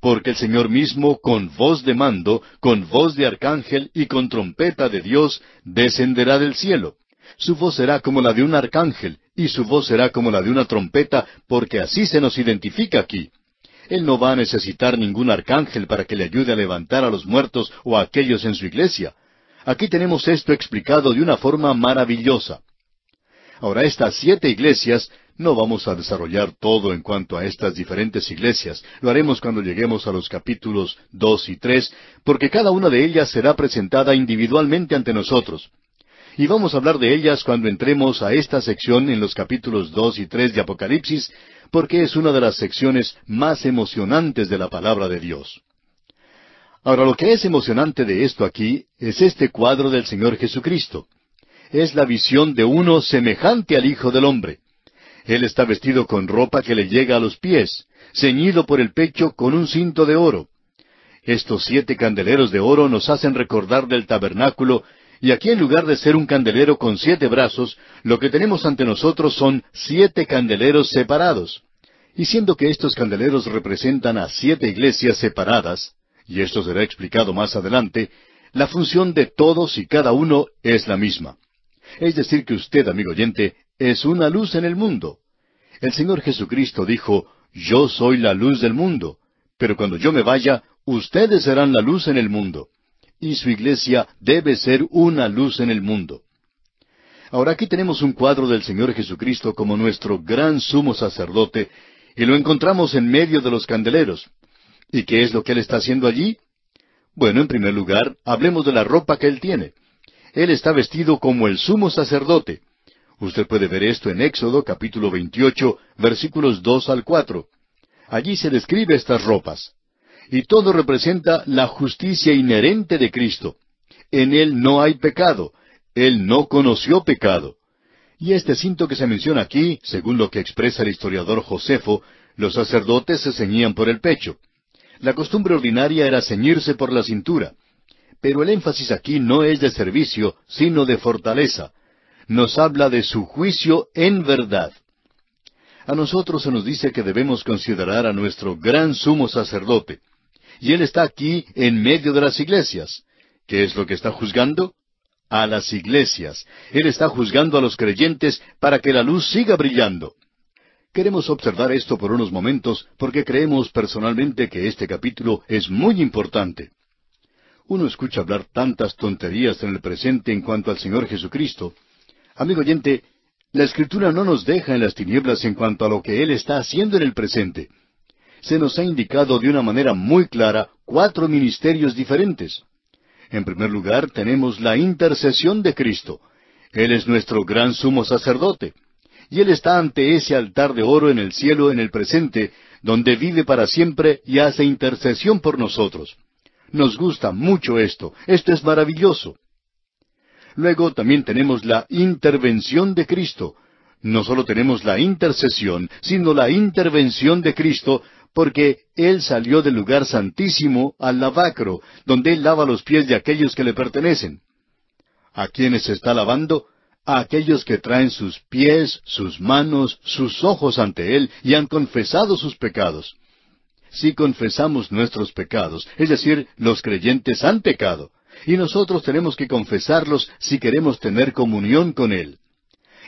porque el Señor mismo, con voz de mando, con voz de arcángel y con trompeta de Dios, descenderá del cielo. Su voz será como la de un arcángel, y su voz será como la de una trompeta, porque así se nos identifica aquí. Él no va a necesitar ningún arcángel para que le ayude a levantar a los muertos o a aquellos en su iglesia. Aquí tenemos esto explicado de una forma maravillosa. Ahora, estas siete iglesias no vamos a desarrollar todo en cuanto a estas diferentes iglesias, lo haremos cuando lleguemos a los capítulos dos y tres, porque cada una de ellas será presentada individualmente ante nosotros. Y vamos a hablar de ellas cuando entremos a esta sección en los capítulos dos y tres de Apocalipsis, porque es una de las secciones más emocionantes de la palabra de Dios. Ahora, lo que es emocionante de esto aquí es este cuadro del Señor Jesucristo. Es la visión de uno semejante al Hijo del Hombre. Él está vestido con ropa que le llega a los pies, ceñido por el pecho con un cinto de oro. Estos siete candeleros de oro nos hacen recordar del tabernáculo, y aquí en lugar de ser un candelero con siete brazos, lo que tenemos ante nosotros son siete candeleros separados. Y siendo que estos candeleros representan a siete iglesias separadas, y esto será explicado más adelante, la función de todos y cada uno es la misma. Es decir, que usted, amigo oyente, es una luz en el mundo. El Señor Jesucristo dijo, yo soy la luz del mundo, pero cuando yo me vaya, ustedes serán la luz en el mundo. Y su iglesia debe ser una luz en el mundo. Ahora aquí tenemos un cuadro del Señor Jesucristo como nuestro gran sumo sacerdote, y lo encontramos en medio de los candeleros. ¿Y qué es lo que Él está haciendo allí? Bueno, en primer lugar, hablemos de la ropa que Él tiene. Él está vestido como el sumo sacerdote. Usted puede ver esto en Éxodo capítulo 28, versículos dos al cuatro. Allí se describe estas ropas. Y todo representa la justicia inherente de Cristo. En Él no hay pecado. Él no conoció pecado. Y este cinto que se menciona aquí, según lo que expresa el historiador Josefo, los sacerdotes se ceñían por el pecho. La costumbre ordinaria era ceñirse por la cintura. Pero el énfasis aquí no es de servicio, sino de fortaleza nos habla de su juicio en verdad. A nosotros se nos dice que debemos considerar a nuestro gran sumo sacerdote. Y él está aquí en medio de las iglesias. ¿Qué es lo que está juzgando? A las iglesias. Él está juzgando a los creyentes para que la luz siga brillando. Queremos observar esto por unos momentos porque creemos personalmente que este capítulo es muy importante. Uno escucha hablar tantas tonterías en el presente en cuanto al Señor Jesucristo, Amigo oyente, la Escritura no nos deja en las tinieblas en cuanto a lo que Él está haciendo en el presente. Se nos ha indicado de una manera muy clara cuatro ministerios diferentes. En primer lugar, tenemos la intercesión de Cristo. Él es nuestro gran sumo sacerdote. Y Él está ante ese altar de oro en el cielo en el presente, donde vive para siempre y hace intercesión por nosotros. Nos gusta mucho esto. Esto es maravilloso. Luego también tenemos la intervención de Cristo. No solo tenemos la intercesión, sino la intervención de Cristo, porque Él salió del lugar santísimo al lavacro, donde Él lava los pies de aquellos que le pertenecen. ¿A quiénes se está lavando? A aquellos que traen sus pies, sus manos, sus ojos ante Él y han confesado sus pecados si confesamos nuestros pecados, es decir, los creyentes han pecado y nosotros tenemos que confesarlos si queremos tener comunión con Él.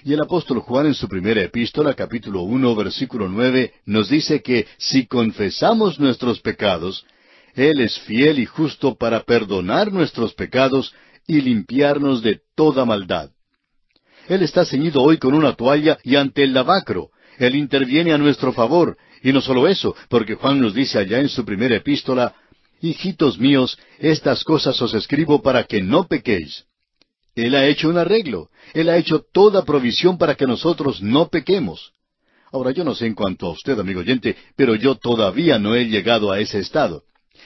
Y el apóstol Juan en su primera epístola, capítulo 1, versículo 9, nos dice que si confesamos nuestros pecados, Él es fiel y justo para perdonar nuestros pecados y limpiarnos de toda maldad. Él está ceñido hoy con una toalla y ante el lavacro. Él interviene a nuestro favor. Y no solo eso, porque Juan nos dice allá en su primera epístola, Hijitos míos, estas cosas os escribo para que no pequéis. Él ha hecho un arreglo, Él ha hecho toda provisión para que nosotros no pequemos. Ahora yo no sé en cuanto a usted, amigo oyente, pero yo todavía no he llegado a ese estado.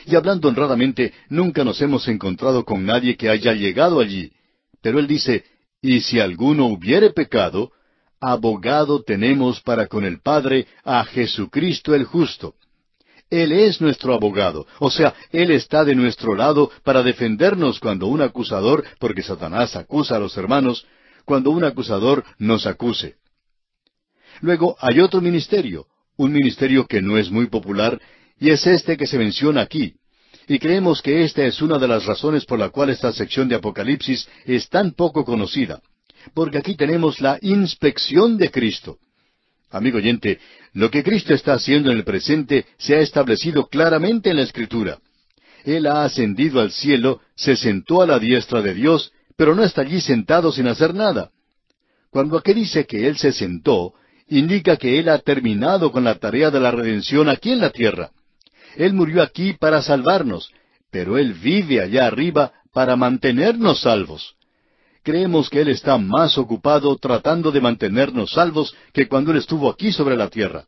Y hablando honradamente, nunca nos hemos encontrado con nadie que haya llegado allí. Pero Él dice, y si alguno hubiere pecado, abogado tenemos para con el Padre a Jesucristo el justo. Él es nuestro abogado, o sea, Él está de nuestro lado para defendernos cuando un acusador, porque Satanás acusa a los hermanos, cuando un acusador nos acuse. Luego hay otro ministerio, un ministerio que no es muy popular, y es este que se menciona aquí. Y creemos que esta es una de las razones por la cual esta sección de Apocalipsis es tan poco conocida, porque aquí tenemos la inspección de Cristo. Amigo oyente, lo que Cristo está haciendo en el presente se ha establecido claramente en la Escritura. Él ha ascendido al cielo, se sentó a la diestra de Dios, pero no está allí sentado sin hacer nada. Cuando aquí dice que Él se sentó, indica que Él ha terminado con la tarea de la redención aquí en la tierra. Él murió aquí para salvarnos, pero Él vive allá arriba para mantenernos salvos creemos que Él está más ocupado tratando de mantenernos salvos que cuando Él estuvo aquí sobre la tierra.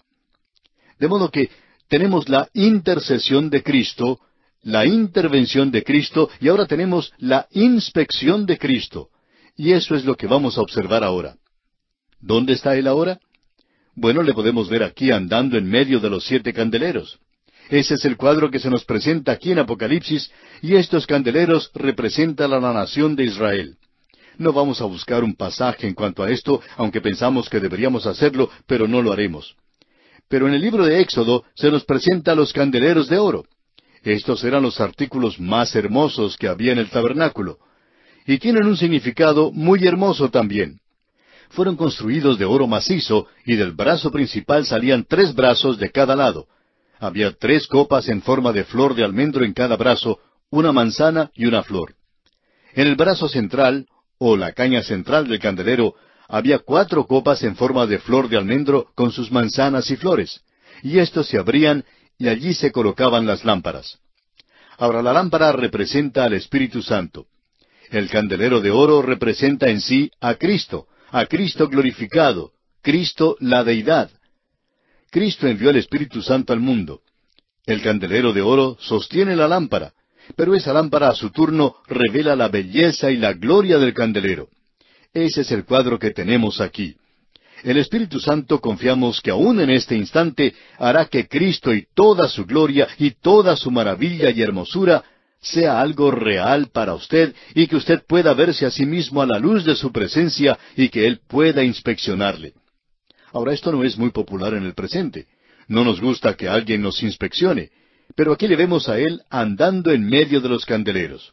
De modo que tenemos la intercesión de Cristo, la intervención de Cristo y ahora tenemos la inspección de Cristo. Y eso es lo que vamos a observar ahora. ¿Dónde está Él ahora? Bueno, le podemos ver aquí andando en medio de los siete candeleros. Ese es el cuadro que se nos presenta aquí en Apocalipsis, y estos candeleros representan a la nación de Israel. No vamos a buscar un pasaje en cuanto a esto, aunque pensamos que deberíamos hacerlo, pero no lo haremos. Pero en el libro de Éxodo se nos presenta los candeleros de oro. Estos eran los artículos más hermosos que había en el tabernáculo. Y tienen un significado muy hermoso también. Fueron construidos de oro macizo y del brazo principal salían tres brazos de cada lado. Había tres copas en forma de flor de almendro en cada brazo, una manzana y una flor. En el brazo central, o la caña central del candelero, había cuatro copas en forma de flor de almendro con sus manzanas y flores, y estos se abrían y allí se colocaban las lámparas. Ahora la lámpara representa al Espíritu Santo. El candelero de oro representa en sí a Cristo, a Cristo glorificado, Cristo la deidad. Cristo envió al Espíritu Santo al mundo. El candelero de oro sostiene la lámpara, pero esa lámpara a su turno revela la belleza y la gloria del candelero. Ese es el cuadro que tenemos aquí. El Espíritu Santo confiamos que aún en este instante hará que Cristo y toda su gloria y toda su maravilla y hermosura sea algo real para usted y que usted pueda verse a sí mismo a la luz de su presencia y que Él pueda inspeccionarle. Ahora esto no es muy popular en el presente. No nos gusta que alguien nos inspeccione. Pero aquí le vemos a él andando en medio de los candeleros.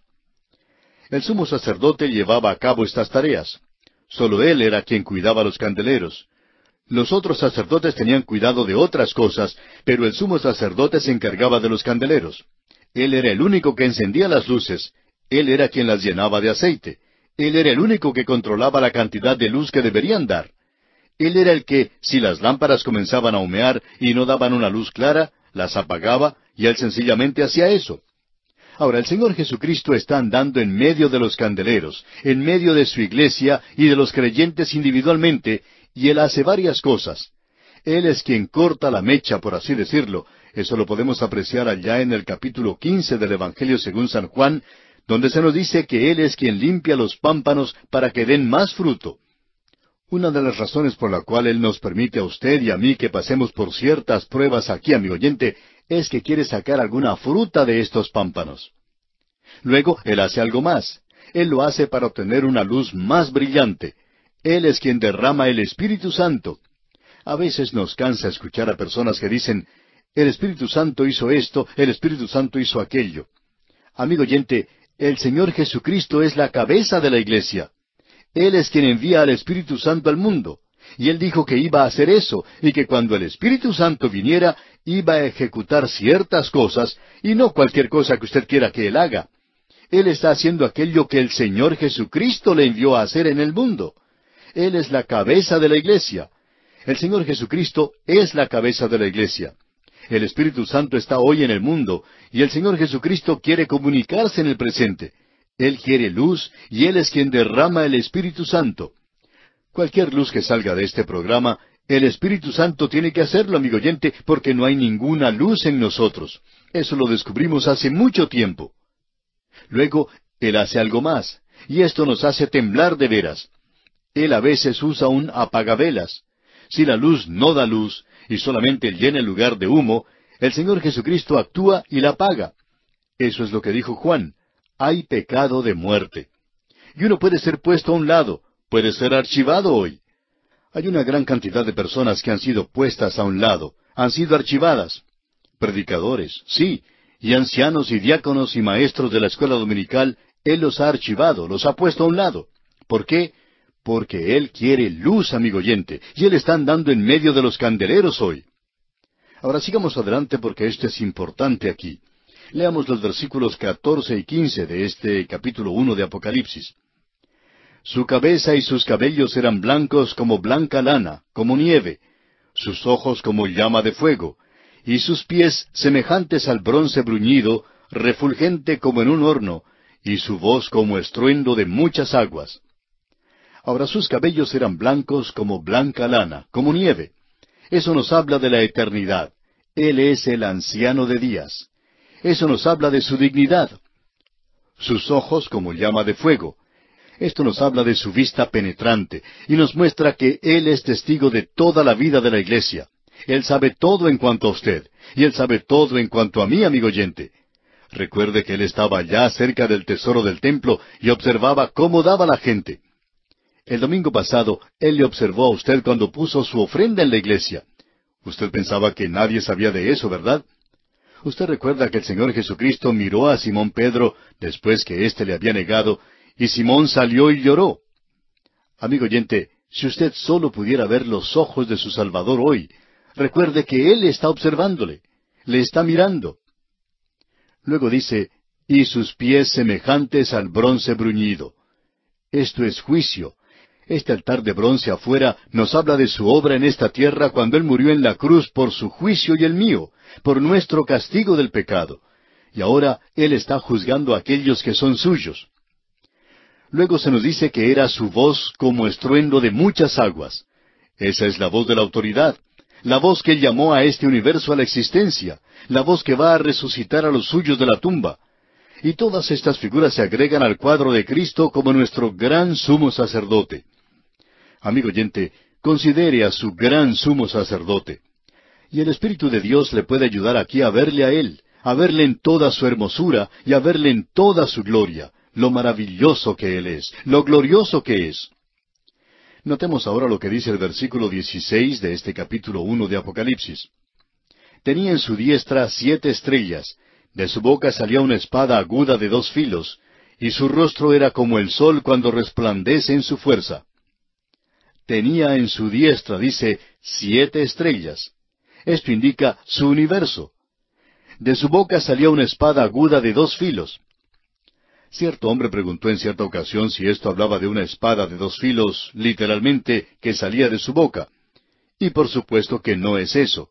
El sumo sacerdote llevaba a cabo estas tareas. Solo él era quien cuidaba los candeleros. Los otros sacerdotes tenían cuidado de otras cosas, pero el sumo sacerdote se encargaba de los candeleros. Él era el único que encendía las luces, él era quien las llenaba de aceite, él era el único que controlaba la cantidad de luz que deberían dar. Él era el que, si las lámparas comenzaban a humear y no daban una luz clara, las apagaba y él sencillamente hacía eso. Ahora, el Señor Jesucristo está andando en medio de los candeleros, en medio de su iglesia y de los creyentes individualmente, y Él hace varias cosas. Él es quien corta la mecha, por así decirlo. Eso lo podemos apreciar allá en el capítulo quince del Evangelio según San Juan, donde se nos dice que Él es quien limpia los pámpanos para que den más fruto. Una de las razones por la cual Él nos permite a usted y a mí que pasemos por ciertas pruebas aquí, amigo oyente, es que quiere sacar alguna fruta de estos pámpanos. Luego, él hace algo más. Él lo hace para obtener una luz más brillante. Él es quien derrama el Espíritu Santo. A veces nos cansa escuchar a personas que dicen, el Espíritu Santo hizo esto, el Espíritu Santo hizo aquello. Amigo oyente, el Señor Jesucristo es la cabeza de la iglesia. Él es quien envía al Espíritu Santo al mundo. Y él dijo que iba a hacer eso, y que cuando el Espíritu Santo viniera, iba a ejecutar ciertas cosas y no cualquier cosa que usted quiera que él haga. Él está haciendo aquello que el Señor Jesucristo le envió a hacer en el mundo. Él es la cabeza de la iglesia. El Señor Jesucristo es la cabeza de la iglesia. El Espíritu Santo está hoy en el mundo y el Señor Jesucristo quiere comunicarse en el presente. Él quiere luz y Él es quien derrama el Espíritu Santo. Cualquier luz que salga de este programa el Espíritu Santo tiene que hacerlo, amigo oyente, porque no hay ninguna luz en nosotros. Eso lo descubrimos hace mucho tiempo. Luego, Él hace algo más, y esto nos hace temblar de veras. Él a veces usa un apagavelas. Si la luz no da luz, y solamente llena el lugar de humo, el Señor Jesucristo actúa y la apaga. Eso es lo que dijo Juan. Hay pecado de muerte. Y uno puede ser puesto a un lado, puede ser archivado hoy. Hay una gran cantidad de personas que han sido puestas a un lado, han sido archivadas. Predicadores, sí, y ancianos y diáconos y maestros de la escuela dominical, Él los ha archivado, los ha puesto a un lado. ¿Por qué? Porque Él quiere luz, amigo oyente, y Él está andando en medio de los candeleros hoy. Ahora sigamos adelante porque esto es importante aquí. Leamos los versículos 14 y 15 de este capítulo 1 de Apocalipsis. Su cabeza y sus cabellos eran blancos como blanca lana, como nieve, sus ojos como llama de fuego, y sus pies semejantes al bronce bruñido, refulgente como en un horno, y su voz como estruendo de muchas aguas. Ahora sus cabellos eran blancos como blanca lana, como nieve. Eso nos habla de la eternidad. Él es el anciano de días. Eso nos habla de su dignidad. Sus ojos como llama de fuego, esto nos habla de su vista penetrante y nos muestra que Él es testigo de toda la vida de la iglesia. Él sabe todo en cuanto a usted y Él sabe todo en cuanto a mí, amigo oyente. Recuerde que Él estaba ya cerca del tesoro del templo y observaba cómo daba la gente. El domingo pasado, Él le observó a usted cuando puso su ofrenda en la iglesia. Usted pensaba que nadie sabía de eso, ¿verdad? Usted recuerda que el Señor Jesucristo miró a Simón Pedro después que éste le había negado y Simón salió y lloró. Amigo oyente, si usted solo pudiera ver los ojos de su Salvador hoy, recuerde que Él está observándole, le está mirando. Luego dice, y sus pies semejantes al bronce bruñido. Esto es juicio. Este altar de bronce afuera nos habla de su obra en esta tierra cuando Él murió en la cruz por su juicio y el mío, por nuestro castigo del pecado. Y ahora Él está juzgando a aquellos que son suyos. Luego se nos dice que era su voz como estruendo de muchas aguas. Esa es la voz de la autoridad, la voz que llamó a este universo a la existencia, la voz que va a resucitar a los suyos de la tumba. Y todas estas figuras se agregan al cuadro de Cristo como nuestro gran sumo sacerdote. Amigo oyente, considere a su gran sumo sacerdote. Y el Espíritu de Dios le puede ayudar aquí a verle a Él, a verle en toda su hermosura y a verle en toda su gloria, lo maravilloso que Él es, lo glorioso que es. Notemos ahora lo que dice el versículo 16 de este capítulo 1 de Apocalipsis. Tenía en su diestra siete estrellas, de su boca salía una espada aguda de dos filos, y su rostro era como el sol cuando resplandece en su fuerza. Tenía en su diestra, dice, siete estrellas. Esto indica su universo. De su boca salía una espada aguda de dos filos. Cierto hombre preguntó en cierta ocasión si esto hablaba de una espada de dos filos, literalmente, que salía de su boca. Y por supuesto que no es eso.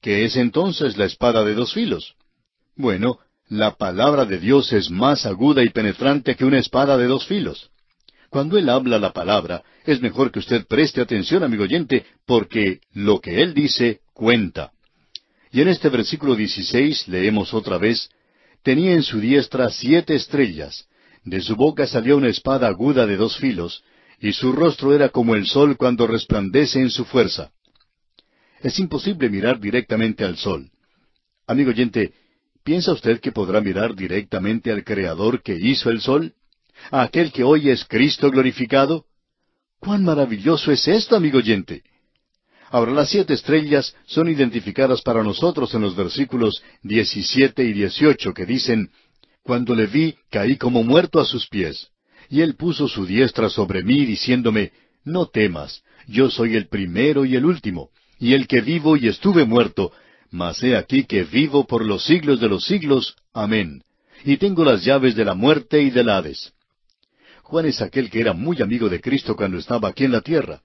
¿Qué es entonces la espada de dos filos? Bueno, la palabra de Dios es más aguda y penetrante que una espada de dos filos. Cuando Él habla la palabra, es mejor que usted preste atención, amigo oyente, porque lo que Él dice cuenta. Y en este versículo 16 leemos otra vez, tenía en su diestra siete estrellas, de su boca salía una espada aguda de dos filos, y su rostro era como el sol cuando resplandece en su fuerza. Es imposible mirar directamente al sol. Amigo oyente, ¿piensa usted que podrá mirar directamente al Creador que hizo el sol? ¿A aquel que hoy es Cristo glorificado? ¡Cuán maravilloso es esto, amigo oyente! Ahora, las siete estrellas son identificadas para nosotros en los versículos 17 y 18 que dicen, Cuando le vi, caí como muerto a sus pies. Y él puso su diestra sobre mí, diciéndome, No temas, yo soy el primero y el último, y el que vivo y estuve muerto, mas he aquí que vivo por los siglos de los siglos. Amén. Y tengo las llaves de la muerte y del Hades. Juan es aquel que era muy amigo de Cristo cuando estaba aquí en la tierra.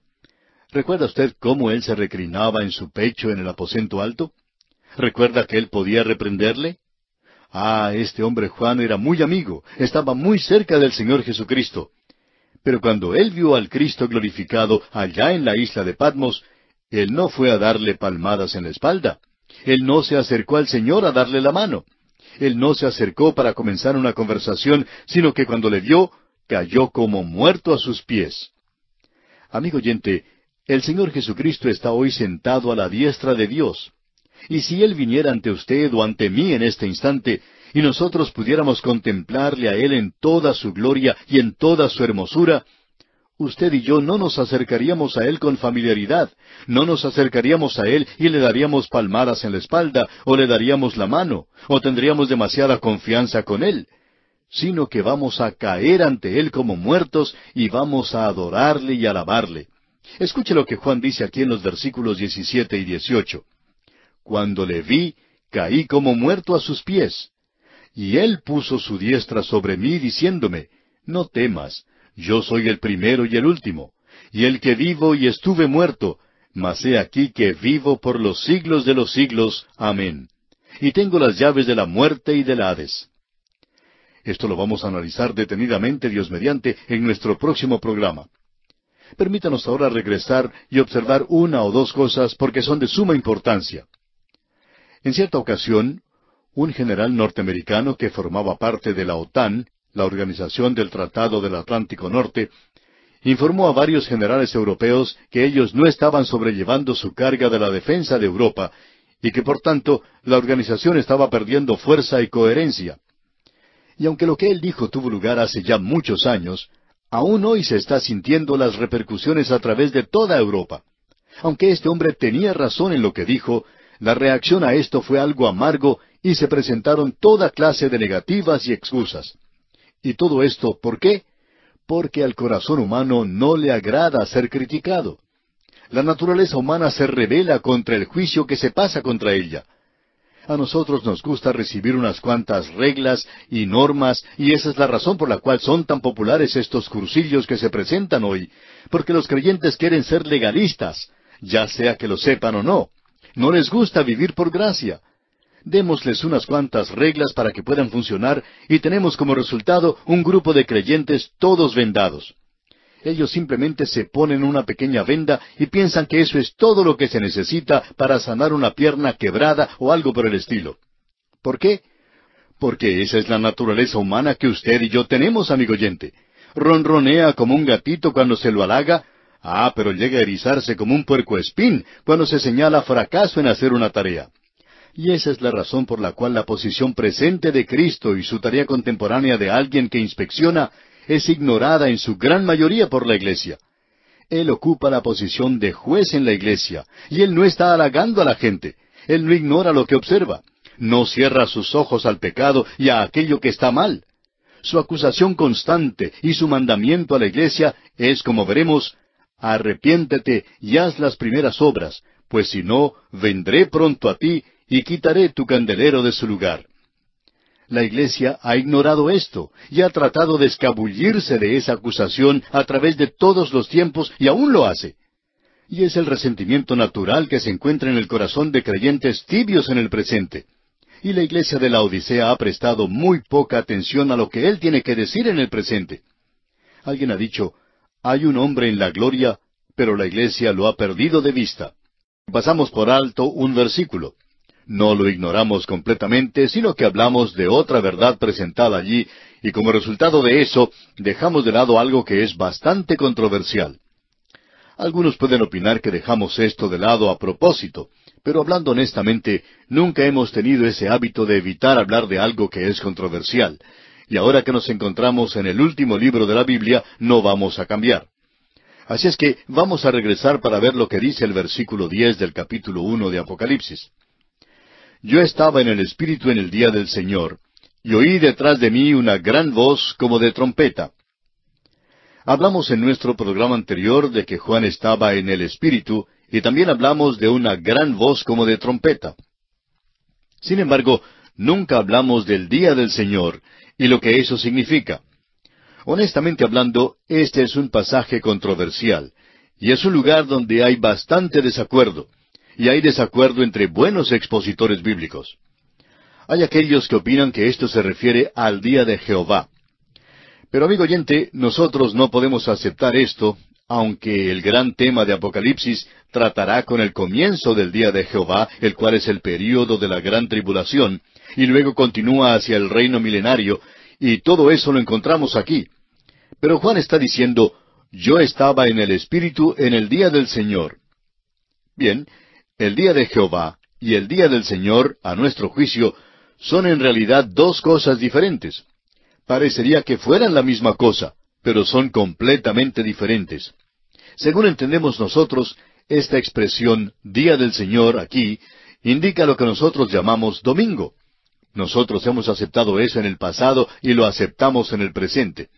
¿Recuerda usted cómo él se reclinaba en su pecho en el aposento alto? ¿Recuerda que él podía reprenderle? Ah, este hombre Juan era muy amigo, estaba muy cerca del Señor Jesucristo. Pero cuando él vio al Cristo glorificado allá en la isla de Patmos, él no fue a darle palmadas en la espalda. Él no se acercó al Señor a darle la mano. Él no se acercó para comenzar una conversación, sino que cuando le vio, cayó como muerto a sus pies. Amigo oyente, el Señor Jesucristo está hoy sentado a la diestra de Dios. Y si Él viniera ante usted o ante mí en este instante, y nosotros pudiéramos contemplarle a Él en toda su gloria y en toda su hermosura, usted y yo no nos acercaríamos a Él con familiaridad, no nos acercaríamos a Él y le daríamos palmadas en la espalda, o le daríamos la mano, o tendríamos demasiada confianza con Él, sino que vamos a caer ante Él como muertos y vamos a adorarle y alabarle. Escuche lo que Juan dice aquí en los versículos 17 y 18. Cuando le vi, caí como muerto a sus pies. Y él puso su diestra sobre mí, diciéndome, No temas, yo soy el primero y el último, y el que vivo y estuve muerto, mas he aquí que vivo por los siglos de los siglos. Amén. Y tengo las llaves de la muerte y del Hades. Esto lo vamos a analizar detenidamente, Dios mediante, en nuestro próximo programa. Permítanos ahora regresar y observar una o dos cosas porque son de suma importancia. En cierta ocasión, un general norteamericano que formaba parte de la OTAN, la Organización del Tratado del Atlántico Norte, informó a varios generales europeos que ellos no estaban sobrellevando su carga de la defensa de Europa y que por tanto la organización estaba perdiendo fuerza y coherencia. Y aunque lo que él dijo tuvo lugar hace ya muchos años, Aún hoy se está sintiendo las repercusiones a través de toda Europa. Aunque este hombre tenía razón en lo que dijo, la reacción a esto fue algo amargo y se presentaron toda clase de negativas y excusas. ¿Y todo esto por qué? Porque al corazón humano no le agrada ser criticado. La naturaleza humana se revela contra el juicio que se pasa contra ella. A nosotros nos gusta recibir unas cuantas reglas y normas, y esa es la razón por la cual son tan populares estos cursillos que se presentan hoy, porque los creyentes quieren ser legalistas, ya sea que lo sepan o no. No les gusta vivir por gracia. Démosles unas cuantas reglas para que puedan funcionar y tenemos como resultado un grupo de creyentes todos vendados. Ellos simplemente se ponen una pequeña venda y piensan que eso es todo lo que se necesita para sanar una pierna quebrada o algo por el estilo. ¿Por qué? Porque esa es la naturaleza humana que usted y yo tenemos, amigo oyente. Ronronea como un gatito cuando se lo halaga. Ah, pero llega a erizarse como un puercoespín cuando se señala fracaso en hacer una tarea. Y esa es la razón por la cual la posición presente de Cristo y su tarea contemporánea de alguien que inspecciona es ignorada en su gran mayoría por la iglesia. Él ocupa la posición de juez en la iglesia, y él no está halagando a la gente. Él no ignora lo que observa. No cierra sus ojos al pecado y a aquello que está mal. Su acusación constante y su mandamiento a la iglesia es, como veremos, arrepiéntete y haz las primeras obras, pues si no, vendré pronto a ti y quitaré tu candelero de su lugar. La Iglesia ha ignorado esto y ha tratado de escabullirse de esa acusación a través de todos los tiempos y aún lo hace. Y es el resentimiento natural que se encuentra en el corazón de creyentes tibios en el presente. Y la Iglesia de la Odisea ha prestado muy poca atención a lo que él tiene que decir en el presente. Alguien ha dicho, hay un hombre en la gloria, pero la Iglesia lo ha perdido de vista. Pasamos por alto un versículo. No lo ignoramos completamente, sino que hablamos de otra verdad presentada allí y como resultado de eso dejamos de lado algo que es bastante controversial. Algunos pueden opinar que dejamos esto de lado a propósito, pero hablando honestamente, nunca hemos tenido ese hábito de evitar hablar de algo que es controversial, y ahora que nos encontramos en el último libro de la Biblia, no vamos a cambiar. Así es que vamos a regresar para ver lo que dice el versículo diez del capítulo uno de Apocalipsis. Yo estaba en el Espíritu en el día del Señor, y oí detrás de mí una gran voz como de trompeta. Hablamos en nuestro programa anterior de que Juan estaba en el Espíritu, y también hablamos de una gran voz como de trompeta. Sin embargo, nunca hablamos del día del Señor y lo que eso significa. Honestamente hablando, este es un pasaje controversial, y es un lugar donde hay bastante desacuerdo y hay desacuerdo entre buenos expositores bíblicos. Hay aquellos que opinan que esto se refiere al día de Jehová. Pero amigo oyente, nosotros no podemos aceptar esto, aunque el gran tema de Apocalipsis tratará con el comienzo del día de Jehová, el cual es el período de la gran tribulación, y luego continúa hacia el reino milenario, y todo eso lo encontramos aquí. Pero Juan está diciendo, yo estaba en el Espíritu en el día del Señor. Bien, el día de Jehová y el día del Señor, a nuestro juicio, son en realidad dos cosas diferentes. Parecería que fueran la misma cosa, pero son completamente diferentes. Según entendemos nosotros, esta expresión Día del Señor aquí indica lo que nosotros llamamos domingo. Nosotros hemos aceptado eso en el pasado y lo aceptamos en el presente.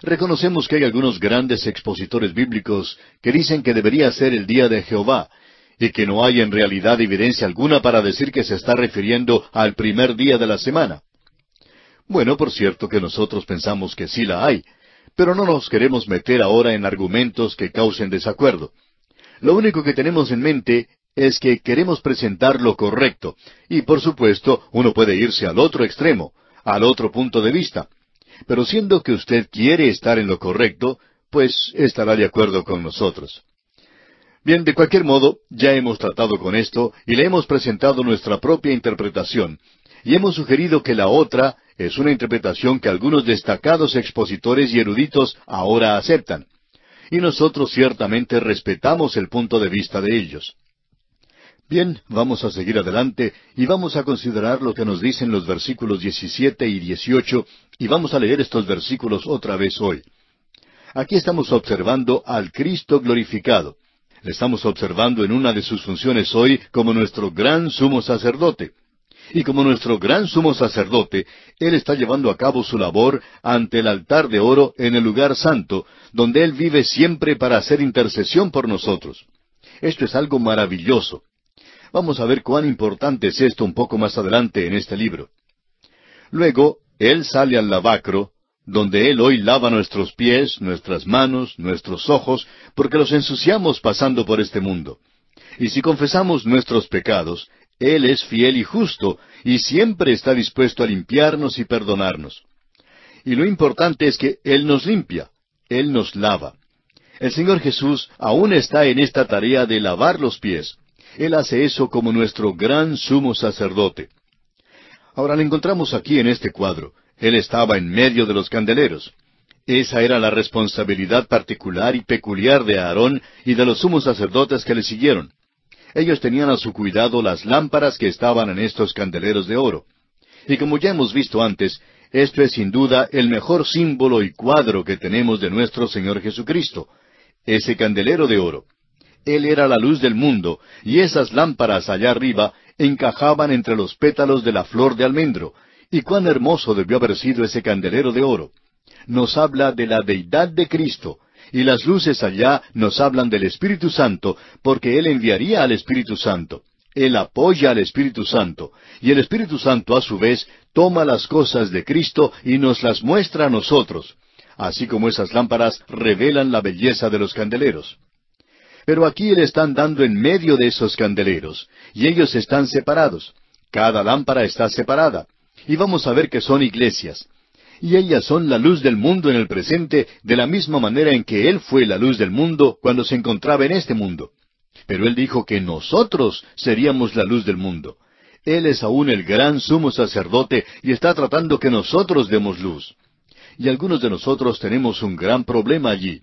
Reconocemos que hay algunos grandes expositores bíblicos que dicen que debería ser el día de Jehová, y que no hay en realidad evidencia alguna para decir que se está refiriendo al primer día de la semana. Bueno, por cierto que nosotros pensamos que sí la hay, pero no nos queremos meter ahora en argumentos que causen desacuerdo. Lo único que tenemos en mente es que queremos presentar lo correcto, y por supuesto uno puede irse al otro extremo, al otro punto de vista. Pero siendo que usted quiere estar en lo correcto, pues estará de acuerdo con nosotros. Bien, de cualquier modo, ya hemos tratado con esto y le hemos presentado nuestra propia interpretación, y hemos sugerido que la otra es una interpretación que algunos destacados expositores y eruditos ahora aceptan, y nosotros ciertamente respetamos el punto de vista de ellos. Bien, vamos a seguir adelante y vamos a considerar lo que nos dicen los versículos 17 y 18 y vamos a leer estos versículos otra vez hoy. Aquí estamos observando al Cristo glorificado le estamos observando en una de sus funciones hoy como nuestro gran sumo sacerdote. Y como nuestro gran sumo sacerdote, Él está llevando a cabo su labor ante el altar de oro en el lugar santo, donde Él vive siempre para hacer intercesión por nosotros. Esto es algo maravilloso. Vamos a ver cuán importante es esto un poco más adelante en este libro. Luego, Él sale al lavacro, donde Él hoy lava nuestros pies, nuestras manos, nuestros ojos, porque los ensuciamos pasando por este mundo. Y si confesamos nuestros pecados, Él es fiel y justo, y siempre está dispuesto a limpiarnos y perdonarnos. Y lo importante es que Él nos limpia, Él nos lava. El Señor Jesús aún está en esta tarea de lavar los pies. Él hace eso como nuestro gran sumo sacerdote. Ahora lo encontramos aquí en este cuadro él estaba en medio de los candeleros. Esa era la responsabilidad particular y peculiar de Aarón y de los sumos sacerdotes que le siguieron. Ellos tenían a su cuidado las lámparas que estaban en estos candeleros de oro. Y como ya hemos visto antes, esto es sin duda el mejor símbolo y cuadro que tenemos de nuestro Señor Jesucristo, ese candelero de oro. Él era la luz del mundo, y esas lámparas allá arriba encajaban entre los pétalos de la flor de almendro, y cuán hermoso debió haber sido ese candelero de oro. Nos habla de la deidad de Cristo, y las luces allá nos hablan del Espíritu Santo, porque Él enviaría al Espíritu Santo. Él apoya al Espíritu Santo, y el Espíritu Santo a su vez toma las cosas de Cristo y nos las muestra a nosotros, así como esas lámparas revelan la belleza de los candeleros. Pero aquí Él está andando en medio de esos candeleros, y ellos están separados. Cada lámpara está separada y vamos a ver que son iglesias. Y ellas son la luz del mundo en el presente de la misma manera en que Él fue la luz del mundo cuando se encontraba en este mundo. Pero Él dijo que nosotros seríamos la luz del mundo. Él es aún el gran sumo sacerdote y está tratando que nosotros demos luz. Y algunos de nosotros tenemos un gran problema allí.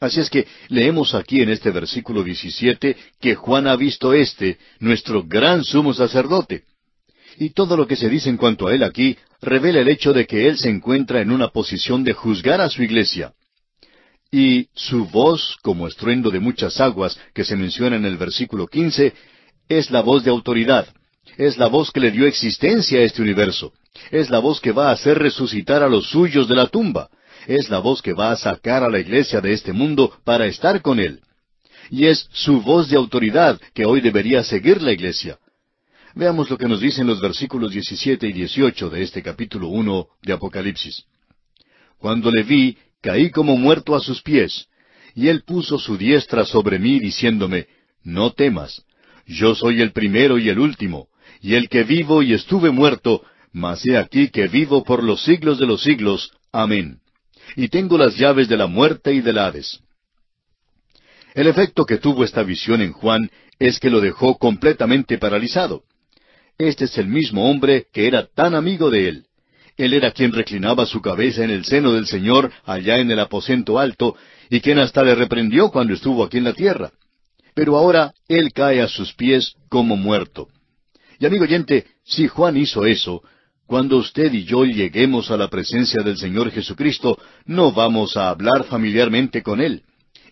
Así es que leemos aquí en este versículo 17 que Juan ha visto este, nuestro gran sumo sacerdote y todo lo que se dice en cuanto a él aquí revela el hecho de que él se encuentra en una posición de juzgar a su iglesia. Y su voz, como estruendo de muchas aguas que se menciona en el versículo 15, es la voz de autoridad. Es la voz que le dio existencia a este universo. Es la voz que va a hacer resucitar a los suyos de la tumba. Es la voz que va a sacar a la iglesia de este mundo para estar con él. Y es su voz de autoridad que hoy debería seguir la iglesia. Veamos lo que nos dicen los versículos 17 y 18 de este capítulo 1 de Apocalipsis. Cuando le vi, caí como muerto a sus pies, y él puso su diestra sobre mí diciéndome, No temas, yo soy el primero y el último, y el que vivo y estuve muerto, mas he aquí que vivo por los siglos de los siglos. Amén. Y tengo las llaves de la muerte y del Hades. El efecto que tuvo esta visión en Juan es que lo dejó completamente paralizado. Este es el mismo hombre que era tan amigo de él. Él era quien reclinaba su cabeza en el seno del Señor allá en el aposento alto, y quien hasta le reprendió cuando estuvo aquí en la tierra. Pero ahora él cae a sus pies como muerto. Y amigo oyente, si Juan hizo eso, cuando usted y yo lleguemos a la presencia del Señor Jesucristo, no vamos a hablar familiarmente con Él.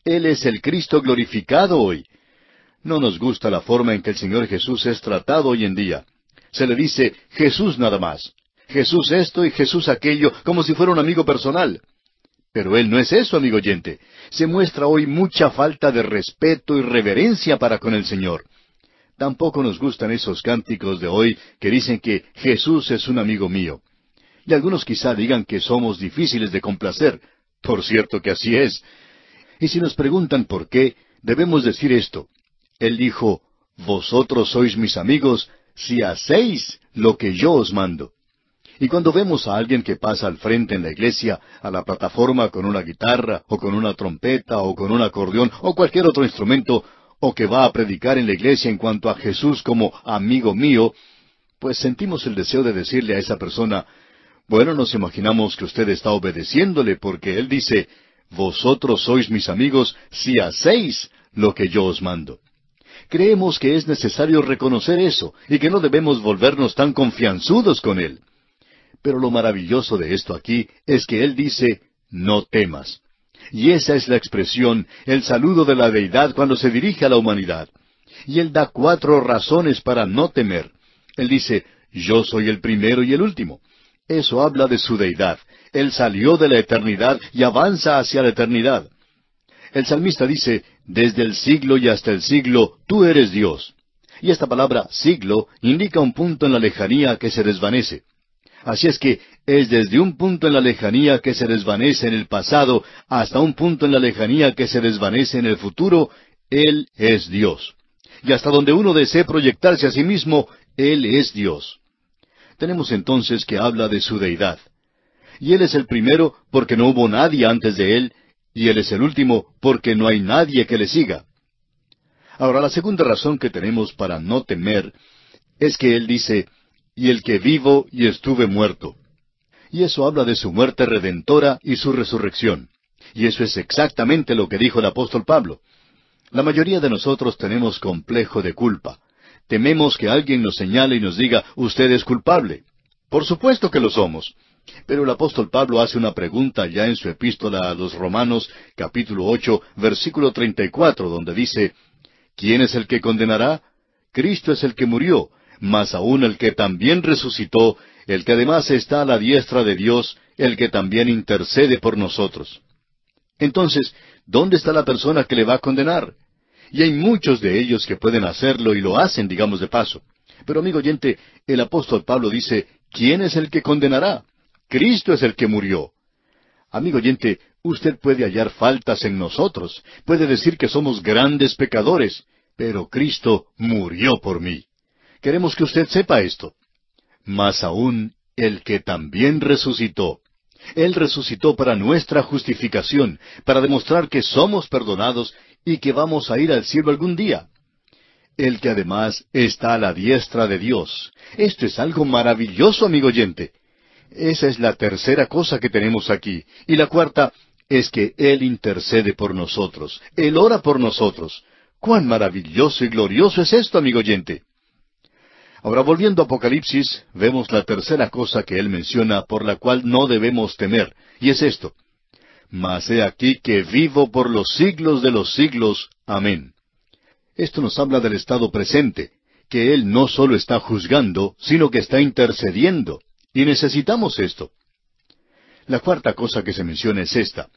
Él es el Cristo glorificado hoy. No nos gusta la forma en que el Señor Jesús es tratado hoy en día. Se le dice Jesús nada más. Jesús esto y Jesús aquello, como si fuera un amigo personal. Pero él no es eso, amigo oyente. Se muestra hoy mucha falta de respeto y reverencia para con el Señor. Tampoco nos gustan esos cánticos de hoy que dicen que Jesús es un amigo mío. Y algunos quizá digan que somos difíciles de complacer. Por cierto que así es. Y si nos preguntan por qué, debemos decir esto. Él dijo, Vosotros sois mis amigos si hacéis lo que yo os mando. Y cuando vemos a alguien que pasa al frente en la iglesia, a la plataforma con una guitarra, o con una trompeta, o con un acordeón, o cualquier otro instrumento, o que va a predicar en la iglesia en cuanto a Jesús como amigo mío, pues sentimos el deseo de decirle a esa persona, bueno, nos imaginamos que usted está obedeciéndole porque él dice, vosotros sois mis amigos si hacéis lo que yo os mando creemos que es necesario reconocer eso y que no debemos volvernos tan confianzudos con Él. Pero lo maravilloso de esto aquí es que Él dice, no temas. Y esa es la expresión, el saludo de la deidad cuando se dirige a la humanidad. Y Él da cuatro razones para no temer. Él dice, yo soy el primero y el último. Eso habla de su deidad. Él salió de la eternidad y avanza hacia la eternidad. El salmista dice, desde el siglo y hasta el siglo, tú eres Dios. Y esta palabra siglo indica un punto en la lejanía que se desvanece. Así es que es desde un punto en la lejanía que se desvanece en el pasado hasta un punto en la lejanía que se desvanece en el futuro, Él es Dios. Y hasta donde uno desee proyectarse a sí mismo, Él es Dios. Tenemos entonces que habla de su deidad. Y Él es el primero porque no hubo nadie antes de Él, y Él es el último porque no hay nadie que le siga. Ahora, la segunda razón que tenemos para no temer es que Él dice, y el que vivo y estuve muerto. Y eso habla de su muerte redentora y su resurrección. Y eso es exactamente lo que dijo el apóstol Pablo. La mayoría de nosotros tenemos complejo de culpa. Tememos que alguien nos señale y nos diga, usted es culpable. Por supuesto que lo somos. Pero el apóstol Pablo hace una pregunta ya en su epístola a los Romanos capítulo ocho versículo treinta y cuatro, donde dice, ¿Quién es el que condenará? Cristo es el que murió, mas aún el que también resucitó, el que además está a la diestra de Dios, el que también intercede por nosotros. Entonces, ¿dónde está la persona que le va a condenar? Y hay muchos de ellos que pueden hacerlo y lo hacen, digamos de paso. Pero amigo oyente, el apóstol Pablo dice, ¿quién es el que condenará? Cristo es el que murió. Amigo oyente, usted puede hallar faltas en nosotros, puede decir que somos grandes pecadores, pero Cristo murió por mí. Queremos que usted sepa esto. Más aún, el que también resucitó. Él resucitó para nuestra justificación, para demostrar que somos perdonados y que vamos a ir al cielo algún día. El que además está a la diestra de Dios. Esto es algo maravilloso, amigo oyente. Esa es la tercera cosa que tenemos aquí. Y la cuarta es que Él intercede por nosotros. Él ora por nosotros. ¡Cuán maravilloso y glorioso es esto, amigo oyente! Ahora, volviendo a Apocalipsis, vemos la tercera cosa que él menciona por la cual no debemos temer, y es esto. Mas he aquí que vivo por los siglos de los siglos. Amén. Esto nos habla del estado presente, que él no solo está juzgando, sino que está intercediendo. Y necesitamos esto. La cuarta cosa que se menciona es esta.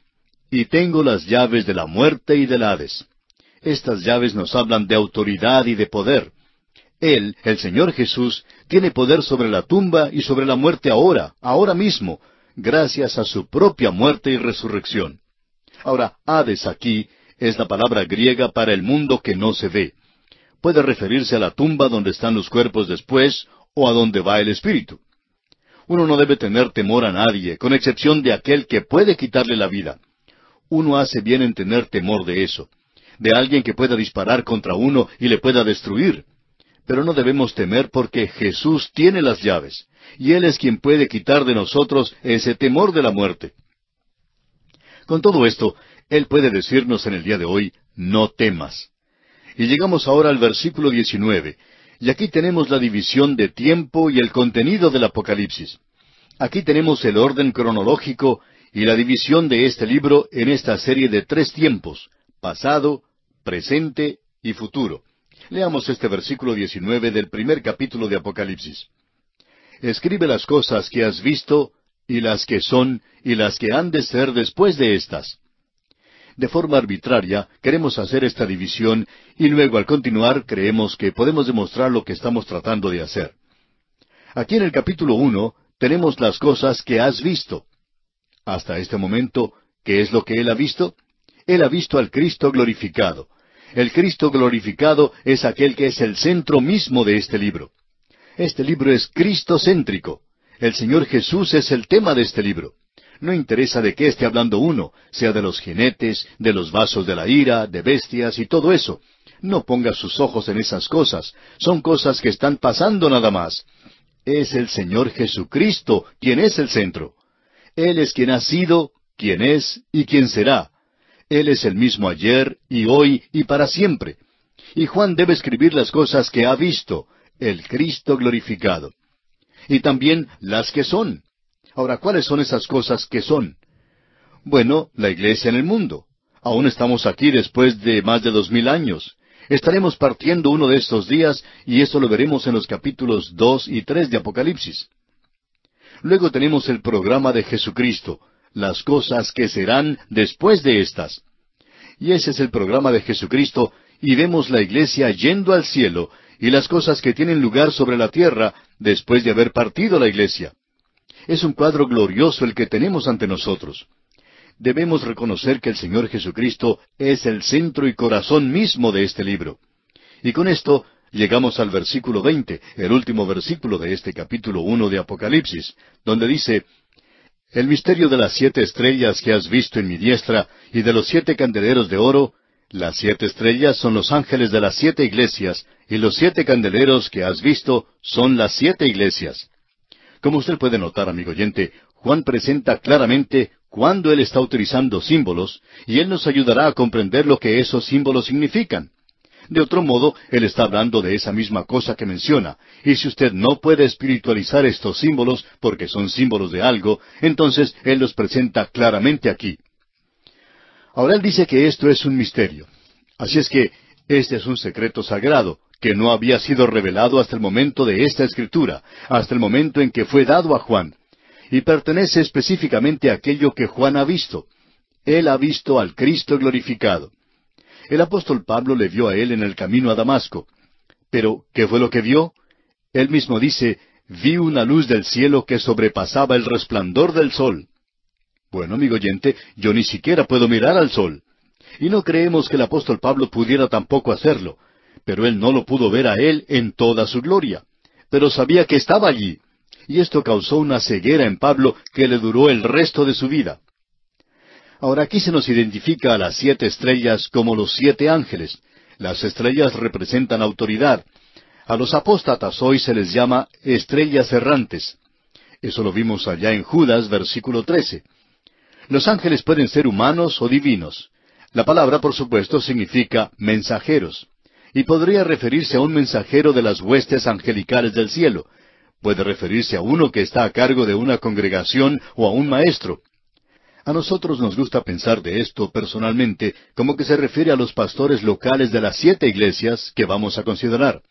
Y tengo las llaves de la muerte y del Hades. Estas llaves nos hablan de autoridad y de poder. Él, el Señor Jesús, tiene poder sobre la tumba y sobre la muerte ahora, ahora mismo, gracias a su propia muerte y resurrección. Ahora, Hades aquí es la palabra griega para el mundo que no se ve. Puede referirse a la tumba donde están los cuerpos después o a donde va el espíritu. Uno no debe tener temor a nadie, con excepción de aquel que puede quitarle la vida. Uno hace bien en tener temor de eso, de alguien que pueda disparar contra uno y le pueda destruir. Pero no debemos temer porque Jesús tiene las llaves, y Él es quien puede quitar de nosotros ese temor de la muerte. Con todo esto, Él puede decirnos en el día de hoy, no temas. Y llegamos ahora al versículo 19, y aquí tenemos la división de tiempo y el contenido del Apocalipsis. Aquí tenemos el orden cronológico y la división de este libro en esta serie de tres tiempos, pasado, presente y futuro. Leamos este versículo 19 del primer capítulo de Apocalipsis. Escribe las cosas que has visto y las que son y las que han de ser después de estas de forma arbitraria, queremos hacer esta división y luego al continuar creemos que podemos demostrar lo que estamos tratando de hacer. Aquí en el capítulo uno tenemos las cosas que has visto. Hasta este momento, ¿qué es lo que él ha visto? Él ha visto al Cristo glorificado. El Cristo glorificado es aquel que es el centro mismo de este libro. Este libro es cristo-céntrico. El Señor Jesús es el tema de este libro. No interesa de qué esté hablando uno, sea de los jinetes, de los vasos de la ira, de bestias y todo eso. No ponga sus ojos en esas cosas. Son cosas que están pasando nada más. Es el Señor Jesucristo quien es el centro. Él es quien ha sido, quien es y quien será. Él es el mismo ayer y hoy y para siempre. Y Juan debe escribir las cosas que ha visto, el Cristo glorificado. Y también las que son, Ahora, ¿cuáles son esas cosas que son? Bueno, la iglesia en el mundo. Aún estamos aquí después de más de dos mil años. Estaremos partiendo uno de estos días y eso lo veremos en los capítulos dos y tres de Apocalipsis. Luego tenemos el programa de Jesucristo, las cosas que serán después de estas. Y ese es el programa de Jesucristo y vemos la iglesia yendo al cielo y las cosas que tienen lugar sobre la tierra después de haber partido la iglesia. Es un cuadro glorioso el que tenemos ante nosotros. Debemos reconocer que el Señor Jesucristo es el centro y corazón mismo de este libro. Y con esto llegamos al versículo 20, el último versículo de este capítulo 1 de Apocalipsis, donde dice El misterio de las siete estrellas que has visto en mi diestra y de los siete candeleros de oro, las siete estrellas son los ángeles de las siete iglesias, y los siete candeleros que has visto son las siete iglesias. Como usted puede notar, amigo oyente, Juan presenta claramente cuándo él está utilizando símbolos y él nos ayudará a comprender lo que esos símbolos significan. De otro modo, él está hablando de esa misma cosa que menciona, y si usted no puede espiritualizar estos símbolos porque son símbolos de algo, entonces él los presenta claramente aquí. Ahora él dice que esto es un misterio. Así es que este es un secreto sagrado, que no había sido revelado hasta el momento de esta escritura, hasta el momento en que fue dado a Juan, y pertenece específicamente a aquello que Juan ha visto. Él ha visto al Cristo glorificado. El apóstol Pablo le vio a él en el camino a Damasco. Pero, ¿qué fue lo que vio? Él mismo dice, vi una luz del cielo que sobrepasaba el resplandor del sol. Bueno, amigo oyente, yo ni siquiera puedo mirar al sol. Y no creemos que el apóstol Pablo pudiera tampoco hacerlo, pero él no lo pudo ver a él en toda su gloria, pero sabía que estaba allí, y esto causó una ceguera en Pablo que le duró el resto de su vida. Ahora aquí se nos identifica a las siete estrellas como los siete ángeles. Las estrellas representan autoridad. A los apóstatas hoy se les llama estrellas errantes. Eso lo vimos allá en Judas, versículo 13. Los ángeles pueden ser humanos o divinos. La palabra, por supuesto, significa mensajeros y podría referirse a un mensajero de las huestes angelicales del cielo. Puede referirse a uno que está a cargo de una congregación o a un maestro. A nosotros nos gusta pensar de esto personalmente como que se refiere a los pastores locales de las siete iglesias que vamos a considerar.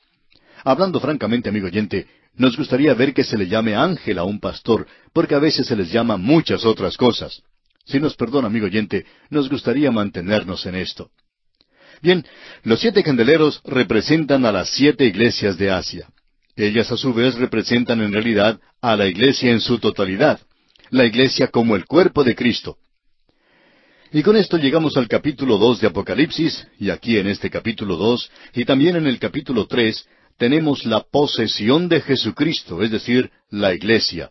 Hablando francamente, amigo oyente, nos gustaría ver que se le llame ángel a un pastor, porque a veces se les llama muchas otras cosas. Si nos perdona, amigo oyente, nos gustaría mantenernos en esto. Bien, los siete candeleros representan a las siete iglesias de Asia. Ellas a su vez representan en realidad a la iglesia en su totalidad, la iglesia como el cuerpo de Cristo. Y con esto llegamos al capítulo dos de Apocalipsis, y aquí en este capítulo dos, y también en el capítulo tres, tenemos la posesión de Jesucristo, es decir, la iglesia.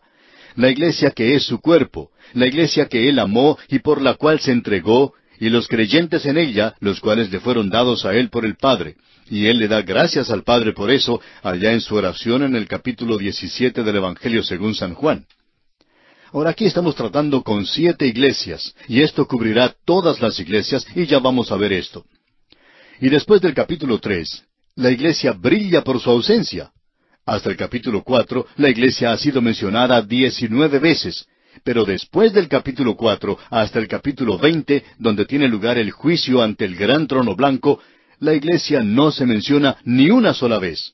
La iglesia que es su cuerpo, la iglesia que Él amó y por la cual se entregó y los creyentes en ella, los cuales le fueron dados a él por el Padre. Y él le da gracias al Padre por eso, allá en su oración en el capítulo 17 del Evangelio según San Juan. Ahora aquí estamos tratando con siete iglesias, y esto cubrirá todas las iglesias, y ya vamos a ver esto. Y después del capítulo tres, la iglesia brilla por su ausencia. Hasta el capítulo cuatro, la iglesia ha sido mencionada diecinueve veces, pero después del capítulo cuatro hasta el capítulo veinte, donde tiene lugar el juicio ante el gran trono blanco, la iglesia no se menciona ni una sola vez.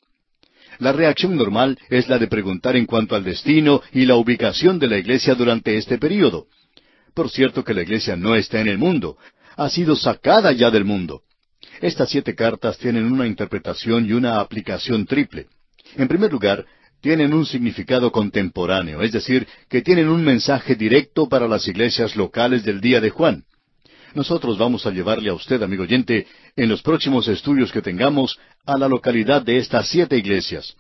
La reacción normal es la de preguntar en cuanto al destino y la ubicación de la iglesia durante este período. Por cierto que la iglesia no está en el mundo, ha sido sacada ya del mundo. Estas siete cartas tienen una interpretación y una aplicación triple. En primer lugar, tienen un significado contemporáneo, es decir, que tienen un mensaje directo para las iglesias locales del día de Juan. Nosotros vamos a llevarle a usted, amigo oyente, en los próximos estudios que tengamos, a la localidad de estas siete iglesias.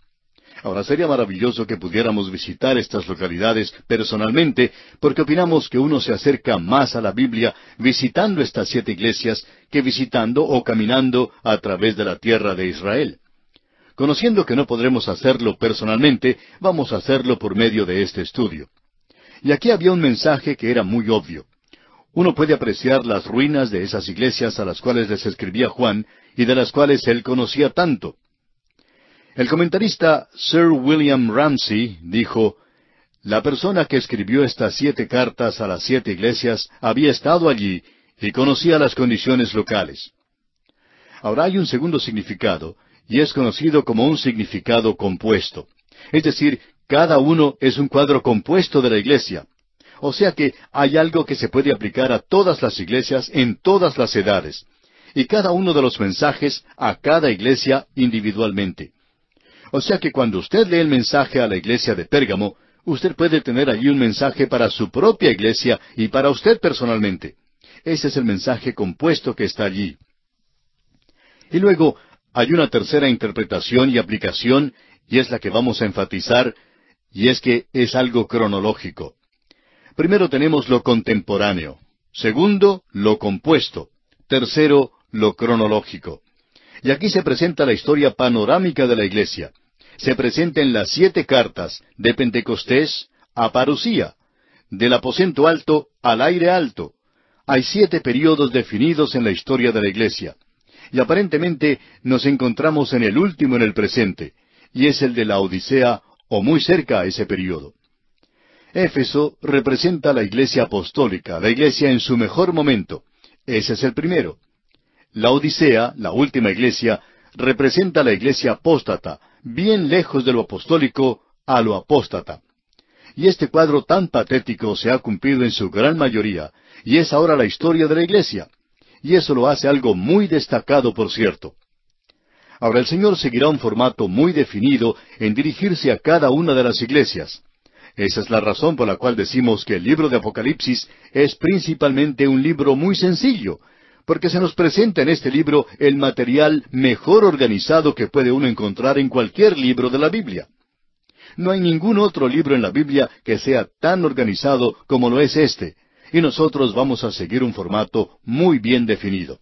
Ahora, sería maravilloso que pudiéramos visitar estas localidades personalmente, porque opinamos que uno se acerca más a la Biblia visitando estas siete iglesias que visitando o caminando a través de la tierra de Israel. Conociendo que no podremos hacerlo personalmente, vamos a hacerlo por medio de este estudio. Y aquí había un mensaje que era muy obvio. Uno puede apreciar las ruinas de esas iglesias a las cuales les escribía Juan y de las cuales él conocía tanto. El comentarista Sir William Ramsey dijo, La persona que escribió estas siete cartas a las siete iglesias había estado allí y conocía las condiciones locales. Ahora hay un segundo significado, y es conocido como un significado compuesto. Es decir, cada uno es un cuadro compuesto de la iglesia. O sea que hay algo que se puede aplicar a todas las iglesias en todas las edades, y cada uno de los mensajes a cada iglesia individualmente. O sea que cuando usted lee el mensaje a la iglesia de Pérgamo, usted puede tener allí un mensaje para su propia iglesia y para usted personalmente. Ese es el mensaje compuesto que está allí. Y luego, hay una tercera interpretación y aplicación, y es la que vamos a enfatizar, y es que es algo cronológico. Primero tenemos lo contemporáneo. Segundo, lo compuesto. Tercero, lo cronológico. Y aquí se presenta la historia panorámica de la Iglesia. Se presenta en las siete cartas, de Pentecostés a Parusía, del aposento alto al aire alto. Hay siete periodos definidos en la historia de la Iglesia y aparentemente nos encontramos en el último en el presente, y es el de la Odisea o muy cerca a ese período. Éfeso representa la iglesia apostólica, la iglesia en su mejor momento. Ese es el primero. La Odisea, la última iglesia, representa la iglesia apóstata, bien lejos de lo apostólico a lo apóstata. Y este cuadro tan patético se ha cumplido en su gran mayoría, y es ahora la historia de la iglesia, y eso lo hace algo muy destacado, por cierto. Ahora el Señor seguirá un formato muy definido en dirigirse a cada una de las iglesias. Esa es la razón por la cual decimos que el libro de Apocalipsis es principalmente un libro muy sencillo, porque se nos presenta en este libro el material mejor organizado que puede uno encontrar en cualquier libro de la Biblia. No hay ningún otro libro en la Biblia que sea tan organizado como lo es este, y nosotros vamos a seguir un formato muy bien definido.